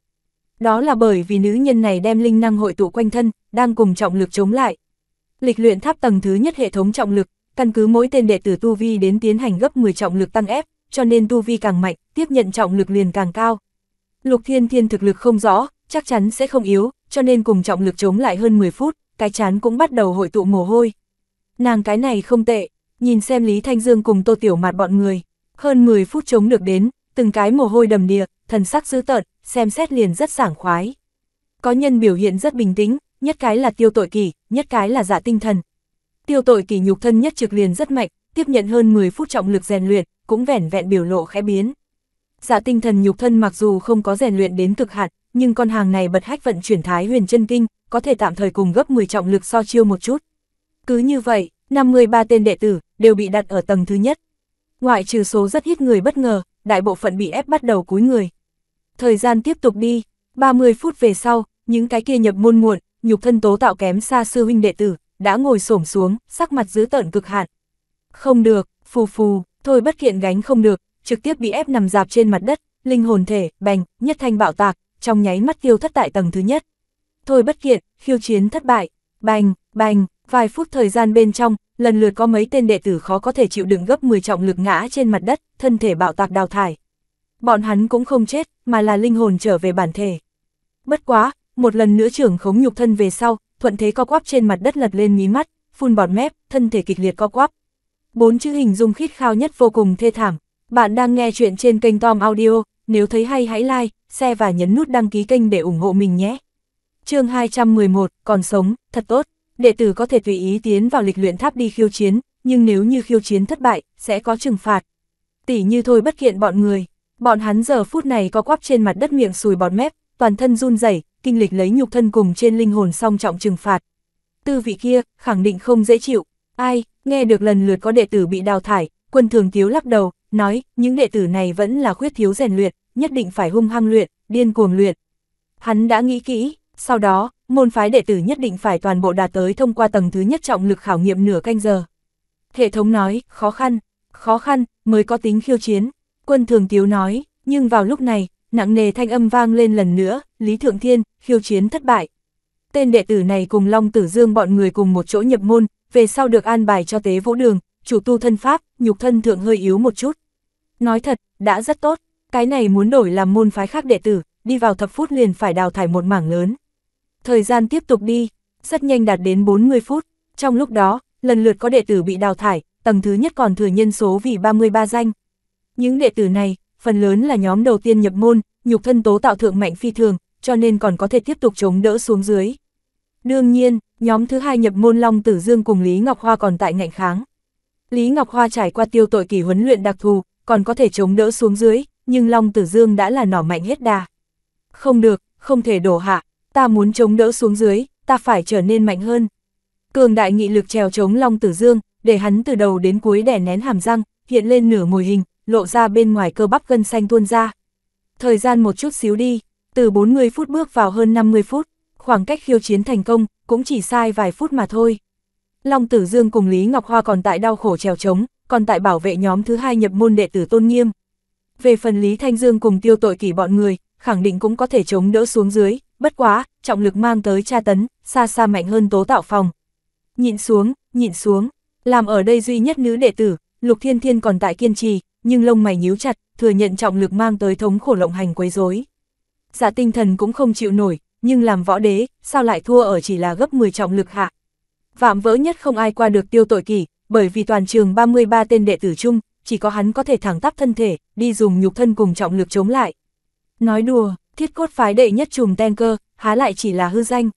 Đó là bởi vì nữ nhân này đem linh năng hội tụ quanh thân, đang cùng trọng lực chống lại. Lịch luyện tháp tầng thứ nhất hệ thống trọng lực, căn cứ mỗi tên đệ tử tu vi đến tiến hành gấp 10 trọng lực tăng ép, cho nên tu vi càng mạnh, tiếp nhận trọng lực liền càng cao. Lục Thiên Thiên thực lực không rõ, chắc chắn sẽ không yếu, cho nên cùng trọng lực chống lại hơn 10 phút, cái chán cũng bắt đầu hội tụ mồ hôi. Nàng cái này không tệ, nhìn xem Lý Thanh Dương cùng Tô Tiểu Mạt bọn người, hơn 10 phút chống được đến, từng cái mồ hôi đầm đìa, thần sắc dữ tợn, xem xét liền rất sảng khoái. Có nhân biểu hiện rất bình tĩnh, nhất cái là tiêu tội kỳ, nhất cái là dạ tinh thần. Tiêu tội kỳ nhục thân nhất trực liền rất mạnh, tiếp nhận hơn 10 phút trọng lực rèn luyện, cũng vẻn vẹn biểu lộ khẽ biến. Dạ tinh thần nhục thân mặc dù không có rèn luyện đến cực hạn, nhưng con hàng này bật hách vận chuyển thái huyền chân kinh, có thể tạm thời cùng gấp 10 trọng lực so chiêu một chút. Cứ như vậy, 53 tên đệ tử, đều bị đặt ở tầng thứ nhất. Ngoại trừ số rất ít người bất ngờ, đại bộ phận bị ép bắt đầu cúi người. Thời gian tiếp tục đi, 30 phút về sau, những cái kia nhập môn muộn, nhục thân tố tạo kém xa sư huynh đệ tử, đã ngồi xổm xuống, sắc mặt giữ tợn cực hạn. Không được, phù phù, thôi bất kiện gánh không được, trực tiếp bị ép nằm dạp trên mặt đất, linh hồn thể, bành, nhất thanh bạo tạc, trong nháy mắt tiêu thất tại tầng thứ nhất. Thôi bất kiện, khiêu chiến thất bại, bành, bành, Vài phút thời gian bên trong, lần lượt có mấy tên đệ tử khó có thể chịu đựng gấp 10 trọng lực ngã trên mặt đất, thân thể bạo tạc đào thải. Bọn hắn cũng không chết, mà là linh hồn trở về bản thể. Bất quá, một lần nữa trưởng khống nhục thân về sau, thuận thế co quắp trên mặt đất lật lên mí mắt, phun bọt mép, thân thể kịch liệt co quắp. Bốn chữ hình dung khít khao nhất vô cùng thê thảm. Bạn đang nghe chuyện trên kênh Tom Audio, nếu thấy hay hãy like, share và nhấn nút đăng ký kênh để ủng hộ mình nhé. chương 211, còn sống, thật tốt đệ tử có thể tùy ý tiến vào lịch luyện tháp đi khiêu chiến, nhưng nếu như khiêu chiến thất bại, sẽ có trừng phạt. Tỷ như thôi bất kiện bọn người, bọn hắn giờ phút này có quắp trên mặt đất miệng sùi bọt mép, toàn thân run rẩy, kinh lịch lấy nhục thân cùng trên linh hồn song trọng trừng phạt. Tư vị kia, khẳng định không dễ chịu. Ai, nghe được lần lượt có đệ tử bị đào thải, quân thường thiếu lắc đầu, nói, những đệ tử này vẫn là khuyết thiếu rèn luyện, nhất định phải hung hăng luyện, điên cuồng luyện. Hắn đã nghĩ kỹ, sau đó, môn phái đệ tử nhất định phải toàn bộ đạt tới thông qua tầng thứ nhất trọng lực khảo nghiệm nửa canh giờ. Hệ thống nói, khó khăn, khó khăn, mới có tính khiêu chiến. Quân thường tiếu nói, nhưng vào lúc này, nặng nề thanh âm vang lên lần nữa, Lý Thượng Thiên, khiêu chiến thất bại. Tên đệ tử này cùng Long Tử Dương bọn người cùng một chỗ nhập môn, về sau được an bài cho tế vũ đường, chủ tu thân pháp, nhục thân thượng hơi yếu một chút. Nói thật, đã rất tốt, cái này muốn đổi làm môn phái khác đệ tử, đi vào thập phút liền phải đào thải một mảng lớn. Thời gian tiếp tục đi, rất nhanh đạt đến 40 phút. Trong lúc đó, lần lượt có đệ tử bị đào thải, tầng thứ nhất còn thừa nhân số vì 33 danh. Những đệ tử này, phần lớn là nhóm đầu tiên nhập môn, nhục thân tố tạo thượng mạnh phi thường, cho nên còn có thể tiếp tục chống đỡ xuống dưới. Đương nhiên, nhóm thứ hai nhập môn Long Tử Dương cùng Lý Ngọc Hoa còn tại ngạnh kháng. Lý Ngọc Hoa trải qua tiêu tội kỳ huấn luyện đặc thù, còn có thể chống đỡ xuống dưới, nhưng Long Tử Dương đã là nỏ mạnh hết đà. Không được, không thể đổ hạ, ta muốn chống đỡ xuống dưới, ta phải trở nên mạnh hơn. Cường đại nghị lực trèo chống Long Tử Dương, để hắn từ đầu đến cuối đè nén hàm răng, hiện lên nửa ngồi hình, lộ ra bên ngoài cơ bắp gân xanh tuôn ra. Thời gian một chút xíu đi, từ 40 phút bước vào hơn 50 phút, khoảng cách khiêu chiến thành công, cũng chỉ sai vài phút mà thôi. Long Tử Dương cùng Lý Ngọc Hoa còn tại đau khổ trèo chống, còn tại bảo vệ nhóm thứ hai nhập môn đệ tử tôn nghiêm. Về phần Lý Thanh Dương cùng tiêu tội kỷ bọn người, khẳng định cũng có thể chống đỡ xuống dưới, bất quá, trọng lực mang tới tra tấn, xa xa mạnh hơn tố tạo phòng. Nhịn xuống, nhịn xuống, làm ở đây duy nhất nữ đệ tử, Lục Thiên Thiên còn tại kiên trì, nhưng lông mày nhíu chặt, thừa nhận trọng lực mang tới thống khổ lộng hành quấy rối. Dạ tinh thần cũng không chịu nổi, nhưng làm võ đế, sao lại thua ở chỉ là gấp 10 trọng lực hạ. Vạm vỡ nhất không ai qua được tiêu tội kỷ, bởi vì toàn trường 33 tên đệ tử chung, chỉ có hắn có thể thẳng tắp thân thể, đi dùng nhục thân cùng trọng lực chống lại. Nói đùa, thiết cốt phái đệ nhất trùm tanker há lại chỉ là hư danh.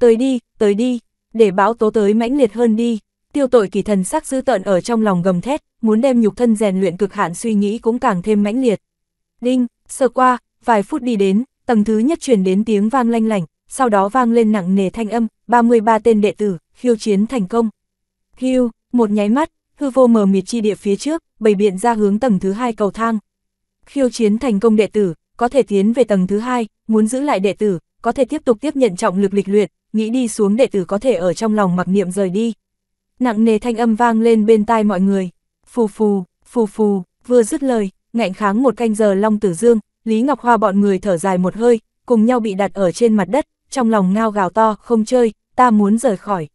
Tới đi, tới đi, để báo tố tới mãnh liệt hơn đi. Tiêu tội kỳ thần sắc dư tận ở trong lòng gầm thét, muốn đem nhục thân rèn luyện cực hạn suy nghĩ cũng càng thêm mãnh liệt. Đinh, sơ qua, vài phút đi đến, tầng thứ nhất truyền đến tiếng vang lanh lảnh, sau đó vang lên nặng nề thanh âm, 33 tên đệ tử, khiêu chiến thành công. Hiu, một nháy mắt, hư vô mờ mịt chi địa phía trước, bày biện ra hướng tầng thứ hai cầu thang. Khiêu chiến thành công đệ tử, có thể tiến về tầng thứ hai, muốn giữ lại đệ tử, có thể tiếp tục tiếp nhận trọng lực lịch luyện, nghĩ đi xuống đệ tử có thể ở trong lòng mặc niệm rời đi. Nặng nề thanh âm vang lên bên tai mọi người, phù phù, phù phù, vừa dứt lời, ngạnh kháng một canh giờ Long Tử Dương, Lý Ngọc Hoa bọn người thở dài một hơi, cùng nhau bị đặt ở trên mặt đất, trong lòng ngao gào to, không chơi, ta muốn rời khỏi.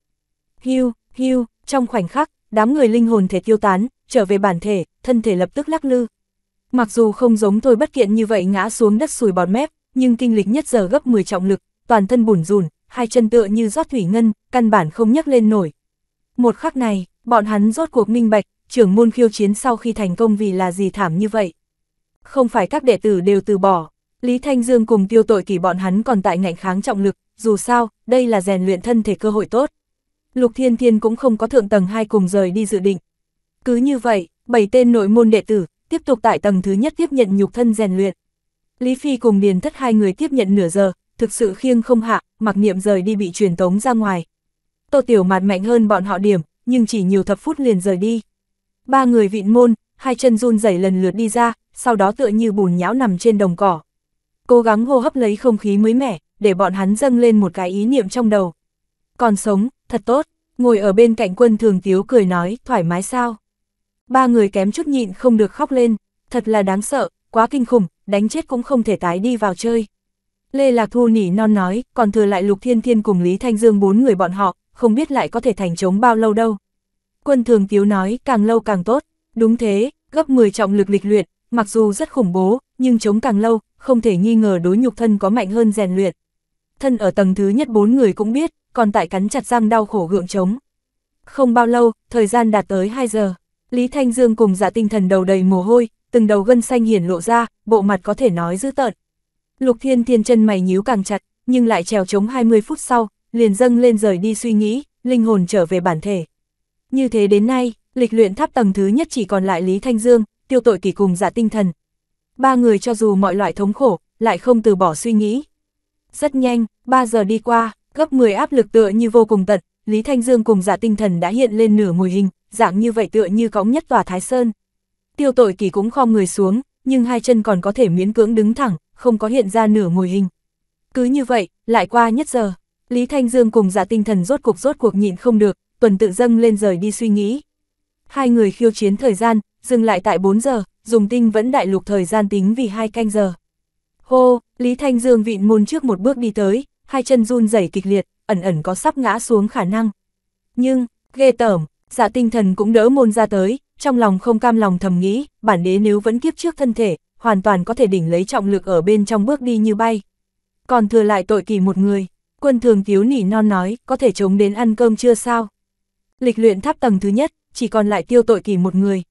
Hưu, hưu, trong khoảnh khắc, đám người linh hồn thể tiêu tán, trở về bản thể, thân thể lập tức lắc lư, Mặc dù không giống thôi bất kiện như vậy ngã xuống đất sùi bọt mép, nhưng kinh lịch nhất giờ gấp 10 trọng lực, toàn thân bùn rùn, hai chân tựa như rót thủy ngân, căn bản không nhấc lên nổi. Một khắc này, bọn hắn rốt cuộc minh bạch, trưởng môn khiêu chiến sau khi thành công vì là gì thảm như vậy. Không phải các đệ tử đều từ bỏ, Lý Thanh Dương cùng tiêu tội kỳ bọn hắn còn tại ngạnh kháng trọng lực, dù sao, đây là rèn luyện thân thể cơ hội tốt. Lục Thiên Thiên cũng không có thượng tầng hai cùng rời đi dự định. Cứ như vậy, bảy tên nội môn đệ tử, tiếp tục tại tầng thứ nhất tiếp nhận nhục thân rèn luyện. Lý Phi cùng Điền Thất hai người tiếp nhận nửa giờ, thực sự khiêng không hạ, mặc niệm rời đi bị truyền tống ra ngoài. Tô Tiểu Mạt mạnh hơn bọn họ điểm, nhưng chỉ nhiều thập phút liền rời đi. Ba người vịn môn, hai chân run rẩy lần lượt đi ra, sau đó tựa như bùn nhão nằm trên đồng cỏ. Cố gắng hô hấp lấy không khí mới mẻ, để bọn hắn dâng lên một cái ý niệm trong đầu. Còn sống, thật tốt, ngồi ở bên cạnh quân thường tiếu cười nói, thoải mái sao? Ba người kém chút nhịn không được khóc lên, thật là đáng sợ, quá kinh khủng, đánh chết cũng không thể tái đi vào chơi. Lê Lạc Thu nỉ non nói, còn thừa lại Lục Thiên Thiên cùng Lý Thanh Dương bốn người bọn họ, không biết lại có thể thành chống bao lâu đâu. Quân Thường Tiếu nói, càng lâu càng tốt, đúng thế, gấp 10 trọng lực lịch luyện, mặc dù rất khủng bố, nhưng chống càng lâu, không thể nghi ngờ đối nhục thân có mạnh hơn rèn luyện. Thân ở tầng thứ nhất bốn người cũng biết, còn tại cắn chặt răng đau khổ gượng chống. Không bao lâu, thời gian đạt tới 2 giờ. Lý Thanh Dương cùng dạ tinh thần đầu đầy mồ hôi, từng đầu gân xanh hiển lộ ra, bộ mặt có thể nói dữ tợn. Lục Thiên Thiên chân mày nhíu càng chặt, nhưng lại trèo chống 20 phút sau, liền dâng lên rời đi suy nghĩ, linh hồn trở về bản thể. Như thế đến nay, lịch luyện tháp tầng thứ nhất chỉ còn lại Lý Thanh Dương, tiêu tội kỳ cùng dạ tinh thần. Ba người cho dù mọi loại thống khổ, lại không từ bỏ suy nghĩ. Rất nhanh, 3 giờ đi qua, gấp 10 áp lực tựa như vô cùng tận, Lý Thanh Dương cùng giả tinh thần đã hiện lên nửa ngồi hình, dạng như vậy tựa như cõng nhất tòa Thái Sơn. Tiêu tội kỳ cũng khom người xuống, nhưng hai chân còn có thể miễn cưỡng đứng thẳng, không có hiện ra nửa ngồi hình. Cứ như vậy, lại qua nhất giờ, Lý Thanh Dương cùng giả tinh thần rốt cuộc rốt cuộc nhịn không được, tuần tự dâng lên rời đi suy nghĩ. Hai người khiêu chiến thời gian, dừng lại tại 4 giờ, dùng tinh vẫn đại lục thời gian tính vì hai canh giờ. Hô, Lý Thanh Dương vịn môn trước một bước đi tới, hai chân run rẩy kịch liệt, ẩn ẩn có sắp ngã xuống khả năng. Nhưng, ghê tởm, dạ tinh thần cũng đỡ môn ra tới, trong lòng không cam lòng thầm nghĩ, bản đế nếu vẫn kiếp trước thân thể, hoàn toàn có thể đỉnh lấy trọng lực ở bên trong bước đi như bay. Còn thừa lại tội kỳ một người, quân thường thiếu nỉ non nói, có thể chống đến ăn cơm chưa sao. Lịch luyện tháp tầng thứ nhất, chỉ còn lại tiêu tội kỳ một người.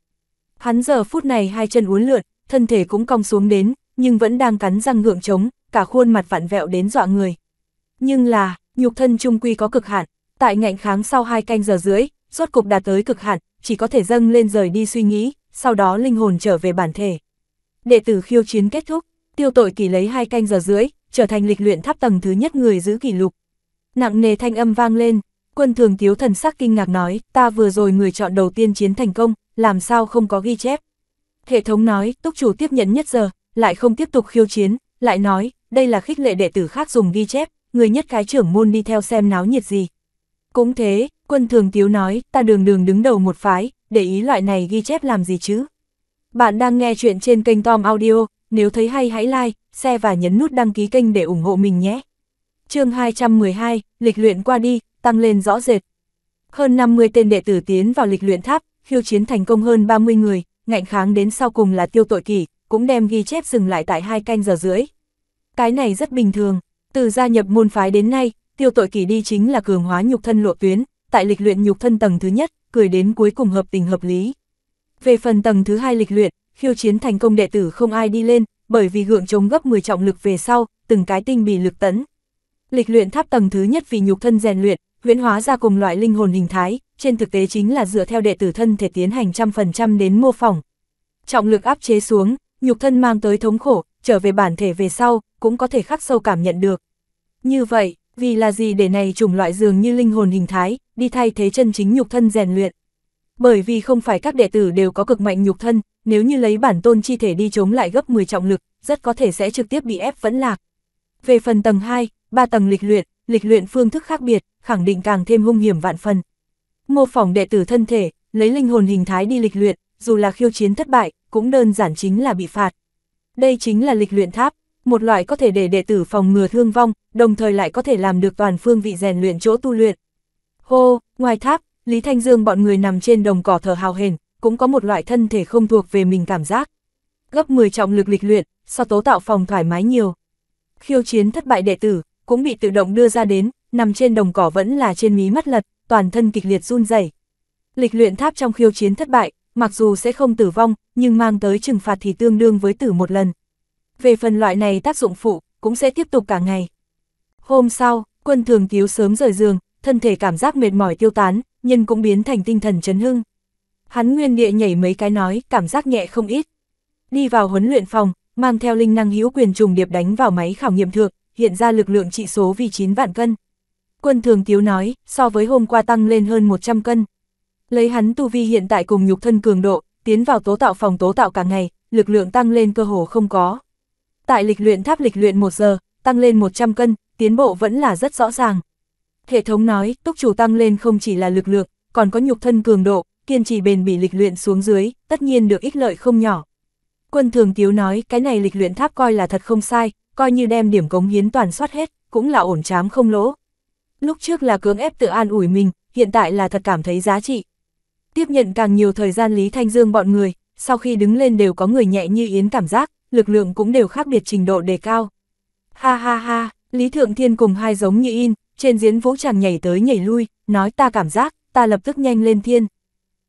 Hắn giờ phút này hai chân uốn lượn, thân thể cũng cong xuống đến, nhưng vẫn đang cắn răng ngượng trống, cả khuôn mặt vặn vẹo đến dọa người. Nhưng là, nhục thân trung quy có cực hạn, tại ngạnh kháng sau hai canh giờ dưới, rốt cục đạt tới cực hạn, chỉ có thể dâng lên rời đi suy nghĩ, sau đó linh hồn trở về bản thể. Đệ tử khiêu chiến kết thúc, tiêu tội kỳ lấy hai canh giờ dưới, trở thành lịch luyện tháp tầng thứ nhất người giữ kỷ lục. Nặng nề thanh âm vang lên, quân thường tiếu thần sắc kinh ngạc nói, ta vừa rồi người chọn đầu tiên chiến thành công, làm sao không có ghi chép. Hệ thống nói, túc chủ tiếp nhận nhất giờ, lại không tiếp tục khiêu chiến, lại nói, đây là khích lệ đệ tử khác dùng ghi chép, người nhất cái trưởng môn đi theo xem náo nhiệt gì. Cũng thế, quân thường tiếu nói, ta đường đường đứng đầu một phái, để ý loại này ghi chép làm gì chứ. Bạn đang nghe chuyện trên kênh Tom Audio, nếu thấy hay hãy like, share và nhấn nút đăng ký kênh để ủng hộ mình nhé. chương 212, lịch luyện qua đi, tăng lên rõ rệt. Hơn 50 tên đệ tử tiến vào lịch luyện tháp, khiêu chiến thành công hơn 30 người, ngạnh kháng đến sau cùng là tiêu tội kỷ, cũng đem ghi chép dừng lại tại hai canh giờ rưỡi. Cái này rất bình thường, từ gia nhập môn phái đến nay, tiêu tội kỳ đi chính là cường hóa nhục thân lộ tuyến, tại lịch luyện nhục thân tầng thứ nhất, cười đến cuối cùng hợp tình hợp lý. Về phần tầng thứ hai lịch luyện, khiêu chiến thành công đệ tử không ai đi lên, bởi vì gượng chống gấp 10 trọng lực về sau, từng cái tinh bị lực tấn. Lịch luyện tháp tầng thứ nhất vì nhục thân rèn luyện, huyễn hóa ra cùng loại linh hồn hình thái, trên thực tế chính là dựa theo đệ tử thân thể tiến hành trăm phần trăm đến mô phỏng. Trọng lực áp chế xuống, nhục thân mang tới thống khổ, trở về bản thể về sau, cũng có thể khắc sâu cảm nhận được. Như vậy, vì là gì để này chủng loại dường như linh hồn hình thái, đi thay thế chân chính nhục thân rèn luyện. Bởi vì không phải các đệ tử đều có cực mạnh nhục thân, nếu như lấy bản tôn chi thể đi chống lại gấp 10 trọng lực, rất có thể sẽ trực tiếp bị ép vẫn lạc. Về phần tầng 2, 3 tầng lịch luyện, lịch luyện phương thức khác biệt, khẳng định càng thêm hung hiểm vạn phần. Mô phỏng đệ tử thân thể, lấy linh hồn hình thái đi lịch luyện, dù là khiêu chiến thất bại, cũng đơn giản chính là bị phạt. Đây chính là lịch luyện tháp, một loại có thể để đệ tử phòng ngừa thương vong, đồng thời lại có thể làm được toàn phương vị rèn luyện chỗ tu luyện. Hô, ngoài tháp, Lý Thanh Dương bọn người nằm trên đồng cỏ thở hào hền, cũng có một loại thân thể không thuộc về mình cảm giác. Gấp 10 trọng lực lịch luyện, so tố tạo phòng thoải mái nhiều. Khiêu chiến thất bại đệ tử, cũng bị tự động đưa ra đến, nằm trên đồng cỏ vẫn là trên mí mắt lật, toàn thân kịch liệt run rẩy. Lịch luyện tháp trong khiêu chiến thất bại, mặc dù sẽ không tử vong, nhưng mang tới trừng phạt thì tương đương với tử một lần. Về phần loại này tác dụng phụ, cũng sẽ tiếp tục cả ngày. Hôm sau, quân thường thiếu sớm rời giường, thân thể cảm giác mệt mỏi tiêu tán, nhân cũng biến thành tinh thần chấn hưng. Hắn nguyên địa nhảy mấy cái nói, cảm giác nhẹ không ít. Đi vào huấn luyện phòng, mang theo linh năng hữu quyền trùng điệp đánh vào máy khảo nghiệm thượng, hiện ra lực lượng trị số vì 9 vạn cân. Quân thường thiếu nói, so với hôm qua tăng lên hơn 100 cân. Lấy hắn tu vi hiện tại cùng nhục thân cường độ, tiến vào tố tạo phòng tố tạo cả ngày, lực lượng tăng lên cơ hồ không có. Tại lịch luyện tháp lịch luyện 1 giờ, tăng lên 100 cân, tiến bộ vẫn là rất rõ ràng. Hệ thống nói, túc chủ tăng lên không chỉ là lực lượng, còn có nhục thân cường độ, kiên trì bền bỉ lịch luyện xuống dưới, tất nhiên được ích lợi không nhỏ. Quân Thường Tiếu nói, cái này lịch luyện tháp coi là thật không sai, coi như đem điểm cống hiến toàn soát hết, cũng là ổn chám không lỗ. Lúc trước là cưỡng ép tự an ủi mình, hiện tại là thật cảm thấy giá trị. Tiếp nhận càng nhiều thời gian Lý Thanh Dương bọn người, sau khi đứng lên đều có người nhẹ như yến cảm giác, lực lượng cũng đều khác biệt trình độ đề cao. Ha ha ha, Lý Thượng Thiên cùng hai giống như in, trên diễn vũ chàng nhảy tới nhảy lui, nói ta cảm giác, ta lập tức nhanh lên thiên.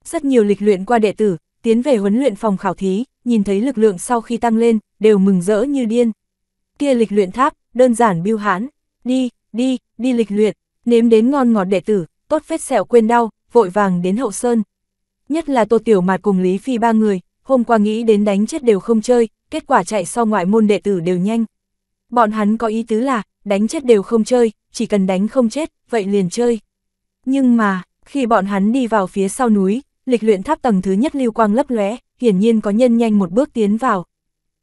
Rất nhiều lịch luyện qua đệ tử, tiến về huấn luyện phòng khảo thí, nhìn thấy lực lượng sau khi tăng lên, đều mừng rỡ như điên. Kia lịch luyện tháp, đơn giản biêu hãn, đi, đi, đi lịch luyện, nếm đến ngon ngọt đệ tử, tốt vết sẹo quên đau, vội vàng đến hậu sơn nhất là Tô Tiểu Mạt cùng Lý Phi ba người, hôm qua nghĩ đến đánh chết đều không chơi, kết quả chạy sau ngoại môn đệ tử đều nhanh. Bọn hắn có ý tứ là, đánh chết đều không chơi, chỉ cần đánh không chết, vậy liền chơi. Nhưng mà, khi bọn hắn đi vào phía sau núi, lịch luyện tháp tầng thứ nhất lưu quang lấp lóe, hiển nhiên có nhân nhanh một bước tiến vào.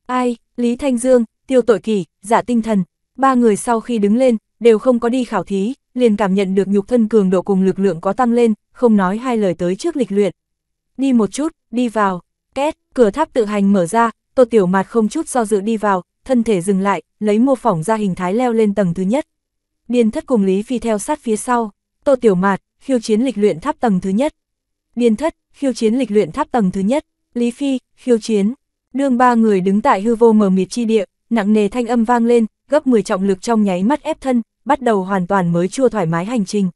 Ai, Lý Thanh Dương, Tiêu Tội Kỳ, giả dạ Tinh Thần, ba người sau khi đứng lên, đều không có đi khảo thí, liền cảm nhận được nhục thân cường độ cùng lực lượng có tăng lên, không nói hai lời tới trước lịch luyện đi một chút, đi vào, két, cửa tháp tự hành mở ra, Tô Tiểu Mạt không chút do dự đi vào, thân thể dừng lại, lấy mô phỏng ra hình thái leo lên tầng thứ nhất. Điền thất cùng Lý Phi theo sát phía sau, Tô Tiểu Mạt, khiêu chiến lịch luyện tháp tầng thứ nhất. Điền thất, khiêu chiến lịch luyện tháp tầng thứ nhất, Lý Phi, khiêu chiến. Đương ba người đứng tại hư vô mờ mịt chi địa, nặng nề thanh âm vang lên, gấp 10 trọng lực trong nháy mắt ép thân, bắt đầu hoàn toàn mới chua thoải mái hành trình.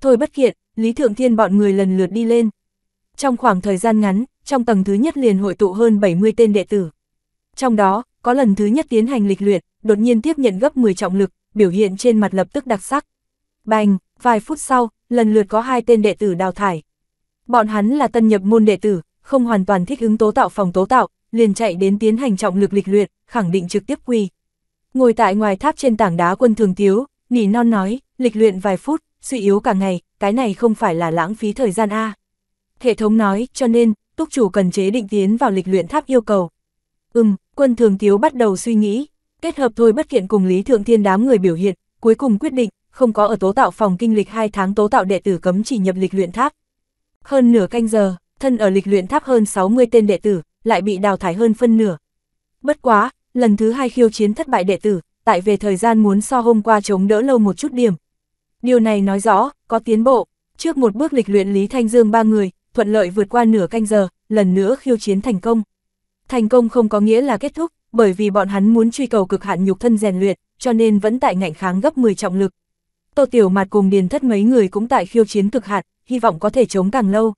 Thôi bất kiện, Lý Thượng Thiên bọn người lần lượt đi lên, trong khoảng thời gian ngắn, trong tầng thứ nhất liền hội tụ hơn 70 tên đệ tử. Trong đó, có lần thứ nhất tiến hành lịch luyện, đột nhiên tiếp nhận gấp 10 trọng lực, biểu hiện trên mặt lập tức đặc sắc. Bành, vài phút sau, lần lượt có hai tên đệ tử đào thải. Bọn hắn là tân nhập môn đệ tử, không hoàn toàn thích ứng tố tạo phòng tố tạo, liền chạy đến tiến hành trọng lực lịch luyện, khẳng định trực tiếp quy. Ngồi tại ngoài tháp trên tảng đá quân thường thiếu, nỉ non nói, lịch luyện vài phút, suy yếu cả ngày, cái này không phải là lãng phí thời gian a. Hệ thống nói, cho nên, túc chủ cần chế định tiến vào lịch luyện tháp yêu cầu. Ừm, quân thường tiếu bắt đầu suy nghĩ, kết hợp thôi bất kiện cùng Lý Thượng Thiên đám người biểu hiện, cuối cùng quyết định, không có ở tố tạo phòng kinh lịch 2 tháng tố tạo đệ tử cấm chỉ nhập lịch luyện tháp. Hơn nửa canh giờ, thân ở lịch luyện tháp hơn 60 tên đệ tử, lại bị đào thải hơn phân nửa. Bất quá, lần thứ hai khiêu chiến thất bại đệ tử, tại về thời gian muốn so hôm qua chống đỡ lâu một chút điểm. Điều này nói rõ, có tiến bộ, trước một bước lịch luyện Lý Thanh Dương ba người, thuận lợi vượt qua nửa canh giờ, lần nữa khiêu chiến thành công. Thành công không có nghĩa là kết thúc, bởi vì bọn hắn muốn truy cầu cực hạn nhục thân rèn luyện, cho nên vẫn tại ngạnh kháng gấp 10 trọng lực. Tô Tiểu Mạt cùng Điền Thất mấy người cũng tại khiêu chiến cực hạn, hy vọng có thể chống càng lâu.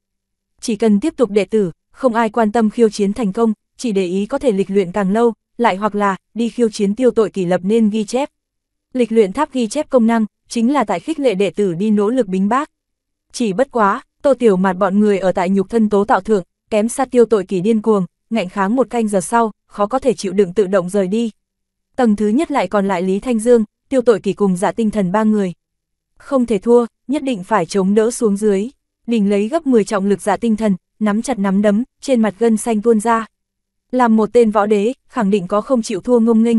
Chỉ cần tiếp tục đệ tử, không ai quan tâm khiêu chiến thành công, chỉ để ý có thể lịch luyện càng lâu, lại hoặc là đi khiêu chiến tiêu tội kỷ lập nên ghi chép. Lịch luyện tháp ghi chép công năng, chính là tại khích lệ đệ tử đi nỗ lực bính bác. Chỉ bất quá, tô tiểu mạt bọn người ở tại nhục thân tố tạo thượng, kém xa tiêu tội kỳ điên cuồng, ngạnh kháng một canh giờ sau, khó có thể chịu đựng tự động rời đi. Tầng thứ nhất lại còn lại Lý Thanh Dương, tiêu tội kỳ cùng dạ tinh thần ba người. Không thể thua, nhất định phải chống đỡ xuống dưới. Đình lấy gấp 10 trọng lực dạ tinh thần, nắm chặt nắm đấm, trên mặt gân xanh tuôn ra. Làm một tên võ đế, khẳng định có không chịu thua ngông nghênh.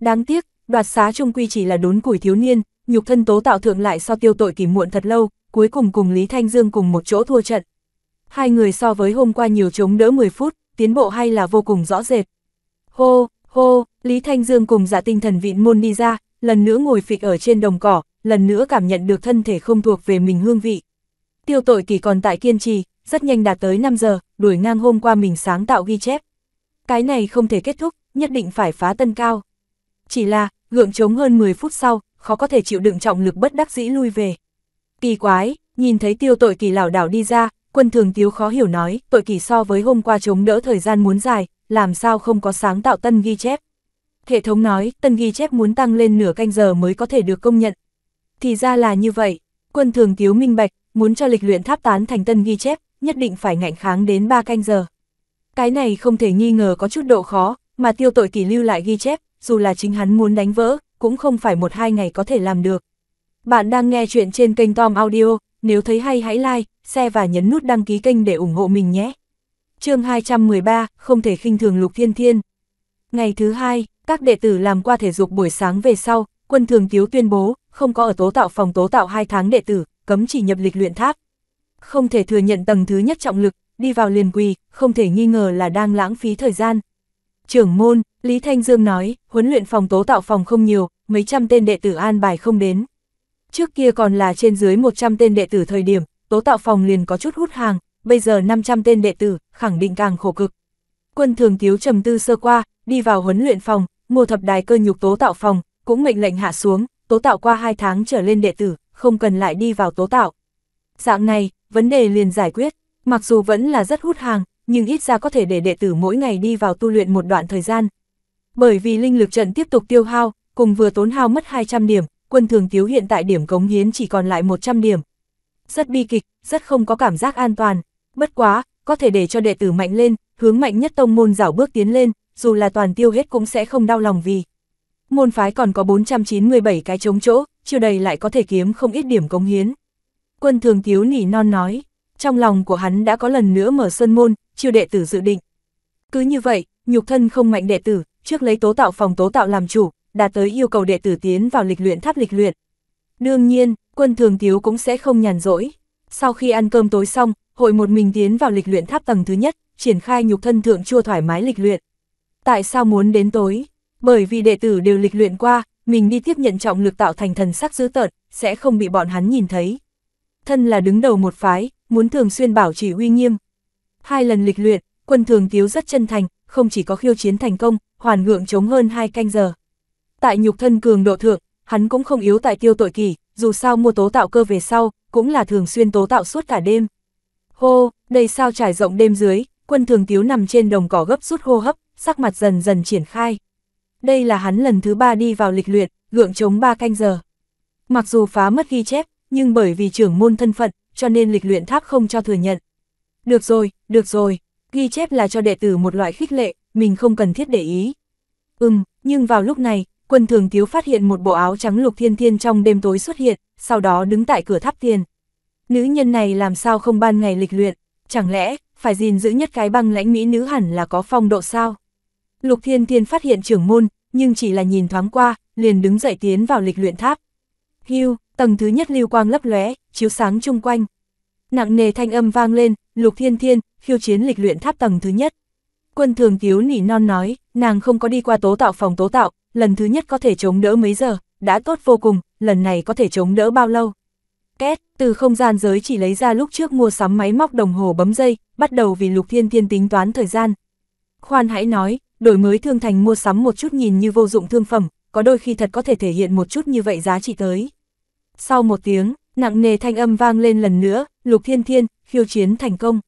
Đáng tiếc, đoạt xá trung quy chỉ là đốn củi thiếu niên, nhục thân tố tạo thượng lại so tiêu tội kỳ muộn thật lâu, cuối cùng cùng Lý Thanh Dương cùng một chỗ thua trận. Hai người so với hôm qua nhiều chống đỡ 10 phút, tiến bộ hay là vô cùng rõ rệt. Hô, hô, Lý Thanh Dương cùng giả dạ tinh thần vịn môn đi ra, lần nữa ngồi phịch ở trên đồng cỏ, lần nữa cảm nhận được thân thể không thuộc về mình hương vị. Tiêu tội kỳ còn tại kiên trì, rất nhanh đạt tới 5 giờ, đuổi ngang hôm qua mình sáng tạo ghi chép. Cái này không thể kết thúc, nhất định phải phá tân cao. Chỉ là, gượng chống hơn 10 phút sau, khó có thể chịu đựng trọng lực bất đắc dĩ lui về. Kỳ quái, nhìn thấy tiêu tội kỳ lảo đảo đi ra, quân thường tiếu khó hiểu nói, tội kỳ so với hôm qua chống đỡ thời gian muốn dài, làm sao không có sáng tạo tân ghi chép. Hệ thống nói, tân ghi chép muốn tăng lên nửa canh giờ mới có thể được công nhận. Thì ra là như vậy, quân thường tiếu minh bạch, muốn cho lịch luyện tháp tán thành tân ghi chép, nhất định phải ngạnh kháng đến 3 canh giờ. Cái này không thể nghi ngờ có chút độ khó, mà tiêu tội kỳ lưu lại ghi chép, dù là chính hắn muốn đánh vỡ, cũng không phải một hai ngày có thể làm được. Bạn đang nghe chuyện trên kênh Tom Audio, nếu thấy hay hãy like, share và nhấn nút đăng ký kênh để ủng hộ mình nhé. chương 213, không thể khinh thường Lục Thiên Thiên. Ngày thứ hai, các đệ tử làm qua thể dục buổi sáng về sau, quân thường thiếu tuyên bố, không có ở tố tạo phòng tố tạo 2 tháng đệ tử, cấm chỉ nhập lịch luyện tháp. Không thể thừa nhận tầng thứ nhất trọng lực, đi vào liền quỳ, không thể nghi ngờ là đang lãng phí thời gian. Trưởng môn, Lý Thanh Dương nói, huấn luyện phòng tố tạo phòng không nhiều, mấy trăm tên đệ tử an bài không đến, Trước kia còn là trên dưới 100 tên đệ tử thời điểm, tố tạo phòng liền có chút hút hàng, bây giờ 500 tên đệ tử, khẳng định càng khổ cực. Quân thường thiếu trầm tư sơ qua, đi vào huấn luyện phòng, mua thập đài cơ nhục tố tạo phòng, cũng mệnh lệnh hạ xuống, tố tạo qua 2 tháng trở lên đệ tử, không cần lại đi vào tố tạo. Dạng này, vấn đề liền giải quyết, mặc dù vẫn là rất hút hàng, nhưng ít ra có thể để đệ tử mỗi ngày đi vào tu luyện một đoạn thời gian. Bởi vì linh lực trận tiếp tục tiêu hao, cùng vừa tốn hao mất 200 điểm, quân thường thiếu hiện tại điểm cống hiến chỉ còn lại 100 điểm. Rất bi kịch, rất không có cảm giác an toàn, bất quá, có thể để cho đệ tử mạnh lên, hướng mạnh nhất tông môn rảo bước tiến lên, dù là toàn tiêu hết cũng sẽ không đau lòng vì. Môn phái còn có 497 cái trống chỗ, chiều đầy lại có thể kiếm không ít điểm cống hiến. Quân thường thiếu nỉ non nói, trong lòng của hắn đã có lần nữa mở sơn môn, chiều đệ tử dự định. Cứ như vậy, nhục thân không mạnh đệ tử, trước lấy tố tạo phòng tố tạo làm chủ, đạt tới yêu cầu đệ tử tiến vào lịch luyện tháp lịch luyện. Đương nhiên, quân thường thiếu cũng sẽ không nhàn rỗi. Sau khi ăn cơm tối xong, hội một mình tiến vào lịch luyện tháp tầng thứ nhất, triển khai nhục thân thượng chua thoải mái lịch luyện. Tại sao muốn đến tối? Bởi vì đệ tử đều lịch luyện qua, mình đi tiếp nhận trọng lực tạo thành thần sắc dữ tợn, sẽ không bị bọn hắn nhìn thấy. Thân là đứng đầu một phái, muốn thường xuyên bảo trì uy nghiêm. Hai lần lịch luyện, quân thường thiếu rất chân thành, không chỉ có khiêu chiến thành công, hoàn ngượng chống hơn hai canh giờ tại nhục thân cường độ thượng, hắn cũng không yếu tại tiêu tội kỳ, dù sao mua tố tạo cơ về sau, cũng là thường xuyên tố tạo suốt cả đêm. Hô, đây sao trải rộng đêm dưới, quân thường tiếu nằm trên đồng cỏ gấp rút hô hấp, sắc mặt dần dần triển khai. Đây là hắn lần thứ ba đi vào lịch luyện, gượng chống ba canh giờ. Mặc dù phá mất ghi chép, nhưng bởi vì trưởng môn thân phận, cho nên lịch luyện tháp không cho thừa nhận. Được rồi, được rồi, ghi chép là cho đệ tử một loại khích lệ, mình không cần thiết để ý. Ừm, nhưng vào lúc này, quân thường thiếu phát hiện một bộ áo trắng lục thiên thiên trong đêm tối xuất hiện, sau đó đứng tại cửa tháp tiền. Nữ nhân này làm sao không ban ngày lịch luyện, chẳng lẽ, phải gìn giữ nhất cái băng lãnh mỹ nữ hẳn là có phong độ sao? Lục thiên thiên phát hiện trưởng môn, nhưng chỉ là nhìn thoáng qua, liền đứng dậy tiến vào lịch luyện tháp. Hưu, tầng thứ nhất lưu quang lấp lóe, chiếu sáng chung quanh. Nặng nề thanh âm vang lên, lục thiên thiên, khiêu chiến lịch luyện tháp tầng thứ nhất. Quân thường tiếu nỉ non nói, nàng không có đi qua tố tạo phòng tố tạo, lần thứ nhất có thể chống đỡ mấy giờ, đã tốt vô cùng, lần này có thể chống đỡ bao lâu. Két, từ không gian giới chỉ lấy ra lúc trước mua sắm máy móc đồng hồ bấm dây, bắt đầu vì lục thiên thiên tính toán thời gian. Khoan hãy nói, đổi mới thương thành mua sắm một chút nhìn như vô dụng thương phẩm, có đôi khi thật có thể thể hiện một chút như vậy giá trị tới. Sau một tiếng, nặng nề thanh âm vang lên lần nữa, lục thiên thiên, khiêu chiến thành công.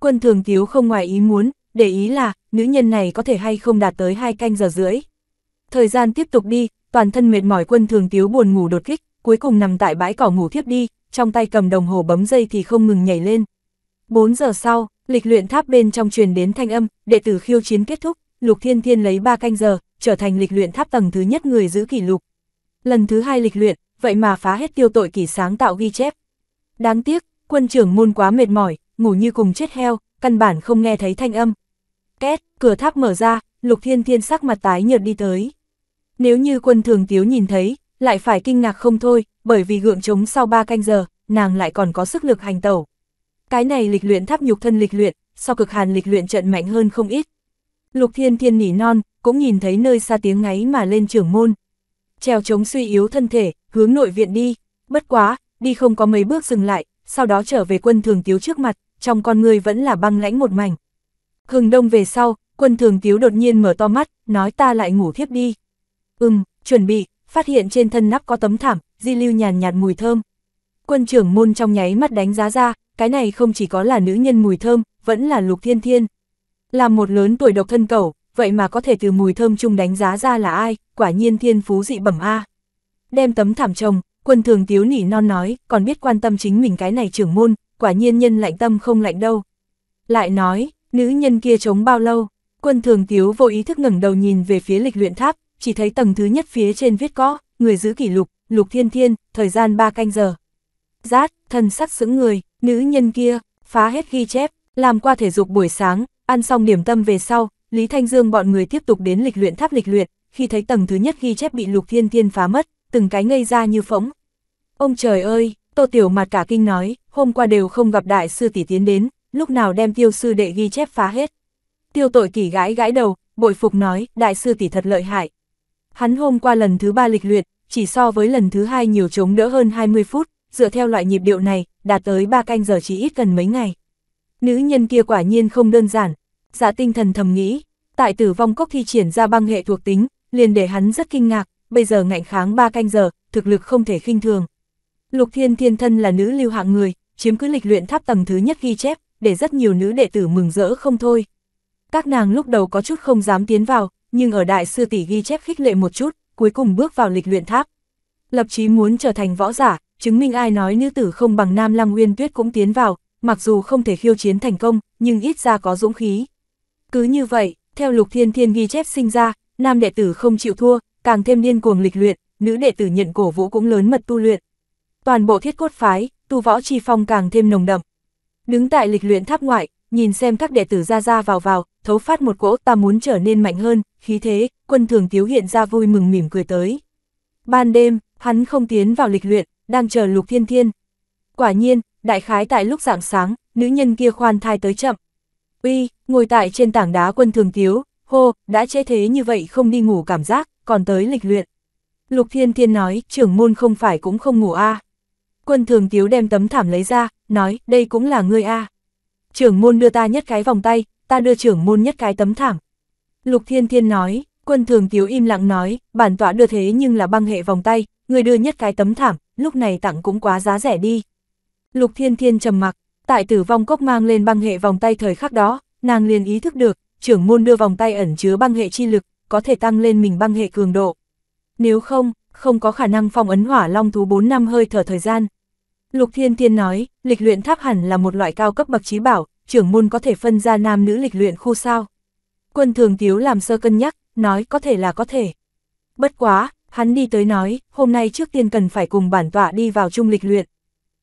Quân thường tiếu không ngoài ý muốn, để ý là, nữ nhân này có thể hay không đạt tới hai canh giờ rưỡi. Thời gian tiếp tục đi, toàn thân mệt mỏi quân thường tiếu buồn ngủ đột kích, cuối cùng nằm tại bãi cỏ ngủ thiếp đi, trong tay cầm đồng hồ bấm dây thì không ngừng nhảy lên. 4 giờ sau, lịch luyện tháp bên trong truyền đến thanh âm, đệ tử khiêu chiến kết thúc, Lục Thiên Thiên lấy 3 canh giờ, trở thành lịch luyện tháp tầng thứ nhất người giữ kỷ lục. Lần thứ hai lịch luyện, vậy mà phá hết tiêu tội kỳ sáng tạo ghi chép. Đáng tiếc, quân trưởng môn quá mệt mỏi, ngủ như cùng chết heo, căn bản không nghe thấy thanh âm két, cửa tháp mở ra, Lục Thiên Thiên sắc mặt tái nhợt đi tới. Nếu như quân thường tiếu nhìn thấy, lại phải kinh ngạc không thôi, bởi vì gượng chống sau 3 canh giờ, nàng lại còn có sức lực hành tẩu. Cái này lịch luyện tháp nhục thân lịch luyện, so cực hàn lịch luyện trận mạnh hơn không ít. Lục Thiên Thiên nỉ non, cũng nhìn thấy nơi xa tiếng ngáy mà lên trưởng môn. treo chống suy yếu thân thể, hướng nội viện đi, bất quá, đi không có mấy bước dừng lại, sau đó trở về quân thường tiếu trước mặt, trong con người vẫn là băng lãnh một mảnh, Hừng đông về sau, quân thường tiếu đột nhiên mở to mắt, nói ta lại ngủ thiếp đi. Ừm, chuẩn bị, phát hiện trên thân nắp có tấm thảm, di lưu nhàn nhạt mùi thơm. Quân trưởng môn trong nháy mắt đánh giá ra, cái này không chỉ có là nữ nhân mùi thơm, vẫn là lục thiên thiên. Là một lớn tuổi độc thân cầu vậy mà có thể từ mùi thơm chung đánh giá ra là ai, quả nhiên thiên phú dị bẩm A. Đem tấm thảm chồng, quân thường tiếu nỉ non nói, còn biết quan tâm chính mình cái này trưởng môn, quả nhiên nhân lạnh tâm không lạnh đâu. Lại nói, Nữ nhân kia chống bao lâu? Quân thường tiếu vô ý thức ngẩng đầu nhìn về phía lịch luyện tháp, chỉ thấy tầng thứ nhất phía trên viết có, người giữ kỷ lục, lục thiên thiên, thời gian 3 canh giờ. Giát, thần sắc sững người, nữ nhân kia, phá hết ghi chép, làm qua thể dục buổi sáng, ăn xong điểm tâm về sau, Lý Thanh Dương bọn người tiếp tục đến lịch luyện tháp lịch luyện, khi thấy tầng thứ nhất ghi chép bị lục thiên thiên phá mất, từng cái ngây ra như phỗng. Ông trời ơi, Tô Tiểu mặt cả kinh nói, hôm qua đều không gặp đại sư tỷ tiến đến, lúc nào đem tiêu sư đệ ghi chép phá hết. Tiêu tội kỷ gãi gãi đầu, bội phục nói, đại sư tỷ thật lợi hại. Hắn hôm qua lần thứ ba lịch luyện, chỉ so với lần thứ hai nhiều chống đỡ hơn 20 phút, dựa theo loại nhịp điệu này, đạt tới 3 canh giờ chỉ ít cần mấy ngày. Nữ nhân kia quả nhiên không đơn giản, giả dạ tinh thần thầm nghĩ, tại tử vong cốc thi triển ra băng hệ thuộc tính, liền để hắn rất kinh ngạc, bây giờ ngạnh kháng 3 canh giờ, thực lực không thể khinh thường. Lục Thiên Thiên thân là nữ lưu hạng người, chiếm cứ lịch luyện tháp tầng thứ nhất ghi chép, để rất nhiều nữ đệ tử mừng rỡ không thôi. Các nàng lúc đầu có chút không dám tiến vào, nhưng ở đại sư tỷ ghi chép khích lệ một chút, cuối cùng bước vào lịch luyện tháp. Lập chí muốn trở thành võ giả, chứng minh ai nói nữ tử không bằng nam lăng nguyên tuyết cũng tiến vào, mặc dù không thể khiêu chiến thành công, nhưng ít ra có dũng khí. Cứ như vậy, theo lục thiên thiên ghi chép sinh ra, nam đệ tử không chịu thua, càng thêm điên cuồng lịch luyện, nữ đệ tử nhận cổ vũ cũng lớn mật tu luyện. Toàn bộ thiết cốt phái, tu võ chi phong càng thêm nồng đậm. Đứng tại lịch luyện tháp ngoại, nhìn xem các đệ tử ra ra vào vào, thấu phát một cỗ ta muốn trở nên mạnh hơn, khí thế, quân thường tiếu hiện ra vui mừng mỉm cười tới. Ban đêm, hắn không tiến vào lịch luyện, đang chờ lục thiên thiên. Quả nhiên, đại khái tại lúc rạng sáng, nữ nhân kia khoan thai tới chậm. Uy, ngồi tại trên tảng đá quân thường tiếu, hô, đã chế thế như vậy không đi ngủ cảm giác, còn tới lịch luyện. Lục thiên thiên nói, trưởng môn không phải cũng không ngủ a à. Quân thường tiếu đem tấm thảm lấy ra, nói, đây cũng là ngươi a. À. Trưởng môn đưa ta nhất cái vòng tay, ta đưa trưởng môn nhất cái tấm thảm. Lục Thiên Thiên nói, quân thường tiếu im lặng nói, bản tọa đưa thế nhưng là băng hệ vòng tay, ngươi đưa nhất cái tấm thảm, lúc này tặng cũng quá giá rẻ đi. Lục Thiên Thiên trầm mặc, tại tử vong cốc mang lên băng hệ vòng tay thời khắc đó, nàng liền ý thức được, trưởng môn đưa vòng tay ẩn chứa băng hệ chi lực, có thể tăng lên mình băng hệ cường độ. Nếu không, không có khả năng phong ấn hỏa long thú 4 năm hơi thở thời gian. Lục Thiên Thiên nói, lịch luyện tháp hẳn là một loại cao cấp bậc trí bảo, trưởng môn có thể phân ra nam nữ lịch luyện khu sao. Quân thường tiếu làm sơ cân nhắc, nói có thể là có thể. Bất quá, hắn đi tới nói, hôm nay trước tiên cần phải cùng bản tọa đi vào chung lịch luyện.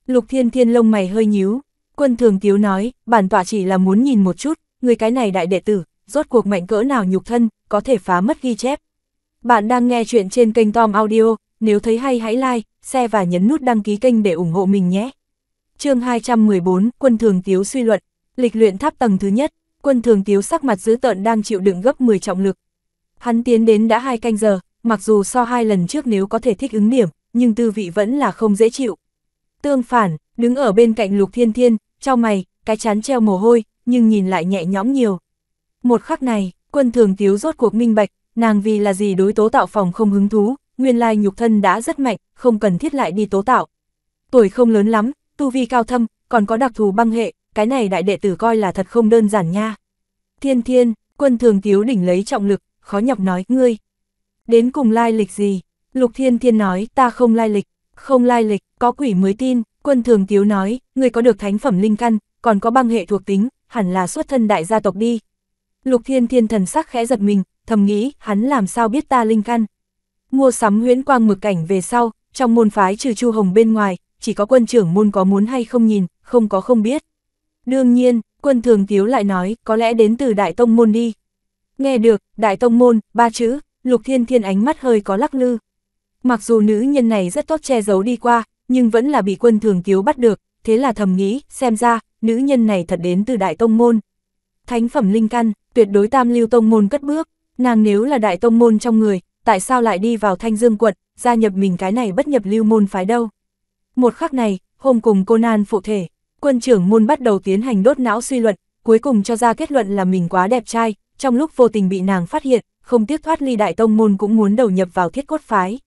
Lục Thiên Thiên lông mày hơi nhíu, quân thường tiếu nói, bản tọa chỉ là muốn nhìn một chút, người cái này đại đệ tử, rốt cuộc mạnh cỡ nào nhục thân, có thể phá mất ghi chép. Bạn đang nghe chuyện trên kênh Tom Audio, nếu thấy hay hãy like, share và nhấn nút đăng ký kênh để ủng hộ mình nhé. chương 214, Quân Thường Tiếu suy luận, lịch luyện tháp tầng thứ nhất, quân Thường Tiếu sắc mặt dữ tợn đang chịu đựng gấp 10 trọng lực. Hắn tiến đến đã hai canh giờ, mặc dù so hai lần trước nếu có thể thích ứng điểm, nhưng tư vị vẫn là không dễ chịu. Tương phản, đứng ở bên cạnh Lục Thiên Thiên, trao mày, cái chán treo mồ hôi, nhưng nhìn lại nhẹ nhõm nhiều. Một khắc này, quân Thường Tiếu rốt cuộc minh bạch, nàng vì là gì đối tố tạo phòng không hứng thú, nguyên lai nhục thân đã rất mạnh, không cần thiết lại đi tố tạo. Tuổi không lớn lắm, tu vi cao thâm, còn có đặc thù băng hệ, cái này đại đệ tử coi là thật không đơn giản nha. Thiên thiên, quân thường tiếu đỉnh lấy trọng lực, khó nhọc nói, ngươi. Đến cùng lai lịch gì? Lục thiên thiên nói, ta không lai lịch, không lai lịch, có quỷ mới tin, quân thường tiếu nói, ngươi có được thánh phẩm linh căn, còn có băng hệ thuộc tính, hẳn là xuất thân đại gia tộc đi, Lục Thiên Thiên thần sắc khẽ giật mình, thầm nghĩ, hắn làm sao biết ta linh căn. Mua sắm huyễn quang mực cảnh về sau, trong môn phái trừ Chu Hồng bên ngoài, chỉ có quân trưởng môn có muốn hay không nhìn, không có không biết. Đương nhiên, quân thường tiếu lại nói, có lẽ đến từ Đại Tông Môn đi. Nghe được, Đại Tông Môn, ba chữ, Lục Thiên Thiên ánh mắt hơi có lắc lư. Mặc dù nữ nhân này rất tốt che giấu đi qua, nhưng vẫn là bị quân thường tiếu bắt được, thế là thầm nghĩ, xem ra, nữ nhân này thật đến từ Đại Tông Môn. Thánh phẩm linh căn, tuyệt đối tam lưu tông môn cất bước, nàng nếu là đại tông môn trong người, tại sao lại đi vào thanh dương quận gia nhập mình cái này bất nhập lưu môn phái đâu. Một khắc này, hôm cùng cô nan phụ thể, quân trưởng môn bắt đầu tiến hành đốt não suy luận, cuối cùng cho ra kết luận là mình quá đẹp trai, trong lúc vô tình bị nàng phát hiện, không tiếc thoát ly đại tông môn cũng muốn đầu nhập vào thiết cốt phái.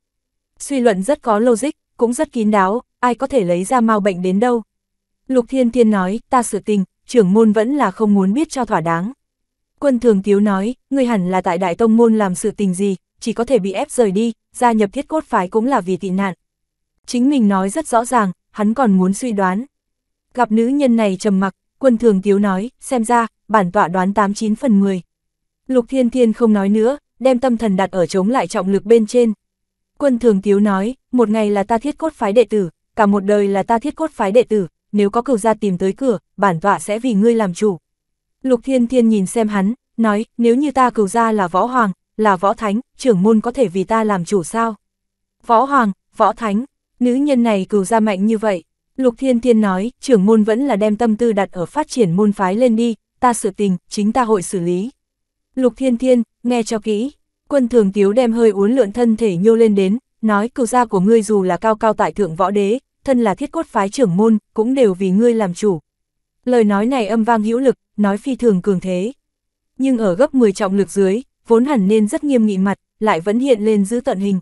Suy luận rất có logic, cũng rất kín đáo, ai có thể lấy ra mau bệnh đến đâu. Lục Thiên Thiên nói, ta sự tình, trưởng môn vẫn là không muốn biết cho thỏa đáng. Quân thường tiếu nói, ngươi hẳn là tại đại tông môn làm sự tình gì, chỉ có thể bị ép rời đi, gia nhập thiết cốt phái cũng là vì tị nạn. Chính mình nói rất rõ ràng, hắn còn muốn suy đoán. Gặp nữ nhân này trầm mặc, quân thường tiếu nói, xem ra, bản tọa đoán 89 phần 10. Lục thiên thiên không nói nữa, đem tâm thần đặt ở chống lại trọng lực bên trên. Quân thường tiếu nói, một ngày là ta thiết cốt phái đệ tử, cả một đời là ta thiết cốt phái đệ tử, nếu có cửu gia tìm tới cửa, bản tọa sẽ vì ngươi làm chủ. Lục Thiên Thiên nhìn xem hắn, nói, nếu như ta cửu ra là võ hoàng, là võ thánh, trưởng môn có thể vì ta làm chủ sao? Võ hoàng, võ thánh, nữ nhân này cửu ra mạnh như vậy. Lục Thiên Thiên nói, trưởng môn vẫn là đem tâm tư đặt ở phát triển môn phái lên đi, ta sự tình, chính ta hội xử lý. Lục Thiên Thiên, nghe cho kỹ, quân thường tiếu đem hơi uốn lượn thân thể nhô lên đến, nói cửu gia của ngươi dù là cao cao tại thượng võ đế, thân là thiết cốt phái trưởng môn, cũng đều vì ngươi làm chủ, Lời nói này âm vang hữu lực, nói phi thường cường thế. Nhưng ở gấp 10 trọng lực dưới, vốn hẳn nên rất nghiêm nghị mặt, lại vẫn hiện lên giữ tận hình.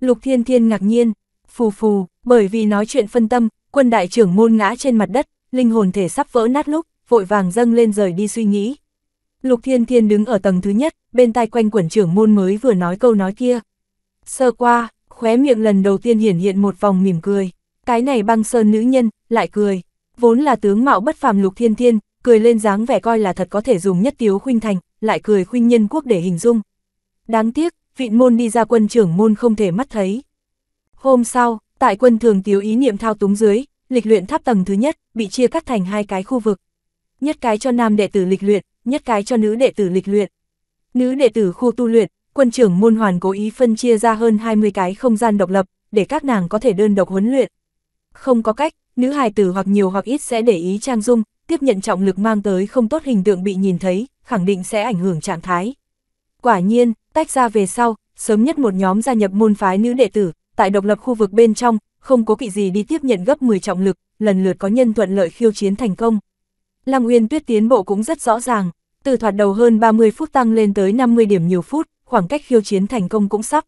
Lục Thiên Thiên ngạc nhiên, phù phù, bởi vì nói chuyện phân tâm, quân đại trưởng môn ngã trên mặt đất, linh hồn thể sắp vỡ nát lúc, vội vàng dâng lên rời đi suy nghĩ. Lục Thiên Thiên đứng ở tầng thứ nhất, bên tai quanh quẩn trưởng môn mới vừa nói câu nói kia. Sơ qua, khóe miệng lần đầu tiên hiển hiện một vòng mỉm cười, cái này băng sơn nữ nhân, lại cười vốn là tướng mạo bất phàm lục thiên thiên, cười lên dáng vẻ coi là thật có thể dùng nhất tiếu khuynh thành, lại cười khuynh nhân quốc để hình dung. Đáng tiếc, vịn môn đi ra quân trưởng môn không thể mắt thấy. Hôm sau, tại quân thường tiếu ý niệm thao túng dưới, lịch luyện tháp tầng thứ nhất, bị chia cắt thành hai cái khu vực. Nhất cái cho nam đệ tử lịch luyện, nhất cái cho nữ đệ tử lịch luyện. Nữ đệ tử khu tu luyện, quân trưởng môn hoàn cố ý phân chia ra hơn 20 cái không gian độc lập, để các nàng có thể đơn độc huấn luyện. Không có cách, nữ hài tử hoặc nhiều hoặc ít sẽ để ý trang dung, tiếp nhận trọng lực mang tới không tốt hình tượng bị nhìn thấy, khẳng định sẽ ảnh hưởng trạng thái. Quả nhiên, tách ra về sau, sớm nhất một nhóm gia nhập môn phái nữ đệ tử, tại độc lập khu vực bên trong, không có kỵ gì đi tiếp nhận gấp 10 trọng lực, lần lượt có nhân thuận lợi khiêu chiến thành công. Lăng Uyên Tuyết tiến bộ cũng rất rõ ràng, từ thoạt đầu hơn 30 phút tăng lên tới 50 điểm nhiều phút, khoảng cách khiêu chiến thành công cũng sắp.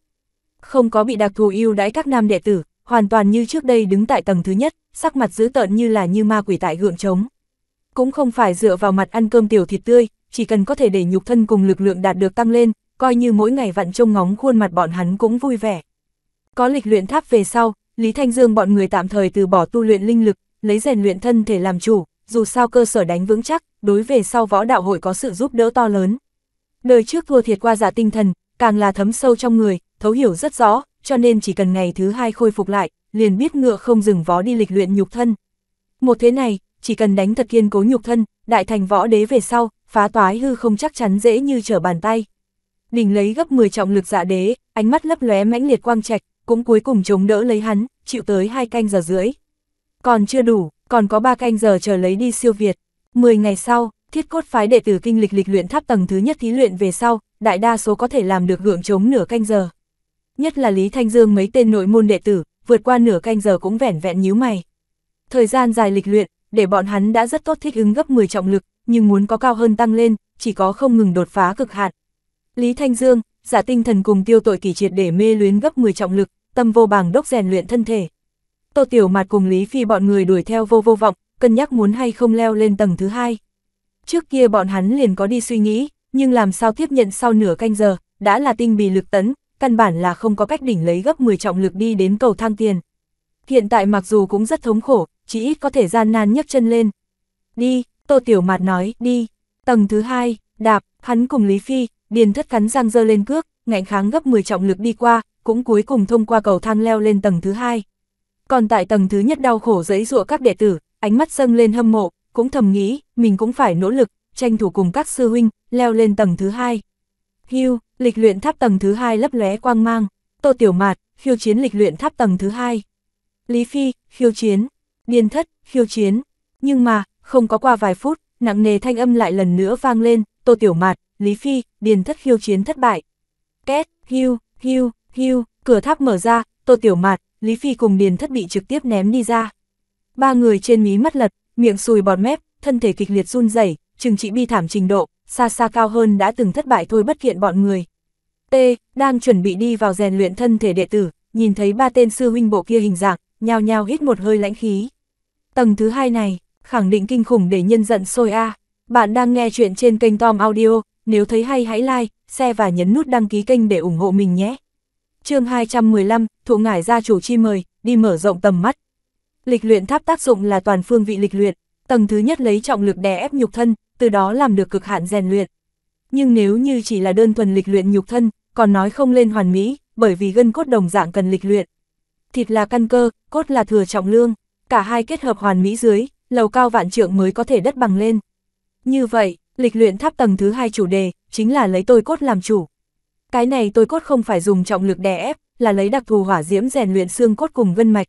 Không có bị đặc thù ưu đãi các nam đệ tử, hoàn toàn như trước đây đứng tại tầng thứ nhất, sắc mặt dữ tợn như là như ma quỷ tại gượng trống. Cũng không phải dựa vào mặt ăn cơm tiểu thịt tươi, chỉ cần có thể để nhục thân cùng lực lượng đạt được tăng lên, coi như mỗi ngày vặn trông ngóng khuôn mặt bọn hắn cũng vui vẻ. Có lịch luyện tháp về sau, Lý Thanh Dương bọn người tạm thời từ bỏ tu luyện linh lực, lấy rèn luyện thân thể làm chủ, dù sao cơ sở đánh vững chắc, đối về sau võ đạo hội có sự giúp đỡ to lớn. Đời trước thua thiệt qua giả tinh thần, càng là thấm sâu trong người, thấu hiểu rất rõ, cho nên chỉ cần ngày thứ hai khôi phục lại, liền biết ngựa không dừng vó đi lịch luyện nhục thân. Một thế này, chỉ cần đánh thật kiên cố nhục thân, đại thành võ đế về sau, phá toái hư không chắc chắn dễ như trở bàn tay. Đình lấy gấp 10 trọng lực dạ đế, ánh mắt lấp lóe mãnh liệt quang trạch, cũng cuối cùng chống đỡ lấy hắn, chịu tới hai canh giờ rưỡi. Còn chưa đủ, còn có ba canh giờ chờ lấy đi siêu việt. 10 ngày sau, thiết cốt phái đệ tử kinh lịch lịch luyện tháp tầng thứ nhất thí luyện về sau, đại đa số có thể làm được gượng chống nửa canh giờ nhất là Lý Thanh Dương mấy tên nội môn đệ tử, vượt qua nửa canh giờ cũng vẻn vẹn nhíu mày. Thời gian dài lịch luyện, để bọn hắn đã rất tốt thích ứng gấp 10 trọng lực, nhưng muốn có cao hơn tăng lên, chỉ có không ngừng đột phá cực hạn. Lý Thanh Dương, giả tinh thần cùng tiêu tội kỳ triệt để mê luyến gấp 10 trọng lực, tâm vô bàng đốc rèn luyện thân thể. Tô Tiểu Mạt cùng Lý Phi bọn người đuổi theo vô vô vọng, cân nhắc muốn hay không leo lên tầng thứ hai. Trước kia bọn hắn liền có đi suy nghĩ, nhưng làm sao tiếp nhận sau nửa canh giờ, đã là tinh bì lực tấn, căn bản là không có cách đỉnh lấy gấp 10 trọng lực đi đến cầu thang tiền. Hiện tại mặc dù cũng rất thống khổ, chỉ ít có thể gian nan nhấc chân lên. Đi, Tô Tiểu Mạt nói, đi. Tầng thứ hai, đạp, hắn cùng Lý Phi, điền thất cắn răng dơ lên cước, ngạnh kháng gấp 10 trọng lực đi qua, cũng cuối cùng thông qua cầu thang leo lên tầng thứ hai. Còn tại tầng thứ nhất đau khổ dẫy dụa các đệ tử, ánh mắt dâng lên hâm mộ, cũng thầm nghĩ, mình cũng phải nỗ lực, tranh thủ cùng các sư huynh, leo lên tầng thứ hai. Hưu, lịch luyện tháp tầng thứ hai lấp lóe quang mang, Tô Tiểu Mạt, khiêu chiến lịch luyện tháp tầng thứ hai. Lý Phi, khiêu chiến, Điền Thất, khiêu chiến. Nhưng mà, không có qua vài phút, nặng nề thanh âm lại lần nữa vang lên, Tô Tiểu Mạt, Lý Phi, Điền Thất khiêu chiến thất bại. Két, hưu, hưu, hưu, cửa tháp mở ra, Tô Tiểu Mạt, Lý Phi cùng Điền Thất bị trực tiếp ném đi ra. Ba người trên mí mắt lật, miệng sùi bọt mép, thân thể kịch liệt run rẩy, trừng trị bi thảm trình độ, xa xa cao hơn đã từng thất bại thôi bất kiện bọn người. T, đang chuẩn bị đi vào rèn luyện thân thể đệ tử, nhìn thấy ba tên sư huynh bộ kia hình dạng, nhao nhao hít một hơi lãnh khí. Tầng thứ hai này, khẳng định kinh khủng để nhân giận sôi a. Bạn đang nghe chuyện trên kênh Tom Audio, nếu thấy hay hãy like, share và nhấn nút đăng ký kênh để ủng hộ mình nhé. chương 215, Thụ Ngải gia chủ chi mời, đi mở rộng tầm mắt. Lịch luyện tháp tác dụng là toàn phương vị lịch luyện, tầng thứ nhất lấy trọng lực đè ép nhục thân, từ đó làm được cực hạn rèn luyện. Nhưng nếu như chỉ là đơn thuần lịch luyện nhục thân, còn nói không lên hoàn mỹ, bởi vì gân cốt đồng dạng cần lịch luyện. Thịt là căn cơ, cốt là thừa trọng lương, cả hai kết hợp hoàn mỹ dưới, lầu cao vạn trượng mới có thể đất bằng lên. Như vậy, lịch luyện tháp tầng thứ hai chủ đề, chính là lấy tôi cốt làm chủ. Cái này tôi cốt không phải dùng trọng lực đè ép, là lấy đặc thù hỏa diễm rèn luyện xương cốt cùng gân mạch.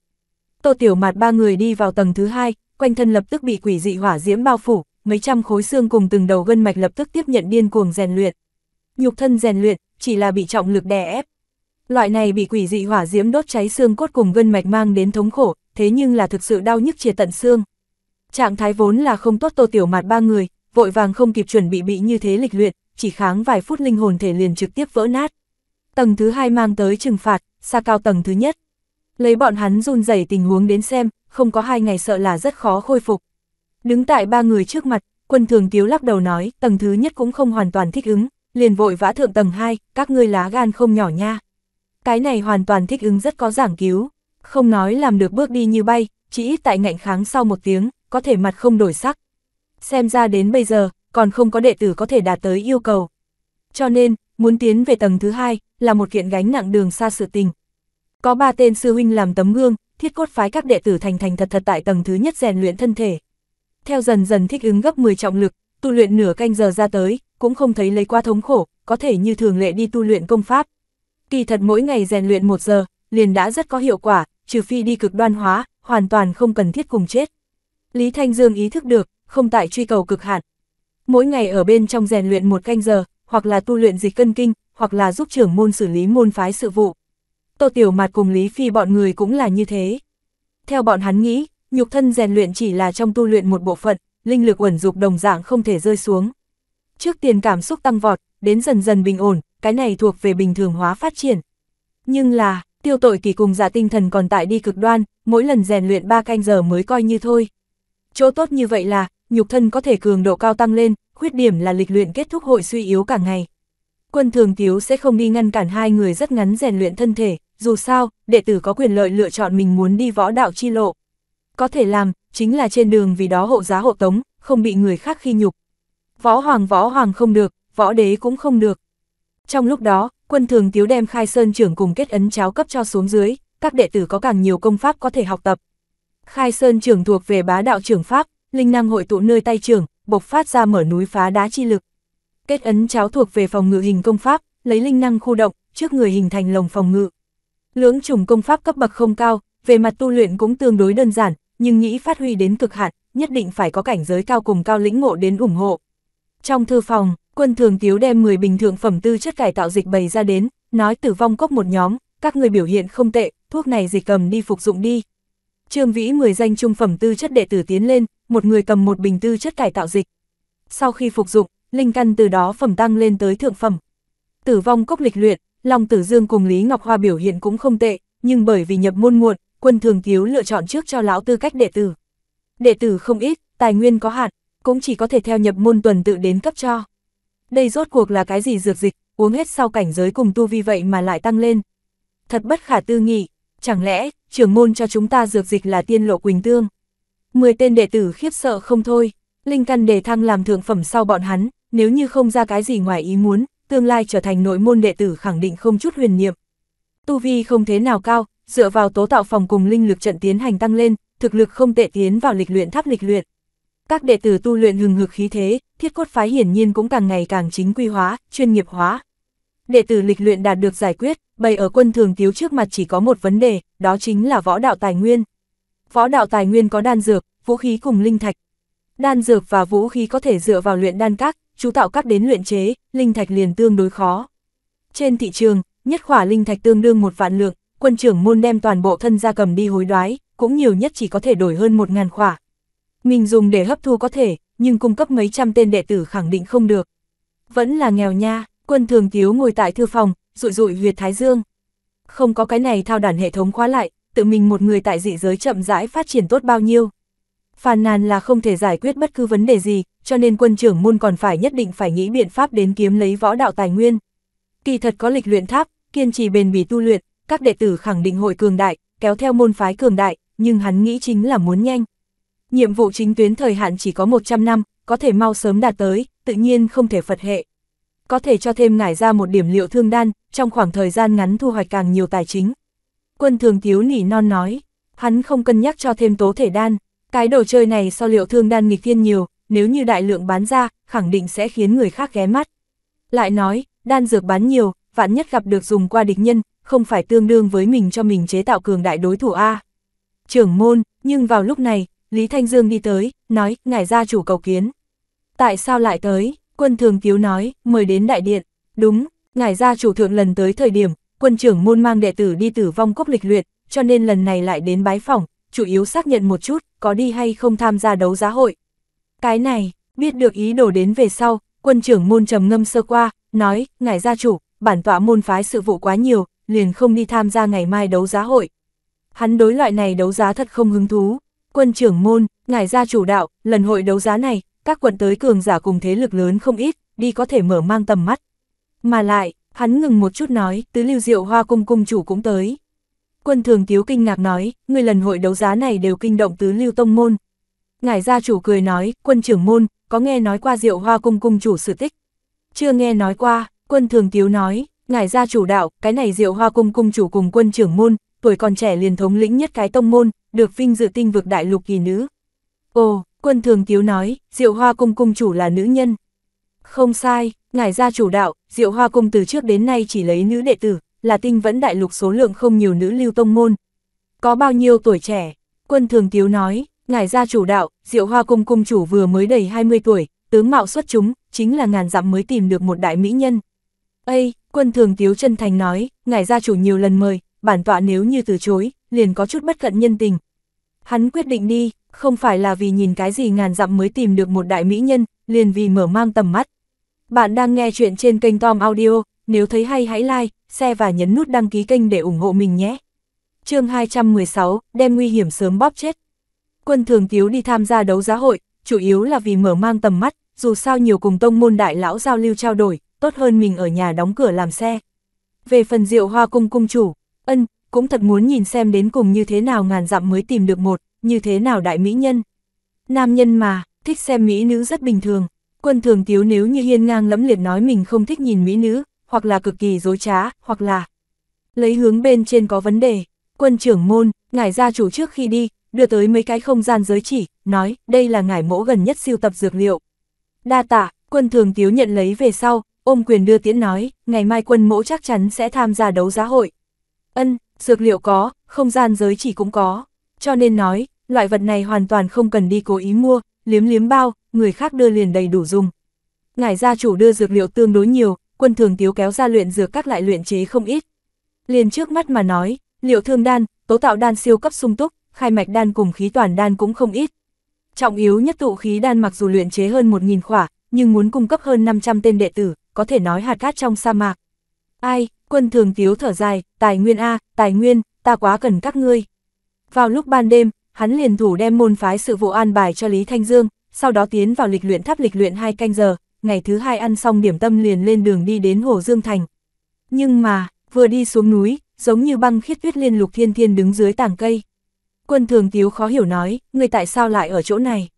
Tô Tiểu Mạt ba người đi vào tầng thứ hai, quanh thân lập tức bị quỷ dị hỏa diễm bao phủ, mấy trăm khối xương cùng từng đầu gân mạch lập tức tiếp nhận điên cuồng rèn luyện. Nhục thân rèn luyện, chỉ là bị trọng lực đè ép. Loại này bị quỷ dị hỏa diễm đốt cháy xương cốt cùng gân mạch mang đến thống khổ, thế nhưng là thực sự đau nhức chia tận xương. Trạng thái vốn là không tốt Tô Tiểu Mạt ba người, vội vàng không kịp chuẩn bị bị như thế lịch luyện, chỉ kháng vài phút linh hồn thể liền trực tiếp vỡ nát. Tầng thứ hai mang tới trừng phạt, xa cao tầng thứ nhất lấy bọn hắn run rẩy tình huống đến xem, không có hai ngày sợ là rất khó khôi phục. Đứng tại ba người trước mặt, quân thường tiếu lắc đầu nói, tầng thứ nhất cũng không hoàn toàn thích ứng, liền vội vã thượng tầng 2, các ngươi lá gan không nhỏ nha. Cái này hoàn toàn thích ứng rất có giảng cứu, không nói làm được bước đi như bay, chỉ ít tại ngạnh kháng sau một tiếng, có thể mặt không đổi sắc. Xem ra đến bây giờ, còn không có đệ tử có thể đạt tới yêu cầu. Cho nên, muốn tiến về tầng thứ hai là một kiện gánh nặng đường xa sự tình, có ba tên sư huynh làm tấm gương, thiết cốt phái các đệ tử thành thành thật thật tại tầng thứ nhất rèn luyện thân thể. Theo dần dần thích ứng gấp 10 trọng lực, tu luyện nửa canh giờ ra tới, cũng không thấy lấy qua thống khổ, có thể như thường lệ đi tu luyện công pháp. Kỳ thật mỗi ngày rèn luyện một giờ, liền đã rất có hiệu quả, trừ phi đi cực đoan hóa, hoàn toàn không cần thiết cùng chết. Lý Thanh Dương ý thức được, không tại truy cầu cực hạn. Mỗi ngày ở bên trong rèn luyện một canh giờ, hoặc là tu luyện dịch cân kinh, hoặc là giúp trưởng môn xử lý môn phái sự vụ. Tô Tiểu Mạt cùng Lý Phi bọn người cũng là như thế. Theo bọn hắn nghĩ, nhục thân rèn luyện chỉ là trong tu luyện một bộ phận, linh lực uẩn dục đồng dạng không thể rơi xuống. Trước tiền cảm xúc tăng vọt, đến dần dần bình ổn, cái này thuộc về bình thường hóa phát triển. Nhưng là, tiêu tội kỳ cùng giả dạ tinh thần còn tại đi cực đoan, mỗi lần rèn luyện 3 canh giờ mới coi như thôi. Chỗ tốt như vậy là, nhục thân có thể cường độ cao tăng lên, khuyết điểm là lịch luyện kết thúc hội suy yếu cả ngày. Quân thường tiếu sẽ không đi ngăn cản hai người rất ngắn rèn luyện thân thể, dù sao, đệ tử có quyền lợi lựa chọn mình muốn đi võ đạo chi lộ. Có thể làm, chính là trên đường vì đó hộ giá hộ tống, không bị người khác khi nhục. Võ hoàng võ hoàng không được, võ đế cũng không được. Trong lúc đó, quân thường tiếu đem khai sơn trưởng cùng kết ấn cháo cấp cho xuống dưới, các đệ tử có càng nhiều công pháp có thể học tập. Khai sơn trưởng thuộc về bá đạo trưởng pháp, linh năng hội tụ nơi tay trưởng, bộc phát ra mở núi phá đá chi lực. Kết ấn cháo thuộc về phòng ngự hình công pháp, lấy linh năng khu động, trước người hình thành lồng phòng ngự. Lưỡng trùng công pháp cấp bậc không cao, về mặt tu luyện cũng tương đối đơn giản, nhưng nghĩ phát huy đến cực hạn, nhất định phải có cảnh giới cao cùng cao lĩnh ngộ đến ủng hộ. Trong thư phòng, quân thường tiếu đem 10 bình thượng phẩm tư chất cải tạo dịch bày ra đến, nói tử vong cốc một nhóm, các người biểu hiện không tệ, thuốc này dịch cầm đi phục dụng đi. Trương Vĩ 10 danh trung phẩm tư chất đệ tử tiến lên, một người cầm một bình tư chất cải tạo dịch. Sau khi phục dụng, linh căn từ đó phẩm tăng lên tới thượng phẩm. Tử vong cốc lịch luyện, Long Tử Dương cùng Lý Ngọc Hoa biểu hiện cũng không tệ, nhưng bởi vì nhập môn muộn, quân thường thiếu lựa chọn trước cho lão tư cách đệ tử. Đệ tử không ít, tài nguyên có hạn, cũng chỉ có thể theo nhập môn tuần tự đến cấp cho. Đây rốt cuộc là cái gì dược dịch, uống hết sau cảnh giới cùng tu vi vậy mà lại tăng lên. Thật bất khả tư nghị, chẳng lẽ, trưởng môn cho chúng ta dược dịch là tiên lộ quỳnh tương. Mười tên đệ tử khiếp sợ không thôi, linh căn đề thăng làm thượng phẩm sau bọn hắn, nếu như không ra cái gì ngoài ý muốn, tương lai trở thành nội môn đệ tử khẳng định không chút huyền niệm. Tu vi không thế nào cao, dựa vào tố tạo phòng cùng linh lực trận tiến hành tăng lên, thực lực không tệ tiến vào lịch luyện tháp lịch luyện. Các đệ tử tu luyện hừng hực khí thế, thiết cốt phái hiển nhiên cũng càng ngày càng chính quy hóa, chuyên nghiệp hóa. Đệ tử lịch luyện đạt được giải quyết, bày ở quân thường tiếu trước mặt chỉ có một vấn đề, đó chính là võ đạo tài nguyên. Võ đạo tài nguyên có đan dược, vũ khí cùng linh thạch. Đan dược và vũ khí có thể dựa vào luyện đan các, chú tạo các đến luyện chế, linh thạch liền tương đối khó. Trên thị trường, nhất khỏa linh thạch tương đương một vạn lượng, quân trưởng môn đem toàn bộ thân gia cầm đi hối đoái, cũng nhiều nhất chỉ có thể đổi hơn một ngàn khỏa. Mình dùng để hấp thu có thể, nhưng cung cấp mấy trăm tên đệ tử khẳng định không được. Vẫn là nghèo nha, quân thường thiếu ngồi tại thư phòng, rụi rụi huyệt thái dương. Không có cái này thao đàn hệ thống khóa lại, tự mình một người tại dị giới chậm rãi phát triển tốt bao nhiêu phàn nàn là không thể giải quyết bất cứ vấn đề gì, cho nên quân trưởng môn còn phải nhất định phải nghĩ biện pháp đến kiếm lấy võ đạo tài nguyên. Kỳ thật có lịch luyện tháp, kiên trì bền bỉ tu luyện, các đệ tử khẳng định hội cường đại, kéo theo môn phái cường đại, nhưng hắn nghĩ chính là muốn nhanh. Nhiệm vụ chính tuyến thời hạn chỉ có 100 năm, có thể mau sớm đạt tới, tự nhiên không thể phật hệ. Có thể cho thêm ngải ra một điểm liệu thương đan, trong khoảng thời gian ngắn thu hoạch càng nhiều tài chính. Quân thường thiếu nỉ non nói, hắn không cân nhắc cho thêm tố thể đan, cái đồ chơi này so liệu thương đan nghịch thiên nhiều, nếu như đại lượng bán ra, khẳng định sẽ khiến người khác ghé mắt. Lại nói, đan dược bán nhiều, vạn nhất gặp được dùng qua địch nhân, không phải tương đương với mình cho mình chế tạo cường đại đối thủ A. Trưởng môn, nhưng vào lúc này, Lý Thanh Dương đi tới, nói, ngài gia chủ cầu kiến. Tại sao lại tới? Quân thường cứu nói, mời đến đại điện. Đúng, ngài gia chủ thượng lần tới thời điểm, quân trưởng môn mang đệ tử đi tử vong cốc lịch luyện, cho nên lần này lại đến bái phỏng, chủ yếu xác nhận một chút, có đi hay không tham gia đấu giá hội. Cái này, biết được ý đồ đến về sau, quân trưởng môn trầm ngâm sơ qua, nói, ngài gia chủ, bản tọa môn phái sự vụ quá nhiều, liền không đi tham gia ngày mai đấu giá hội. Hắn đối loại này đấu giá thật không hứng thú. Quân trưởng môn, ngài gia chủ đạo, lần hội đấu giá này, các quận tới cường giả cùng thế lực lớn không ít, đi có thể mở mang tầm mắt. Mà lại, hắn ngừng một chút nói, tứ lưu diệu hoa cung cung chủ cũng tới. Quân thường tiếu kinh ngạc nói, người lần hội đấu giá này đều kinh động tứ lưu tông môn. Ngải gia chủ cười nói, quân trưởng môn, có nghe nói qua diệu hoa cung cung chủ sự tích. Chưa nghe nói qua, quân thường tiếu nói, ngải gia chủ đạo, cái này diệu hoa cung cung chủ cùng quân trưởng môn, tuổi còn trẻ liền thống lĩnh nhất cái tông môn, được vinh dự tinh vực đại lục kỳ nữ. Ồ, quân thường tiếu nói, diệu hoa cung cung chủ là nữ nhân. Không sai, ngải gia chủ đạo, diệu hoa cung từ trước đến nay chỉ lấy nữ đệ tử, là tinh vẫn đại lục số lượng không nhiều nữ lưu tông môn. Có bao nhiêu tuổi trẻ? Quân thường tiếu nói, ngài gia chủ đạo, diệu hoa cung cung chủ vừa mới đầy 20 tuổi, tướng mạo xuất chúng, chính là ngàn dặm mới tìm được một đại mỹ nhân. Ây, quân thường tiếu chân thành nói, ngài gia chủ nhiều lần mời, bản tọa nếu như từ chối, liền có chút bất cận nhân tình. Hắn quyết định đi, không phải là vì nhìn cái gì ngàn dặm mới tìm được một đại mỹ nhân, liền vì mở mang tầm mắt. Bạn đang nghe chuyện trên kênh Tom Audio, nếu thấy hay hãy like, share và nhấn nút đăng ký kênh để ủng hộ mình nhé. chương 216, đem nguy hiểm sớm bóp chết. Quân thường tiếu đi tham gia đấu giá hội, chủ yếu là vì mở mang tầm mắt, dù sao nhiều cùng tông môn đại lão giao lưu trao đổi, tốt hơn mình ở nhà đóng cửa làm xe. Về phần rượu hoa cung cung chủ, ân, cũng thật muốn nhìn xem đến cùng như thế nào ngàn dặm mới tìm được một, như thế nào đại mỹ nhân. Nam nhân mà, thích xem mỹ nữ rất bình thường. Quân thường tiếu nếu như hiên ngang lẫm liệt nói mình không thích nhìn mỹ nữ, hoặc là cực kỳ dối trá, hoặc là lấy hướng bên trên có vấn đề. Quân trưởng môn, ngải gia chủ trước khi đi, đưa tới mấy cái không gian giới chỉ, nói đây là ngải mẫu gần nhất siêu tập dược liệu. Đa tạ, quân thường tiếu nhận lấy về sau, ôm quyền đưa tiễn nói, ngày mai quân mẫu chắc chắn sẽ tham gia đấu giá hội. Ân, dược liệu có, không gian giới chỉ cũng có, cho nên nói, loại vật này hoàn toàn không cần đi cố ý mua, liếm liếm bao, người khác đưa liền đầy đủ dùng. Ngải gia chủ đưa dược liệu tương đối nhiều, quân thường tiếu kéo ra luyện dược các loại luyện chế không ít. Liền trước mắt mà nói, liệu thương đan, tố tạo đan siêu cấp sung túc, khai mạch đan cùng khí toàn đan cũng không ít. Trọng yếu nhất tụ khí đan mặc dù luyện chế hơn 1.000 khỏa, nhưng muốn cung cấp hơn 500 tên đệ tử, có thể nói hạt cát trong sa mạc. Ai, quân thường tiếu thở dài, tài nguyên A, tài nguyên, ta quá cần các ngươi. Vào lúc ban đêm, hắn liền thủ đem môn phái sự vụ an bài cho Lý Thanh Dương, sau đó tiến vào lịch luyện tháp lịch luyện hai canh giờ, ngày thứ hai ăn xong điểm tâm liền lên đường đi đến Hồ Dương Thành. Nhưng mà, vừa đi xuống núi, giống như băng khiết tuyết liên lục thiên thiên đứng dưới tảng cây. Quân thường tiếu khó hiểu nói, người tại sao lại ở chỗ này?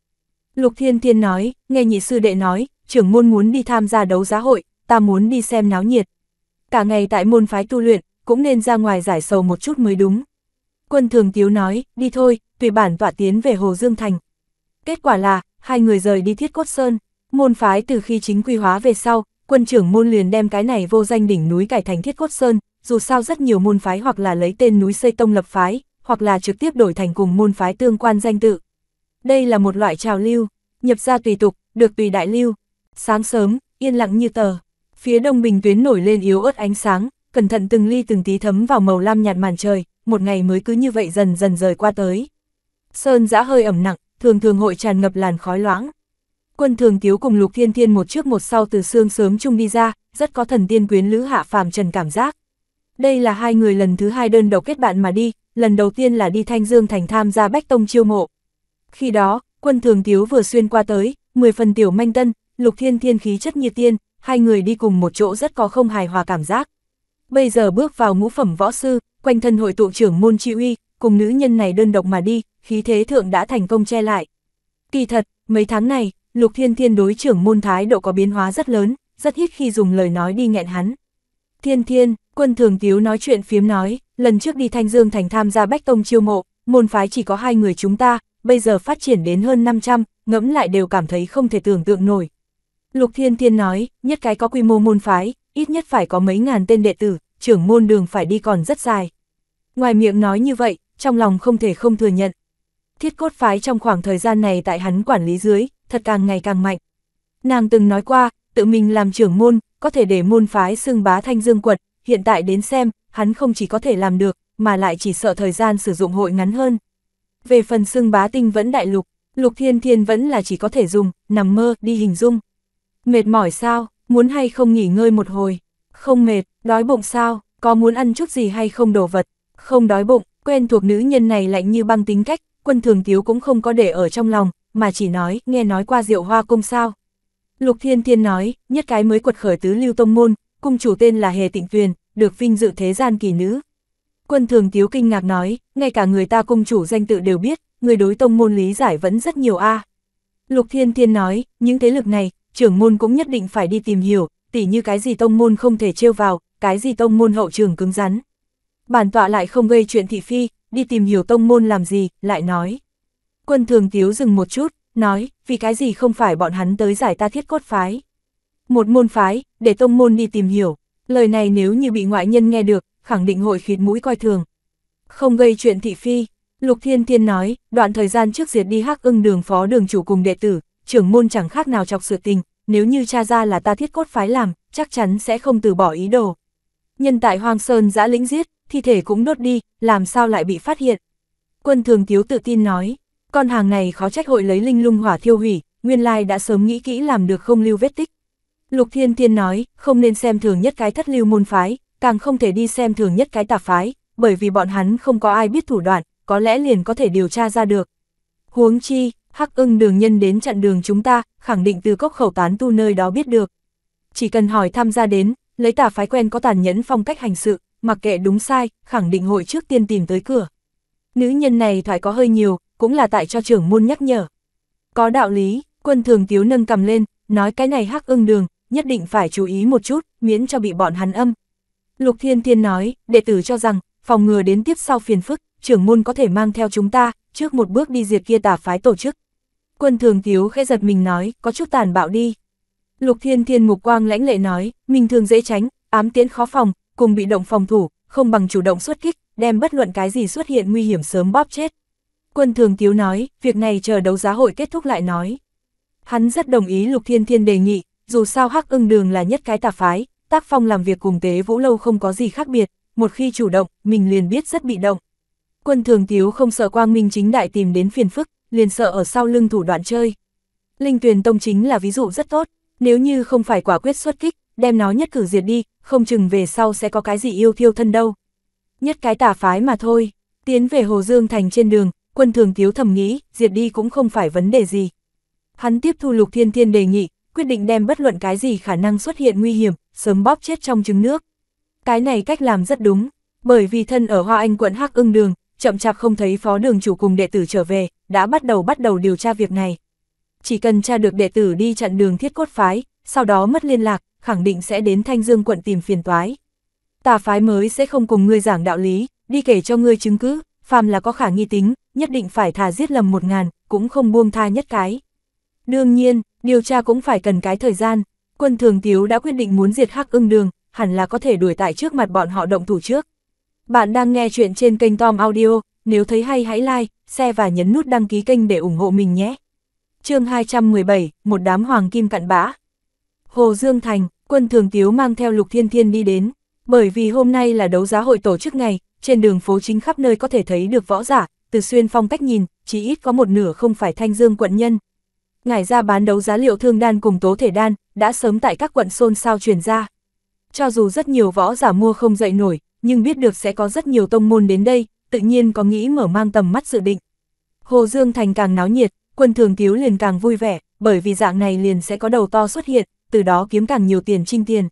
Lục thiên thiên nói, nghe nhị sư đệ nói, trưởng môn muốn đi tham gia đấu giá hội, ta muốn đi xem náo nhiệt. Cả ngày tại môn phái tu luyện, cũng nên ra ngoài giải sầu một chút mới đúng. Quân thường tiếu nói, đi thôi, tùy bản tọa tiến về Hồ Dương Thành. Kết quả là, hai người rời đi thiết cốt sơn. Môn phái từ khi chính quy hóa về sau, quân trưởng môn liền đem cái này vô danh đỉnh núi cải thành thiết cốt sơn, dù sao rất nhiều môn phái hoặc là lấy tên núi xây tông lập phái, hoặc là trực tiếp đổi thành cùng môn phái tương quan danh tự. Đây là một loại trào lưu, nhập ra tùy tục, được tùy đại lưu. Sáng sớm, yên lặng như tờ, phía đông bình tuyến nổi lên yếu ớt ánh sáng, cẩn thận từng ly từng tí thấm vào màu lam nhạt màn trời, một ngày mới cứ như vậy dần dần rời qua tới. Sơn giã hơi ẩm nặng, thường thường hội tràn ngập làn khói loãng. Quân thường tiếu cùng Lục Thiên Thiên một trước một sau từ xương sớm chung đi ra, rất có thần tiên quyến lữ hạ phàm trần cảm giác. Đây là hai người lần thứ hai đơn độc kết bạn mà đi, lần đầu tiên là đi Thanh Dương Thành tham gia Bách Tông chiêu mộ. Khi đó, quân thường tiếu vừa xuyên qua tới, 10 phần tiểu manh tân, Lục Thiên Thiên khí chất như tiên, hai người đi cùng một chỗ rất có không hài hòa cảm giác. Bây giờ bước vào ngũ phẩm võ sư, quanh thân hội tụ trưởng môn chi uy, cùng nữ nhân này đơn độc mà đi, khí thế thượng đã thành công che lại. Kỳ thật, mấy tháng này, Lục Thiên Thiên đối trưởng môn thái độ có biến hóa rất lớn, rất ít khi dùng lời nói đi nghẹn hắn. Thiên Thiên, quân thường tiếu nói chuyện phiếm nói, lần trước đi Thanh Dương Thành tham gia Bách Tông chiêu mộ, môn phái chỉ có hai người chúng ta, bây giờ phát triển đến hơn 500, ngẫm lại đều cảm thấy không thể tưởng tượng nổi. Lục Thiên Thiên nói, nhất cái có quy mô môn phái, ít nhất phải có mấy ngàn tên đệ tử, trưởng môn đường phải đi còn rất dài. Ngoài miệng nói như vậy, trong lòng không thể không thừa nhận. Thiết cốt phái trong khoảng thời gian này tại hắn quản lý dưới, thật càng ngày càng mạnh. Nàng từng nói qua, tự mình làm trưởng môn, có thể để môn phái xưng bá thanh dương quật, hiện tại đến xem, hắn không chỉ có thể làm được, mà lại chỉ sợ thời gian sử dụng hội ngắn hơn. Về phần xưng bá tinh vẫn đại lục, lục thiên thiên vẫn là chỉ có thể dùng, nằm mơ, đi hình dung. Mệt mỏi sao, muốn hay không nghỉ ngơi một hồi, không mệt, đói bụng sao, có muốn ăn chút gì hay không đồ vật, không đói bụng, quen thuộc nữ nhân này lạnh như băng tính cách, quân thường tiếu cũng không có để ở trong lòng, mà chỉ nói, nghe nói qua diệu hoa cung sao. Lục Thiên Thiên nói, nhất cái mới quật khởi tứ lưu tông môn, cung chủ tên là Hề Tịnh Tuyền, được vinh dự thế gian kỳ nữ. Quân thường tiếu kinh ngạc nói, ngay cả người ta cung chủ danh tự đều biết, người đối tông môn lý giải vẫn rất nhiều a. Lục Thiên Thiên nói, những thế lực này, trưởng môn cũng nhất định phải đi tìm hiểu, tỉ như cái gì tông môn không thể trêu vào, cái gì tông môn hậu trường cứng rắn. Bản tọa lại không gây chuyện thị phi, đi tìm hiểu tông môn làm gì, lại nói. Quân thường tiếu dừng một chút, nói, vì cái gì không phải bọn hắn tới giải ta thiết cốt phái. Một môn phái, để tông môn đi tìm hiểu, lời này nếu như bị ngoại nhân nghe được, khẳng định hội khịt mũi coi thường. Không gây chuyện thị phi, Lục Thiên Thiên nói, đoạn thời gian trước diệt đi hắc ưng đường phó đường chủ cùng đệ tử, trưởng môn chẳng khác nào chọc sự tình, nếu như cha ra là ta thiết cốt phái làm, chắc chắn sẽ không từ bỏ ý đồ. Nhân tại Hoang Sơn giã lĩnh giết, thi thể cũng đốt đi, làm sao lại bị phát hiện. Quân Thường Tiếu tự tin nói. Con hàng này khó trách hội lấy linh lung hỏa thiêu hủy, nguyên lai đã sớm nghĩ kỹ làm được không lưu vết tích. Lục Thiên Thiên nói, không nên xem thường nhất cái thất lưu môn phái, càng không thể đi xem thường nhất cái tạp phái, bởi vì bọn hắn không có ai biết thủ đoạn, có lẽ liền có thể điều tra ra được. Huống chi, hắc ưng đường nhân đến chặn đường chúng ta, khẳng định từ cốc khẩu tán tu nơi đó biết được. Chỉ cần hỏi tham gia đến, lấy tà phái quen có tàn nhẫn phong cách hành sự, mặc kệ đúng sai, khẳng định hội trước tiên tìm tới cửa. Nữ nhân này thoại có hơi nhiều, cũng là tại cho trưởng môn nhắc nhở. Có đạo lý, quân thường tiếu nâng cầm lên, nói cái này hắc ưng đường, nhất định phải chú ý một chút, miễn cho bị bọn hắn âm. Lục Thiên Thiên nói, đệ tử cho rằng, phòng ngừa đến tiếp sau phiền phức, trưởng môn có thể mang theo chúng ta, trước một bước đi diệt kia tà phái tổ chức. Quân thường tiếu khẽ giật mình nói, có chút tàn bạo đi. Lục Thiên Thiên mục quang lãnh lệ nói, mình thường dễ tránh, ám tiễn khó phòng, cùng bị động phòng thủ, không bằng chủ động xuất kích, đem bất luận cái gì xuất hiện nguy hiểm sớm bóp chết. Quân thường Tiếu nói, việc này chờ đấu giá hội kết thúc lại nói. Hắn rất đồng ý Lục Thiên Thiên đề nghị, dù sao Hắc ưng đường là nhất cái tà phái, tác phong làm việc cùng tế vũ lâu không có gì khác biệt, một khi chủ động, mình liền biết rất bị động. Quân thường Tiếu không sợ quang minh chính đại tìm đến phiền phức, liền sợ ở sau lưng thủ đoạn chơi. Linh tuyền tông chính là ví dụ rất tốt, nếu như không phải quả quyết xuất kích, đem nó nhất cử diệt đi, không chừng về sau sẽ có cái gì yêu thiêu thân đâu. Nhất cái tà phái mà thôi, tiến về Hồ Dương Thành trên đường, quân thường thiếu thầm nghĩ, diệt đi cũng không phải vấn đề gì. Hắn tiếp thu lục thiên thiên đề nghị, quyết định đem bất luận cái gì khả năng xuất hiện nguy hiểm, sớm bóp chết trong trứng nước. Cái này cách làm rất đúng, bởi vì thân ở Hoa Anh quận Hắc ưng đường, chậm chạp không thấy phó đường chủ cùng đệ tử trở về, đã bắt đầu bắt đầu điều tra việc này. Chỉ cần tra được đệ tử đi chặn đường thiết cốt phái, sau đó mất liên lạc, khẳng định sẽ đến Thanh Dương quận tìm phiền toái. Tà phái mới sẽ không cùng ngươi giảng đạo lý, đi kể cho ngươi chứng cứ, phàm là có khả nghi tính, nhất định phải thà giết lầm một ngàn, cũng không buông tha nhất cái. Đương nhiên, điều tra cũng phải cần cái thời gian, quân thường tiếu đã quyết định muốn diệt hắc ưng đường, hẳn là có thể đuổi tại trước mặt bọn họ động thủ trước. Bạn đang nghe chuyện trên kênh Tom Audio, nếu thấy hay hãy like, share và nhấn nút đăng ký kênh để ủng hộ mình nhé. chương 217, một đám hoàng kim cặn bã. Hồ Dương Thành, quân thường tiếu mang theo Lục Thiên Thiên đi đến, bởi vì hôm nay là đấu giá hội tổ chức ngày, trên đường phố chính khắp nơi có thể thấy được võ giả, từ xuyên phong cách nhìn, chỉ ít có một nửa không phải thanh dương quận nhân. ngài ra bán đấu giá liệu thương đan cùng tố thể đan, đã sớm tại các quận xôn sao truyền ra. Cho dù rất nhiều võ giả mua không dậy nổi, nhưng biết được sẽ có rất nhiều tông môn đến đây, tự nhiên có nghĩ mở mang tầm mắt dự định. Hồ Dương Thành càng náo nhiệt, quân thường thiếu liền càng vui vẻ, bởi vì dạng này liền sẽ có đầu to xuất hiện, từ đó kiếm càng nhiều tiền trinh tiền.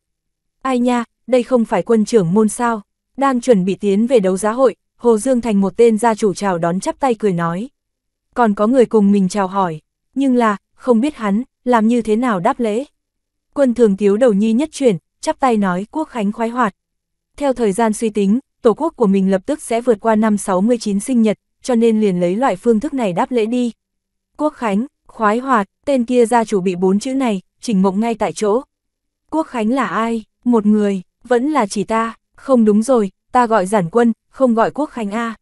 Ai nha, đây không phải quân trưởng môn sao, đang chuẩn bị tiến về đấu giá hội, Hồ Dương Thành một tên gia chủ chào đón chắp tay cười nói. Còn có người cùng mình chào hỏi, nhưng là, không biết hắn, làm như thế nào đáp lễ. Quân thường tiếu đầu nhi nhất chuyển, chắp tay nói quốc khánh khoái hoạt. Theo thời gian suy tính, tổ quốc của mình lập tức sẽ vượt qua năm 69 sinh nhật, cho nên liền lấy loại phương thức này đáp lễ đi. Quốc khánh, khoái hoạt, tên kia gia chủ bị bốn chữ này, chỉnh mộng ngay tại chỗ. Quốc khánh là ai? Một người, vẫn là chỉ ta, không đúng rồi, ta gọi giản quân, không gọi quốc khánh A.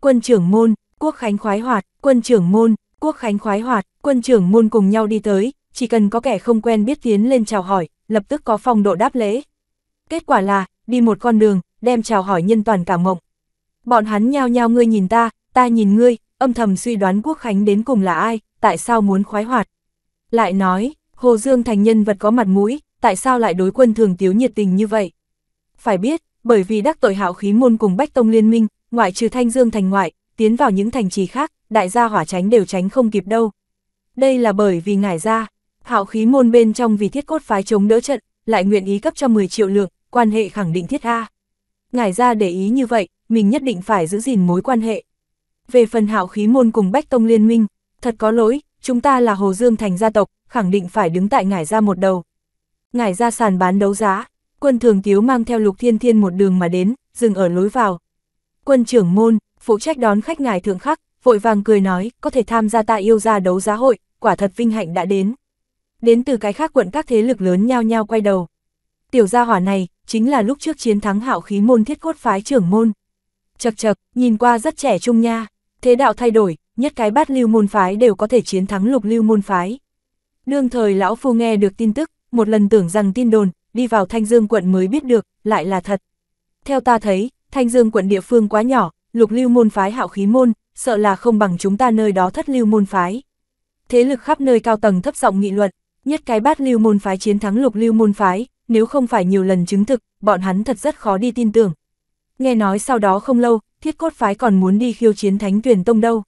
Quân trưởng môn, quốc khánh khoái hoạt, quân trưởng môn, quốc khánh khoái hoạt, quân trưởng môn cùng nhau đi tới, chỉ cần có kẻ không quen biết tiến lên chào hỏi, lập tức có phong độ đáp lễ. Kết quả là, đi một con đường, đem chào hỏi nhân toàn cả mộng. Bọn hắn nhao nhao ngươi nhìn ta, ta nhìn ngươi, âm thầm suy đoán quốc khánh đến cùng là ai, tại sao muốn khoái hoạt. Lại nói, Hồ Dương thành nhân vật có mặt mũi, tại sao lại đối quân thường tiếu nhiệt tình như vậy? Phải biết, bởi vì đắc tội hạo khí môn cùng Bách Tông liên minh, ngoại trừ Thanh Dương thành ngoại, tiến vào những thành trì khác, đại gia hỏa tránh đều tránh không kịp đâu. Đây là bởi vì ngải ra, hạo khí môn bên trong vì thiết cốt phái chống đỡ trận, lại nguyện ý cấp cho 10 triệu lượng, quan hệ khẳng định thiết A. Ngải ra để ý như vậy, mình nhất định phải giữ gìn mối quan hệ. Về phần hạo khí môn cùng Bách Tông liên minh, thật có lỗi, chúng ta là Hồ Dương Thành gia tộc, khẳng định phải đứng tại ngải ra một đầu. Ngải ra sàn bán đấu giá, Quân thường tiếu mang theo lục thiên thiên một đường mà đến, dừng ở lối vào. Quân trưởng môn, phụ trách đón khách ngài thượng khắc, vội vàng cười nói, có thể tham gia ta yêu ra đấu giá hội, quả thật vinh hạnh đã đến. Đến từ cái khác quận các thế lực lớn nhao nhao quay đầu. Tiểu gia hỏa này, chính là lúc trước chiến thắng hạo khí môn thiết cốt phái trưởng môn. Chật chật, nhìn qua rất trẻ trung nha, thế đạo thay đổi, nhất cái bát lưu môn phái đều có thể chiến thắng lục lưu môn phái. Đương thời lão phu nghe được tin tức, một lần tưởng rằng tin đồn, đi vào Thanh Dương quận mới biết được, lại là thật. Theo ta thấy, Thanh Dương quận địa phương quá nhỏ, lục lưu môn phái hạo khí môn, sợ là không bằng chúng ta nơi đó thất lưu môn phái. Thế lực khắp nơi cao tầng thấp giọng nghị luận, nhất cái bát lưu môn phái chiến thắng lục lưu môn phái, nếu không phải nhiều lần chứng thực, bọn hắn thật rất khó đi tin tưởng. Nghe nói sau đó không lâu, thiết cốt phái còn muốn đi khiêu chiến Thánh Tuyền Tông đâu.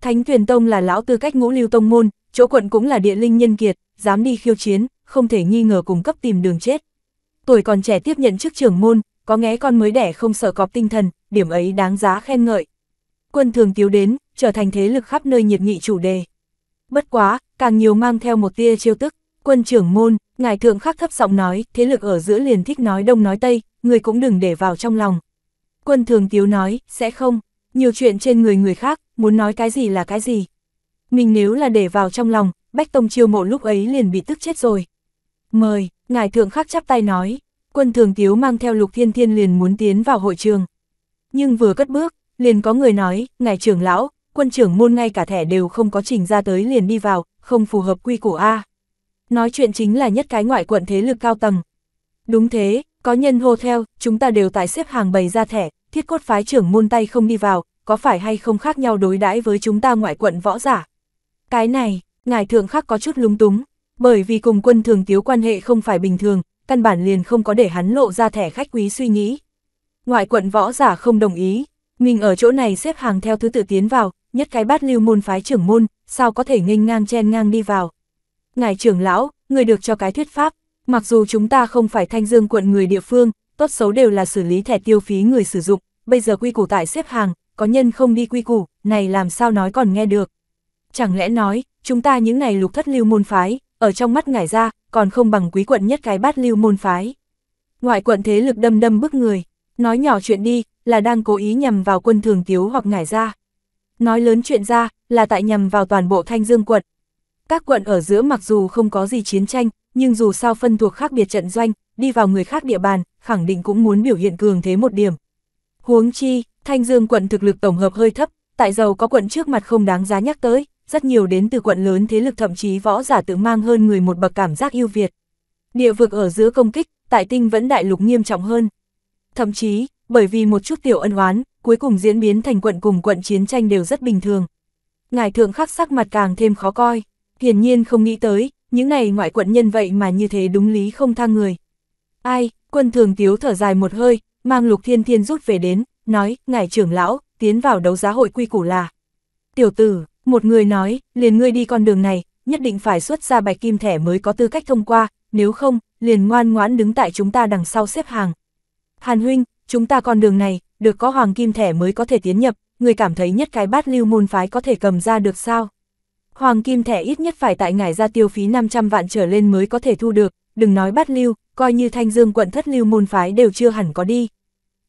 Thánh Tuyền Tông là lão tư cách ngũ lưu tông môn, chỗ quận cũng là địa linh nhân kiệt, dám đi khiêu chiến, không thể nghi ngờ cung cấp tìm đường chết. Tuổi còn trẻ tiếp nhận chức trưởng môn, có nghe con mới đẻ không sợ cọp tinh thần, điểm ấy đáng giá khen ngợi. Quân thường tiếu đến, trở thành thế lực khắp nơi nhiệt nghị chủ đề. Bất quá, càng nhiều mang theo một tia chiêu tức, quân trưởng môn, ngài thượng khắc thấp giọng nói, thế lực ở giữa liền thích nói đông nói tây, người cũng đừng để vào trong lòng. Quân thường tiếu nói, sẽ không, nhiều chuyện trên người người khác, muốn nói cái gì là cái gì. Mình nếu là để vào trong lòng, Bách Tông chiêu mộ lúc ấy liền bị tức chết rồi. Mời, ngài thượng khắc chắp tay nói, quân thường tiếu mang theo lục thiên thiên liền muốn tiến vào hội trường. Nhưng vừa cất bước, liền có người nói, ngài trưởng lão, quân trưởng môn ngay cả thẻ đều không có trình ra tới liền đi vào, không phù hợp quy củ A. Nói chuyện chính là nhất cái ngoại quận thế lực cao tầng. Đúng thế, có nhân hô theo, chúng ta đều tại xếp hàng bày ra thẻ, thiết cốt phái trưởng môn tay không đi vào, có phải hay không khác nhau đối đãi với chúng ta ngoại quận võ giả. Cái này, ngài thượng khắc có chút lúng túng, bởi vì cùng quân thường tiếu quan hệ không phải bình thường, căn bản liền không có để hắn lộ ra thẻ khách quý suy nghĩ. Ngoại quận võ giả không đồng ý, mình ở chỗ này xếp hàng theo thứ tự tiến vào, nhất cái bát lưu môn phái trưởng môn, sao có thể nghênh ngang chen ngang đi vào. Ngài trưởng lão, người được cho cái thuyết pháp, mặc dù chúng ta không phải thanh dương quận người địa phương, tốt xấu đều là xử lý thẻ tiêu phí người sử dụng, bây giờ quy củ tại xếp hàng, có nhân không đi quy củ, này làm sao nói còn nghe được. Chẳng lẽ nói, chúng ta những này lục thất lưu môn phái, ở trong mắt ngải ra, còn không bằng quý quận nhất cái bát lưu môn phái. Ngoại quận thế lực đâm đâm bức người, nói nhỏ chuyện đi, là đang cố ý nhằm vào quân thường tiếu hoặc ngải ra. Nói lớn chuyện ra, là tại nhằm vào toàn bộ thanh dương quận. Các quận ở giữa mặc dù không có gì chiến tranh, nhưng dù sao phân thuộc khác biệt trận doanh, đi vào người khác địa bàn, khẳng định cũng muốn biểu hiện cường thế một điểm. Huống chi, Thanh Dương quận thực lực tổng hợp hơi thấp, tại dầu có quận trước mặt không đáng giá nhắc tới rất nhiều đến từ quận lớn thế lực thậm chí võ giả tự mang hơn người một bậc cảm giác ưu Việt. Địa vực ở giữa công kích, tại tinh vẫn đại lục nghiêm trọng hơn. Thậm chí, bởi vì một chút tiểu ân oán, cuối cùng diễn biến thành quận cùng quận chiến tranh đều rất bình thường. Ngài thượng khắc sắc mặt càng thêm khó coi, hiển nhiên không nghĩ tới, những này ngoại quận nhân vậy mà như thế đúng lý không tha người. Ai, quân thường tiếu thở dài một hơi, mang lục thiên thiên rút về đến, nói, ngài trưởng lão, tiến vào đấu giá hội quy củ là. Tiểu tử, một người nói, liền ngươi đi con đường này, nhất định phải xuất ra bạch kim thẻ mới có tư cách thông qua, nếu không, liền ngoan ngoãn đứng tại chúng ta đằng sau xếp hàng. Hàn huynh, chúng ta con đường này, được có hoàng kim thẻ mới có thể tiến nhập, người cảm thấy nhất cái bát lưu môn phái có thể cầm ra được sao? Hoàng kim thẻ ít nhất phải tại ngải ra tiêu phí 500 vạn trở lên mới có thể thu được, đừng nói bát lưu, coi như thanh dương quận thất lưu môn phái đều chưa hẳn có đi.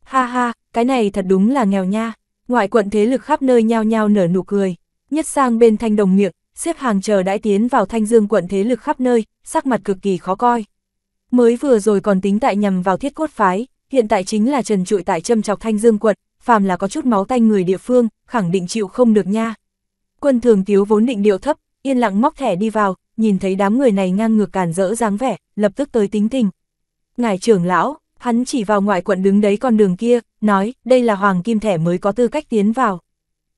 Ha ha, cái này thật đúng là nghèo nha, ngoại quận thế lực khắp nơi nhao nhao nở nụ cười nhất sang bên thanh đồng miệng, xếp hàng chờ đãi tiến vào thanh dương quận thế lực khắp nơi, sắc mặt cực kỳ khó coi. Mới vừa rồi còn tính tại nhằm vào thiết cốt phái, hiện tại chính là trần trụi tại châm chọc thanh dương quận, phàm là có chút máu tay người địa phương, khẳng định chịu không được nha. Quân thường tiếu vốn định điệu thấp, yên lặng móc thẻ đi vào, nhìn thấy đám người này ngang ngược cản rỡ dáng vẻ, lập tức tới tính tình. Ngài trưởng lão, hắn chỉ vào ngoại quận đứng đấy con đường kia, nói, đây là hoàng kim thẻ mới có tư cách tiến vào.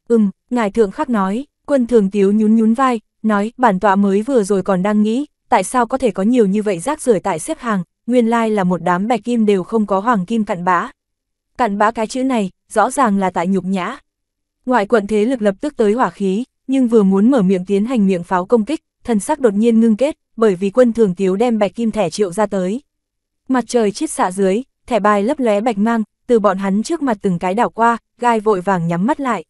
Ừm, ngài thượng khắc nói, quân thường tiếu nhún nhún vai, nói, bản tọa mới vừa rồi còn đang nghĩ, tại sao có thể có nhiều như vậy rác rưởi tại xếp hàng, nguyên lai là một đám bạch kim đều không có hoàng kim cặn bã. Cặn bã cái chữ này, rõ ràng là tại nhục nhã. Ngoại quận thế lực lập tức tới hỏa khí, nhưng vừa muốn mở miệng tiến hành miệng pháo công kích, thần sắc đột nhiên ngưng kết, bởi vì quân thường tiếu đem bạch kim thẻ triệu ra tới. Mặt trời chiết xạ dưới, thẻ bài lấp lóe bạch mang, từ bọn hắn trước mặt từng cái đảo qua, gai vội vàng nhắm mắt lại.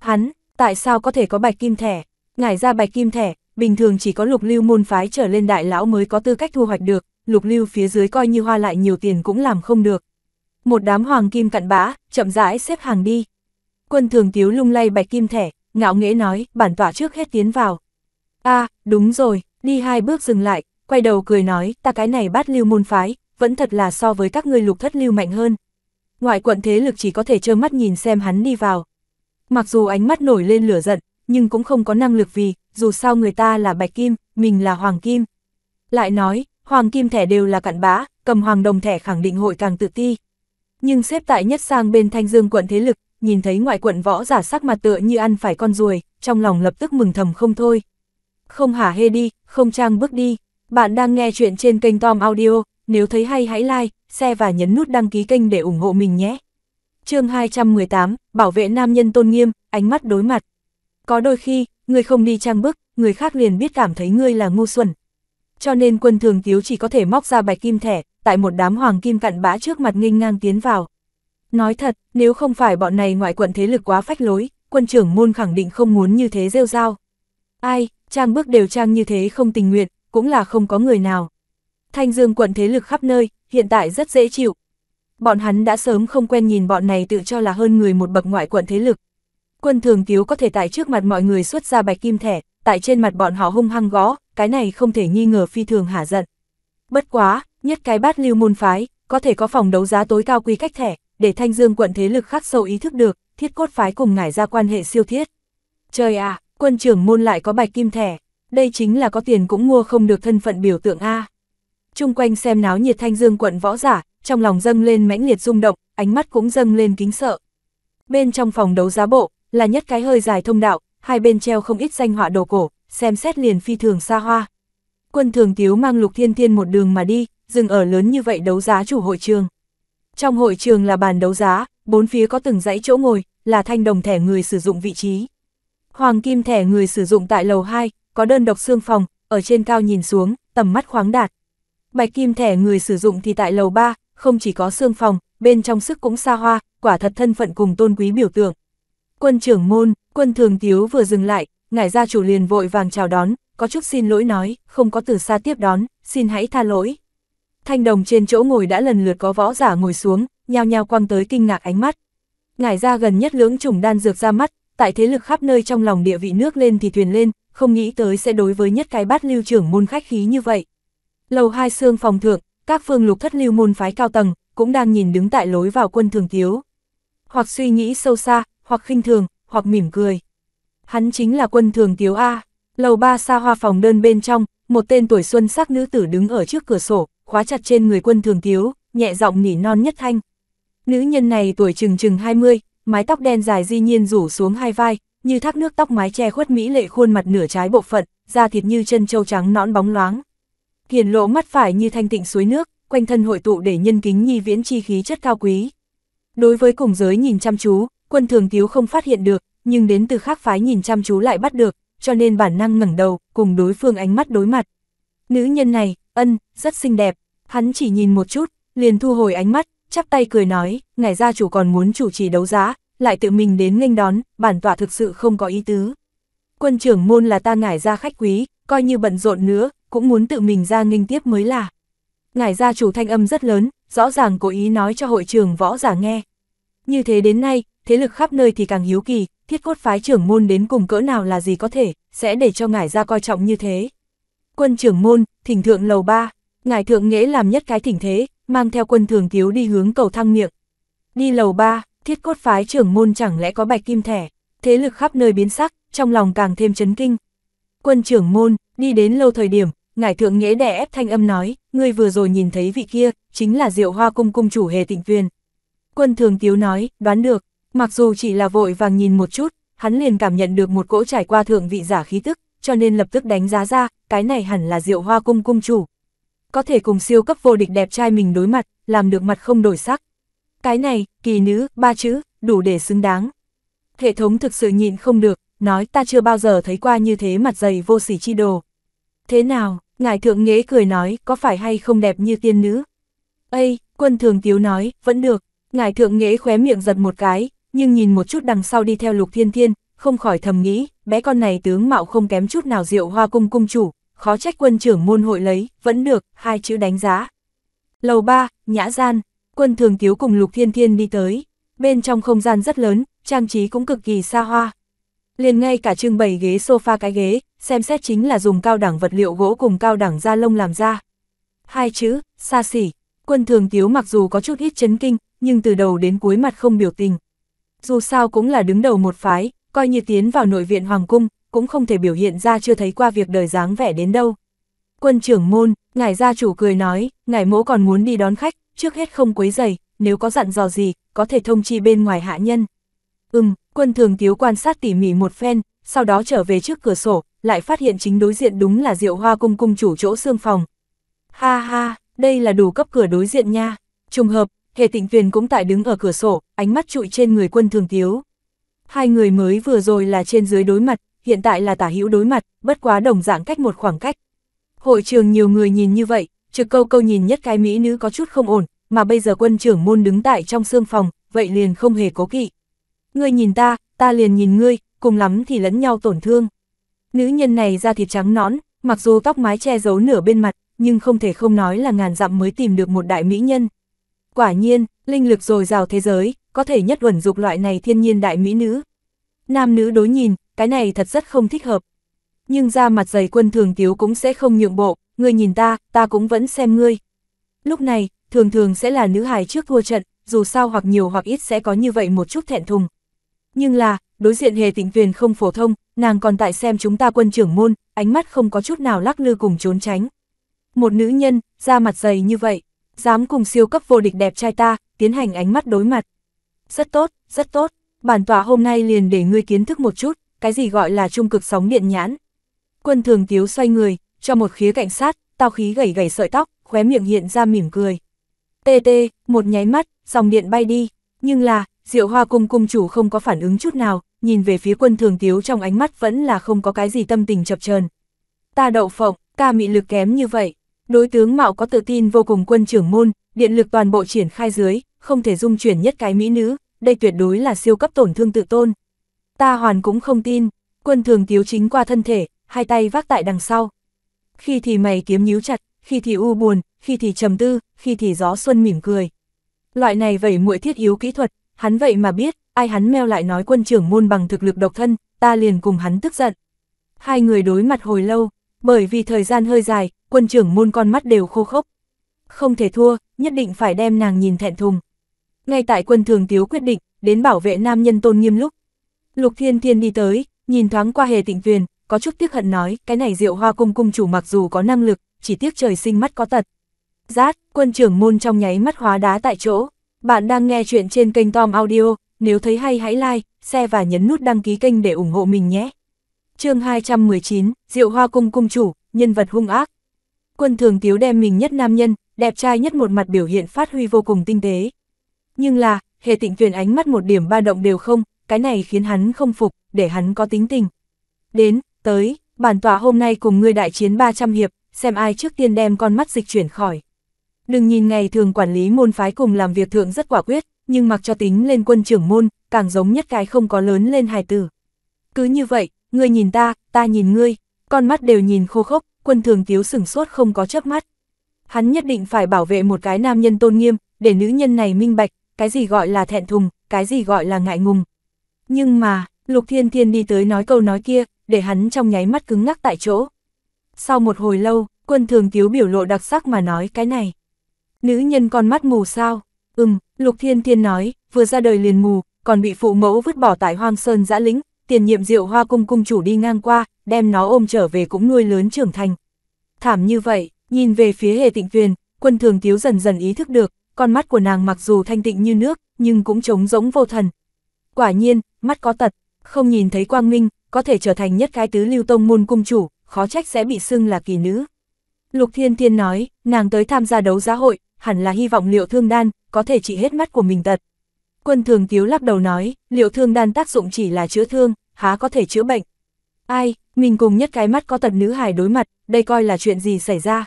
Hắn, tại sao có thể có bạch kim thẻ? Ngải ra bạch kim thẻ, bình thường chỉ có lục lưu môn phái trở lên đại lão mới có tư cách thu hoạch được, lục lưu phía dưới coi như hoa lại nhiều tiền cũng làm không được. Một đám hoàng kim cặn bã, chậm rãi xếp hàng đi. Quân thường tiếu lung lay bạch kim thẻ, ngạo nghễ nói, bản tỏa trước hết tiến vào. a đúng rồi, đi hai bước dừng lại, quay đầu cười nói, ta cái này bắt lưu môn phái, vẫn thật là so với các ngươi lục thất lưu mạnh hơn. Ngoại quận thế lực chỉ có thể trơ mắt nhìn xem hắn đi vào, Mặc dù ánh mắt nổi lên lửa giận, nhưng cũng không có năng lực vì, dù sao người ta là bạch kim, mình là hoàng kim. Lại nói, hoàng kim thẻ đều là cặn bã, cầm hoàng đồng thẻ khẳng định hội càng tự ti. Nhưng xếp tại nhất sang bên thanh dương quận thế lực, nhìn thấy ngoại quận võ giả sắc mặt tựa như ăn phải con ruồi, trong lòng lập tức mừng thầm không thôi. Không hả hê đi, không trang bước đi. Bạn đang nghe chuyện trên kênh Tom Audio, nếu thấy hay hãy like, share và nhấn nút đăng ký kênh để ủng hộ mình nhé chương 218, bảo vệ nam nhân tôn nghiêm, ánh mắt đối mặt. Có đôi khi, người không đi trang bức, người khác liền biết cảm thấy ngươi là ngu xuẩn. Cho nên quân thường thiếu chỉ có thể móc ra bạch kim thẻ, tại một đám hoàng kim cặn bã trước mặt nghênh ngang tiến vào. Nói thật, nếu không phải bọn này ngoại quận thế lực quá phách lối, quân trưởng môn khẳng định không muốn như thế rêu rao. Ai, trang bước đều trang như thế không tình nguyện, cũng là không có người nào. Thanh Dương quận thế lực khắp nơi, hiện tại rất dễ chịu, bọn hắn đã sớm không quen nhìn bọn này tự cho là hơn người một bậc ngoại quận thế lực. Quân thường tiếu có thể tại trước mặt mọi người xuất ra bạch kim thẻ, tại trên mặt bọn họ hung hăng gõ, cái này không thể nghi ngờ phi thường hả giận. Bất quá, nhất cái bát lưu môn phái, có thể có phòng đấu giá tối cao quy cách thẻ, để thanh dương quận thế lực khắc sâu ý thức được, thiết cốt phái cùng ngải ra quan hệ siêu thiết. Trời ạ, à, quân trưởng môn lại có bạch kim thẻ, đây chính là có tiền cũng mua không được thân phận biểu tượng A. Trung quanh xem náo nhiệt thanh dương quận võ giả, trong lòng dâng lên mãnh liệt rung động, ánh mắt cũng dâng lên kính sợ. Bên trong phòng đấu giá bộ, là nhất cái hơi dài thông đạo, hai bên treo không ít danh họa đồ cổ, xem xét liền phi thường xa hoa. Quân thường tiếu mang lục thiên thiên một đường mà đi, dừng ở lớn như vậy đấu giá chủ hội trường. Trong hội trường là bàn đấu giá, bốn phía có từng dãy chỗ ngồi, là thanh đồng thẻ người sử dụng vị trí. Hoàng kim thẻ người sử dụng tại lầu 2, có đơn độc xương phòng, ở trên cao nhìn xuống, tầm mắt khoáng đạt. Bạch kim thẻ người sử dụng thì tại lầu 3, không chỉ có xương phòng, bên trong sức cũng xa hoa, quả thật thân phận cùng tôn quý biểu tượng. Quân trưởng môn, quân thường tiếu vừa dừng lại, ngải gia chủ liền vội vàng chào đón, có chút xin lỗi nói, không có từ xa tiếp đón, xin hãy tha lỗi. Thanh đồng trên chỗ ngồi đã lần lượt có võ giả ngồi xuống, nhao nhao quăng tới kinh ngạc ánh mắt. Ngải gia gần nhất lưỡng trùng đan dược ra mắt, tại thế lực khắp nơi trong lòng địa vị nước lên thì thuyền lên, không nghĩ tới sẽ đối với nhất cái bát lưu trưởng môn khách khí như vậy. Lầu hai xương phòng thượng, các phương lục thất lưu môn phái cao tầng, cũng đang nhìn đứng tại lối vào quân thường thiếu. Hoặc suy nghĩ sâu xa, hoặc khinh thường, hoặc mỉm cười. Hắn chính là quân thường thiếu A, lầu ba xa hoa phòng đơn bên trong, một tên tuổi xuân sắc nữ tử đứng ở trước cửa sổ, khóa chặt trên người quân thường thiếu, nhẹ giọng nỉ non nhất thanh. Nữ nhân này tuổi chừng chừng 20, mái tóc đen dài di nhiên rủ xuống hai vai, như thác nước tóc mái che khuất mỹ lệ khuôn mặt nửa trái bộ phận, da thịt như chân trâu trắng nõn bóng loáng. Hiển lộ mắt phải như thanh tịnh suối nước, quanh thân hội tụ để nhân kính nhi viễn chi khí chất cao quý. Đối với cùng giới nhìn chăm chú, quân thường cứu không phát hiện được, nhưng đến từ khác phái nhìn chăm chú lại bắt được, cho nên bản năng ngẩng đầu, cùng đối phương ánh mắt đối mặt. Nữ nhân này, ân, rất xinh đẹp, hắn chỉ nhìn một chút, liền thu hồi ánh mắt, chắp tay cười nói, ngài gia chủ còn muốn chủ trì đấu giá, lại tự mình đến nghênh đón, bản tọa thực sự không có ý tứ. Quân trưởng môn là ta ngải ra khách quý, coi như bận rộn nữa, cũng muốn tự mình ra nghênh tiếp mới là. ngài gia chủ thanh âm rất lớn, rõ ràng cố ý nói cho hội trường võ giả nghe. Như thế đến nay, thế lực khắp nơi thì càng hiếu kỳ, thiết cốt phái trưởng môn đến cùng cỡ nào là gì có thể, sẽ để cho ngài gia coi trọng như thế. Quân trưởng môn, thỉnh thượng lầu ba, ngài thượng nghĩa làm nhất cái thỉnh thế, mang theo quân thường thiếu đi hướng cầu thăng miệng. Đi lầu ba, thiết cốt phái trưởng môn chẳng lẽ có bạch kim thẻ, thế lực khắp nơi biến sắc, trong lòng càng thêm chấn kinh, quân trưởng môn, đi đến lâu thời điểm, ngải thượng nghĩa đẻ ép thanh âm nói, ngươi vừa rồi nhìn thấy vị kia, chính là diệu hoa cung cung chủ hề tịnh Viên. Quân thường tiếu nói, đoán được, mặc dù chỉ là vội vàng nhìn một chút, hắn liền cảm nhận được một cỗ trải qua thượng vị giả khí tức, cho nên lập tức đánh giá ra, cái này hẳn là diệu hoa cung cung chủ. Có thể cùng siêu cấp vô địch đẹp trai mình đối mặt, làm được mặt không đổi sắc. Cái này, kỳ nữ, ba chữ, đủ để xứng đáng. Hệ thống thực sự nhịn không được, nói ta chưa bao giờ thấy qua như thế mặt dày vô sỉ chi đồ. Thế nào, ngài thượng nghế cười nói, có phải hay không đẹp như tiên nữ? Ây, quân thường tiếu nói, vẫn được, ngài thượng nghế khóe miệng giật một cái, nhưng nhìn một chút đằng sau đi theo lục thiên thiên, không khỏi thầm nghĩ, bé con này tướng mạo không kém chút nào diệu hoa cung cung chủ, khó trách quân trưởng môn hội lấy, vẫn được, hai chữ đánh giá. Lầu ba nhã gian, quân thường tiếu cùng lục thiên thiên đi tới, bên trong không gian rất lớn, trang trí cũng cực kỳ xa hoa, liền ngay cả trưng bày ghế sofa cái ghế, xem xét chính là dùng cao đẳng vật liệu gỗ cùng cao đẳng da lông làm ra. Hai chữ, xa xỉ, quân thường tiếu mặc dù có chút ít chấn kinh, nhưng từ đầu đến cuối mặt không biểu tình. Dù sao cũng là đứng đầu một phái, coi như tiến vào nội viện Hoàng Cung, cũng không thể biểu hiện ra chưa thấy qua việc đời dáng vẻ đến đâu. Quân trưởng môn, ngài gia chủ cười nói, ngài mỗ còn muốn đi đón khách, trước hết không quấy giày, nếu có dặn dò gì, có thể thông chi bên ngoài hạ nhân. Ừm, Quân thường thiếu quan sát tỉ mỉ một phen, sau đó trở về trước cửa sổ, lại phát hiện chính đối diện đúng là Diệu Hoa Cung cung chủ chỗ xương phòng. Ha ha, đây là đủ cấp cửa đối diện nha. Trùng hợp, Hề Tịnh Tuyền cũng tại đứng ở cửa sổ, ánh mắt trụi trên người quân thường thiếu. Hai người mới vừa rồi là trên dưới đối mặt, hiện tại là tả hữu đối mặt, bất quá đồng dạng cách một khoảng cách. Hội trường nhiều người nhìn như vậy, trực câu câu nhìn nhất cái mỹ nữ có chút không ổn, mà bây giờ quân trưởng môn đứng tại trong xương phòng, vậy liền không hề cố kỵ. Ngươi nhìn ta, ta liền nhìn ngươi, cùng lắm thì lẫn nhau tổn thương. Nữ nhân này da thịt trắng nõn, mặc dù tóc mái che giấu nửa bên mặt, nhưng không thể không nói là ngàn dặm mới tìm được một đại mỹ nhân. Quả nhiên, linh lực dồi dào thế giới, có thể nhất uẩn dục loại này thiên nhiên đại mỹ nữ. Nam nữ đối nhìn, cái này thật rất không thích hợp. Nhưng ra mặt dày quân thường tiếu cũng sẽ không nhượng bộ, ngươi nhìn ta, ta cũng vẫn xem ngươi. Lúc này, thường thường sẽ là nữ hài trước thua trận, dù sao hoặc nhiều hoặc ít sẽ có như vậy một chút thẹn thùng, nhưng là, đối diện hề tĩnh viền không phổ thông, nàng còn tại xem chúng ta quân trưởng môn, ánh mắt không có chút nào lắc lư cùng trốn tránh. Một nữ nhân, da mặt dày như vậy, dám cùng siêu cấp vô địch đẹp trai ta, tiến hành ánh mắt đối mặt. Rất tốt, rất tốt, bản tọa hôm nay liền để ngươi kiến thức một chút, cái gì gọi là trung cực sóng điện nhãn. Quân thường tiếu xoay người, cho một khía cảnh sát, tao khí gầy gầy sợi tóc, khóe miệng hiện ra mỉm cười. Tê tê, một nháy mắt, dòng điện bay đi, nhưng là, Diệu Hoa Cung cung chủ không có phản ứng chút nào, nhìn về phía quân thường tiếu trong ánh mắt vẫn là không có cái gì tâm tình chập chờn. Ta đậu phộng, ca mị lực kém như vậy. Đối tướng mạo có tự tin vô cùng quân trưởng môn, điện lực toàn bộ triển khai dưới, không thể dung chuyển nhất cái mỹ nữ, đây tuyệt đối là siêu cấp tổn thương tự tôn. Ta hoàn cũng không tin, quân thường tiếu chính qua thân thể, hai tay vác tại đằng sau. Khi thì mày kiếm nhíu chặt, khi thì u buồn, khi thì trầm tư, khi thì gió xuân mỉm cười. Loại này vẩy muội thiết yếu kỹ thuật, hắn vậy mà biết, ai hắn meo lại nói quân trưởng môn bằng thực lực độc thân, ta liền cùng hắn tức giận. Hai người đối mặt hồi lâu, bởi vì thời gian hơi dài, quân trưởng môn con mắt đều khô khốc. Không thể thua, nhất định phải đem nàng nhìn thẹn thùng. Ngay tại quân thường tiếu quyết định, đến bảo vệ nam nhân tôn nghiêm lúc. Lục thiên thiên đi tới, nhìn thoáng qua hề tịnh tuyền, có chút tiếc hận nói, cái này rượu hoa cung cung chủ mặc dù có năng lực, chỉ tiếc trời sinh mắt có tật. Giát, quân trưởng môn trong nháy mắt hóa đá tại chỗ. Bạn đang nghe chuyện trên kênh Tom Audio, nếu thấy hay hãy like, share và nhấn nút đăng ký kênh để ủng hộ mình nhé. chương 219, Diệu Hoa Cung Cung Chủ, Nhân vật hung ác. Quân thường tiếu đem mình nhất nam nhân, đẹp trai nhất một mặt biểu hiện phát huy vô cùng tinh tế. Nhưng là, hề tịnh tuyển ánh mắt một điểm ba động đều không, cái này khiến hắn không phục, để hắn có tính tình. Đến, tới, bản tọa hôm nay cùng ngươi đại chiến 300 hiệp, xem ai trước tiên đem con mắt dịch chuyển khỏi. Đừng nhìn ngày thường quản lý môn phái cùng làm việc thượng rất quả quyết, nhưng mặc cho tính lên quân trưởng môn, càng giống nhất cái không có lớn lên hài tử. Cứ như vậy, ngươi nhìn ta, ta nhìn ngươi, con mắt đều nhìn khô khốc, quân thường tiếu sửng sốt không có chớp mắt. Hắn nhất định phải bảo vệ một cái nam nhân tôn nghiêm, để nữ nhân này minh bạch, cái gì gọi là thẹn thùng, cái gì gọi là ngại ngùng. Nhưng mà, Lục Thiên Thiên đi tới nói câu nói kia, để hắn trong nháy mắt cứng ngắc tại chỗ. Sau một hồi lâu, quân thường tiếu biểu lộ đặc sắc mà nói cái này. Nữ nhân con mắt mù sao? Ừm, Lục Thiên Thiên nói, vừa ra đời liền mù, còn bị phụ mẫu vứt bỏ tại Hoang Sơn giã lĩnh, tiền nhiệm diệu hoa cung cung chủ đi ngang qua, đem nó ôm trở về cũng nuôi lớn trưởng thành. Thảm như vậy, nhìn về phía hề tịnh viên, quân thường tiếu dần dần ý thức được, con mắt của nàng mặc dù thanh tịnh như nước, nhưng cũng trống rỗng vô thần. Quả nhiên, mắt có tật, không nhìn thấy quang minh, có thể trở thành nhất cái tứ lưu tông môn cung chủ, khó trách sẽ bị xưng là kỳ nữ. Lục Thiên Thiên nói, nàng tới tham gia đấu giá hội, hẳn là hy vọng liệu thương đan, có thể trị hết mắt của mình tật. Quân thường tiếu lắc đầu nói, liệu thương đan tác dụng chỉ là chữa thương, há có thể chữa bệnh. Ai, mình cùng nhất cái mắt có tật nữ hài đối mặt, đây coi là chuyện gì xảy ra.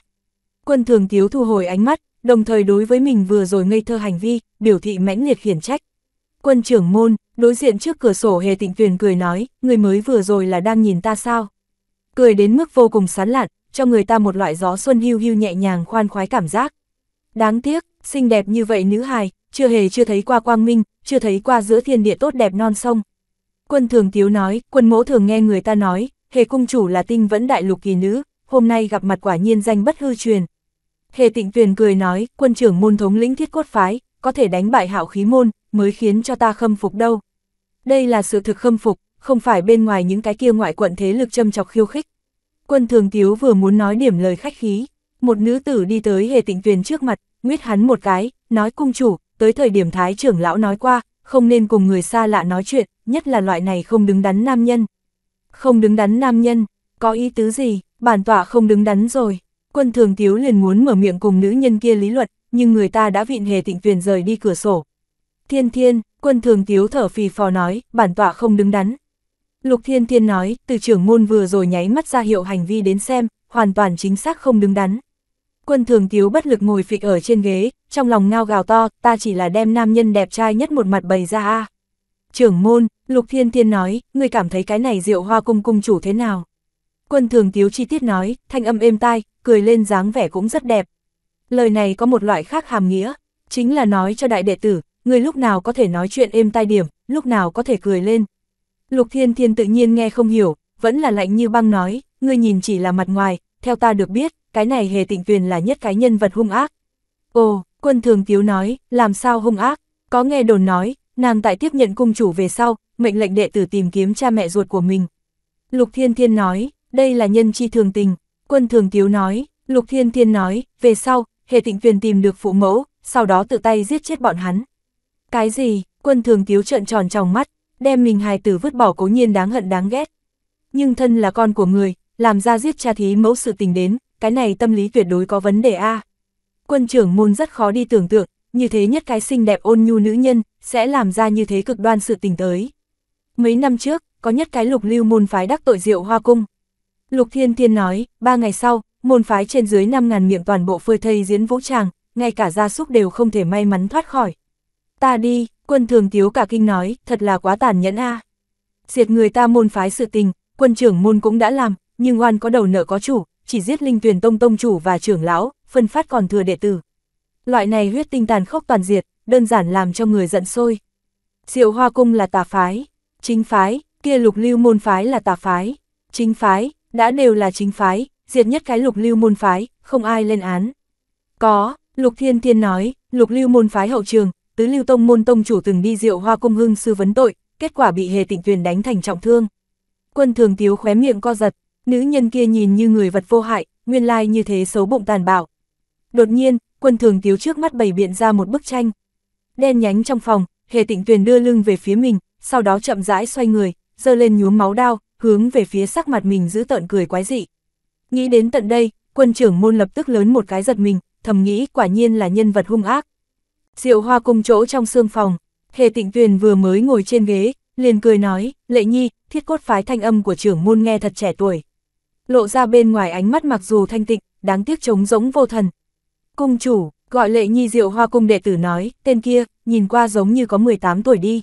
Quân thường tiếu thu hồi ánh mắt, đồng thời đối với mình vừa rồi ngây thơ hành vi, biểu thị mãnh liệt khiển trách. Quân trưởng môn, đối diện trước cửa sổ hề tịnh tuyền cười nói, người mới vừa rồi là đang nhìn ta sao. Cười đến mức vô cùng sán lạn, cho người ta một loại gió xuân hưu hưu nhẹ nhàng khoan khoái cảm giác. Đáng tiếc, xinh đẹp như vậy nữ hài, chưa hề chưa thấy qua quang minh, chưa thấy qua giữa thiên địa tốt đẹp non sông. Quân thường tiếu nói, quân mỗ thường nghe người ta nói, hề cung chủ là tinh vẫn đại lục kỳ nữ, hôm nay gặp mặt quả nhiên danh bất hư truyền. Hề tịnh tuyền cười nói, quân trưởng môn thống lĩnh thiết cốt phái, có thể đánh bại hạo khí môn, mới khiến cho ta khâm phục đâu. Đây là sự thực khâm phục, không phải bên ngoài những cái kia ngoại quận thế lực châm chọc khiêu khích. Quân thường tiếu vừa muốn nói điểm lời khách khí, một nữ tử đi tới hề tịnh tuyền trước mặt, nguyết hắn một cái, nói cung chủ, tới thời điểm thái trưởng lão nói qua, không nên cùng người xa lạ nói chuyện, nhất là loại này không đứng đắn nam nhân. Không đứng đắn nam nhân, có ý tứ gì, bản tọa không đứng đắn rồi. Quân thường tiếu liền muốn mở miệng cùng nữ nhân kia lý luận, nhưng người ta đã vịn hề tịnh tuyền rời đi cửa sổ. Thiên thiên, quân thường tiếu thở phì phò nói, bản tọa không đứng đắn. Lục thiên thiên nói, từ trưởng môn vừa rồi nháy mắt ra hiệu hành vi đến xem, hoàn toàn chính xác không đứng đắn. Quân thường tiếu bất lực ngồi phịch ở trên ghế, trong lòng ngao gào to, ta chỉ là đem nam nhân đẹp trai nhất một mặt bày ra a. Trưởng môn, Lục Thiên Thiên nói, người cảm thấy cái này rượu hoa cung cung chủ thế nào? Quân thường tiếu chi tiết nói, thanh âm êm tai, cười lên dáng vẻ cũng rất đẹp. Lời này có một loại khác hàm nghĩa, chính là nói cho đại đệ tử, người lúc nào có thể nói chuyện êm tai điểm, lúc nào có thể cười lên. Lục Thiên Thiên tự nhiên nghe không hiểu, vẫn là lạnh như băng nói, người nhìn chỉ là mặt ngoài, theo ta được biết, cái này hề tịnh tuyền là nhất cái nhân vật hung ác. Ồ, quân thường thiếu nói, làm sao hung ác, có nghe đồn nói, nàng tại tiếp nhận cung chủ về sau, mệnh lệnh đệ tử tìm kiếm cha mẹ ruột của mình. Lục Thiên Thiên nói, đây là nhân chi thường tình, quân thường thiếu nói, Lục Thiên Thiên nói, về sau, hề tịnh tuyền tìm được phụ mẫu, sau đó tự tay giết chết bọn hắn. Cái gì, quân thường thiếu trợn tròn trong mắt, đem mình hài tử vứt bỏ cố nhiên đáng hận đáng ghét. Nhưng thân là con của người, làm ra giết cha thí mẫu sự tình đến, cái này tâm lý tuyệt đối có vấn đề a. Quân trưởng môn rất khó đi tưởng tượng, như thế nhất cái xinh đẹp ôn nhu nữ nhân, sẽ làm ra như thế cực đoan sự tình tới. Mấy năm trước, có nhất cái lục lưu môn phái đắc tội diệu hoa cung. Lục Thiên Thiên nói, ba ngày sau, môn phái trên dưới 5.000 miệng toàn bộ phơi thây diễn vũ tràng, ngay cả gia súc đều không thể may mắn thoát khỏi. Ta đi, quân thường tiếu cả kinh nói, thật là quá tàn nhẫn a. Diệt người ta môn phái sự tình, quân trưởng môn cũng đã làm, nhưng oan có đầu nợ có chủ, chỉ giết linh tuyển tông tông chủ và trưởng lão, phân phát còn thừa đệ tử. Loại này huyết tinh tàn khốc toàn diệt, đơn giản làm cho người giận sôi. Diệu Hoa Cung là tà phái, chính phái, kia lục lưu môn phái là tà phái, chính phái, đã đều là chính phái, diệt nhất cái lục lưu môn phái, không ai lên án. Có, Lục Thiên Thiên nói, lục lưu môn phái hậu trường, tứ lưu tông môn tông chủ từng đi Diệu Hoa Cung hưng sư vấn tội, kết quả bị hề tịnh tuyền đánh thành trọng thương. Quân thường tiếu khóe miệng co giật, Nữ nhân kia nhìn như người vật vô hại, nguyên lai như thế xấu bụng tàn bạo. Đột nhiên, quân thường tiếu trước mắt bày biện ra một bức tranh. Đen nhánh trong phòng, hề tịnh tuyền đưa lưng về phía mình, sau đó chậm rãi xoay người, dơ lên nhuốm máu đao, hướng về phía sắc mặt mình giữ tợn cười quái dị. Nghĩ đến tận đây, quân trưởng môn lập tức lớn một cái giật mình, thầm nghĩ quả nhiên là nhân vật hung ác. Diệu hoa cung chỗ trong xương phòng, hề tịnh tuyền vừa mới ngồi trên ghế, liền cười nói, lệ nhi, thiết cốt phái thanh âm của trưởng môn nghe thật trẻ tuổi lộ ra bên ngoài ánh mắt mặc dù thanh tịnh, đáng tiếc trống giống vô thần. Cung chủ, gọi lệ nhi diệu hoa cung đệ tử nói, tên kia, nhìn qua giống như có 18 tuổi đi.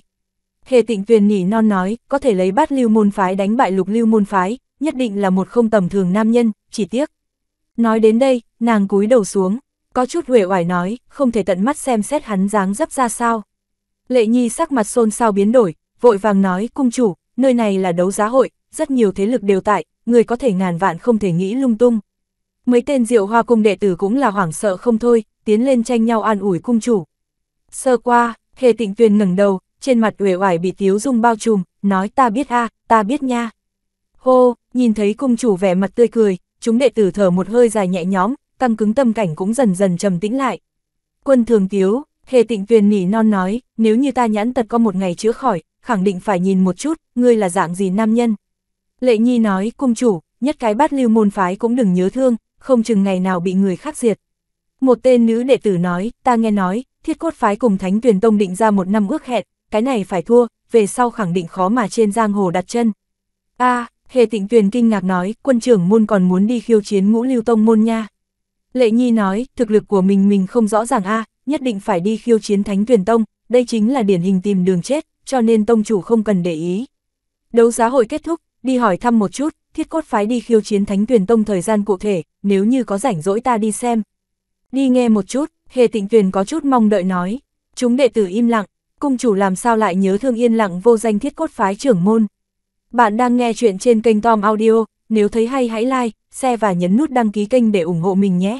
Hề tịnh tuyền nỉ non nói, có thể lấy bát lưu môn phái đánh bại lục lưu môn phái, nhất định là một không tầm thường nam nhân, chỉ tiếc. Nói đến đây, nàng cúi đầu xuống, có chút huệ oải nói, không thể tận mắt xem xét hắn dáng dấp ra sao. Lệ nhi sắc mặt xôn xao biến đổi, vội vàng nói, cung chủ, nơi này là đấu giá hội, rất nhiều thế lực đều tại, người có thể ngàn vạn không thể nghĩ lung tung. Mấy tên diệu hoa cung đệ tử cũng là hoảng sợ không thôi, tiến lên tranh nhau an ủi cung chủ. Sơ qua, hề tịnh tuyền ngẩng đầu, trên mặt uể oải bị tiếu dung bao trùm, nói ta biết a ta biết nha. Hô, nhìn thấy cung chủ vẻ mặt tươi cười, chúng đệ tử thở một hơi dài nhẹ nhõm, căng cứng tâm cảnh cũng dần dần trầm tĩnh lại. Quân thường tiếu, hề tịnh tuyền nỉ non nói, nếu như ta nhãn tật có một ngày chữa khỏi, khẳng định phải nhìn một chút, ngươi là dạng gì nam nhân. Lệ Nhi nói, cung chủ, nhất cái bát lưu môn phái cũng đừng nhớ thương, không chừng ngày nào bị người khác diệt. Một tên nữ đệ tử nói, ta nghe nói, thiết cốt phái cùng thánh tuyển tông định ra một năm ước hẹn, cái này phải thua, về sau khẳng định khó mà trên giang hồ đặt chân. a hề tịnh tuyền kinh ngạc nói, quân trưởng môn còn muốn đi khiêu chiến ngũ lưu tông môn nha. Lệ Nhi nói, thực lực của mình mình không rõ ràng a nhất định phải đi khiêu chiến thánh tuyển tông, đây chính là điển hình tìm đường chết, cho nên tông chủ không cần để ý. Đấu giá hội kết thúc, đi hỏi thăm một chút, thiết cốt phái đi khiêu chiến thánh tuyển tông thời gian cụ thể, nếu như có rảnh rỗi ta đi xem. Đi nghe một chút, hề tịnh tuyển có chút mong đợi nói. Chúng đệ tử im lặng, cung chủ làm sao lại nhớ thương yên lặng vô danh thiết cốt phái trưởng môn. Bạn đang nghe chuyện trên kênh Tom Audio, nếu thấy hay hãy like, share và nhấn nút đăng ký kênh để ủng hộ mình nhé.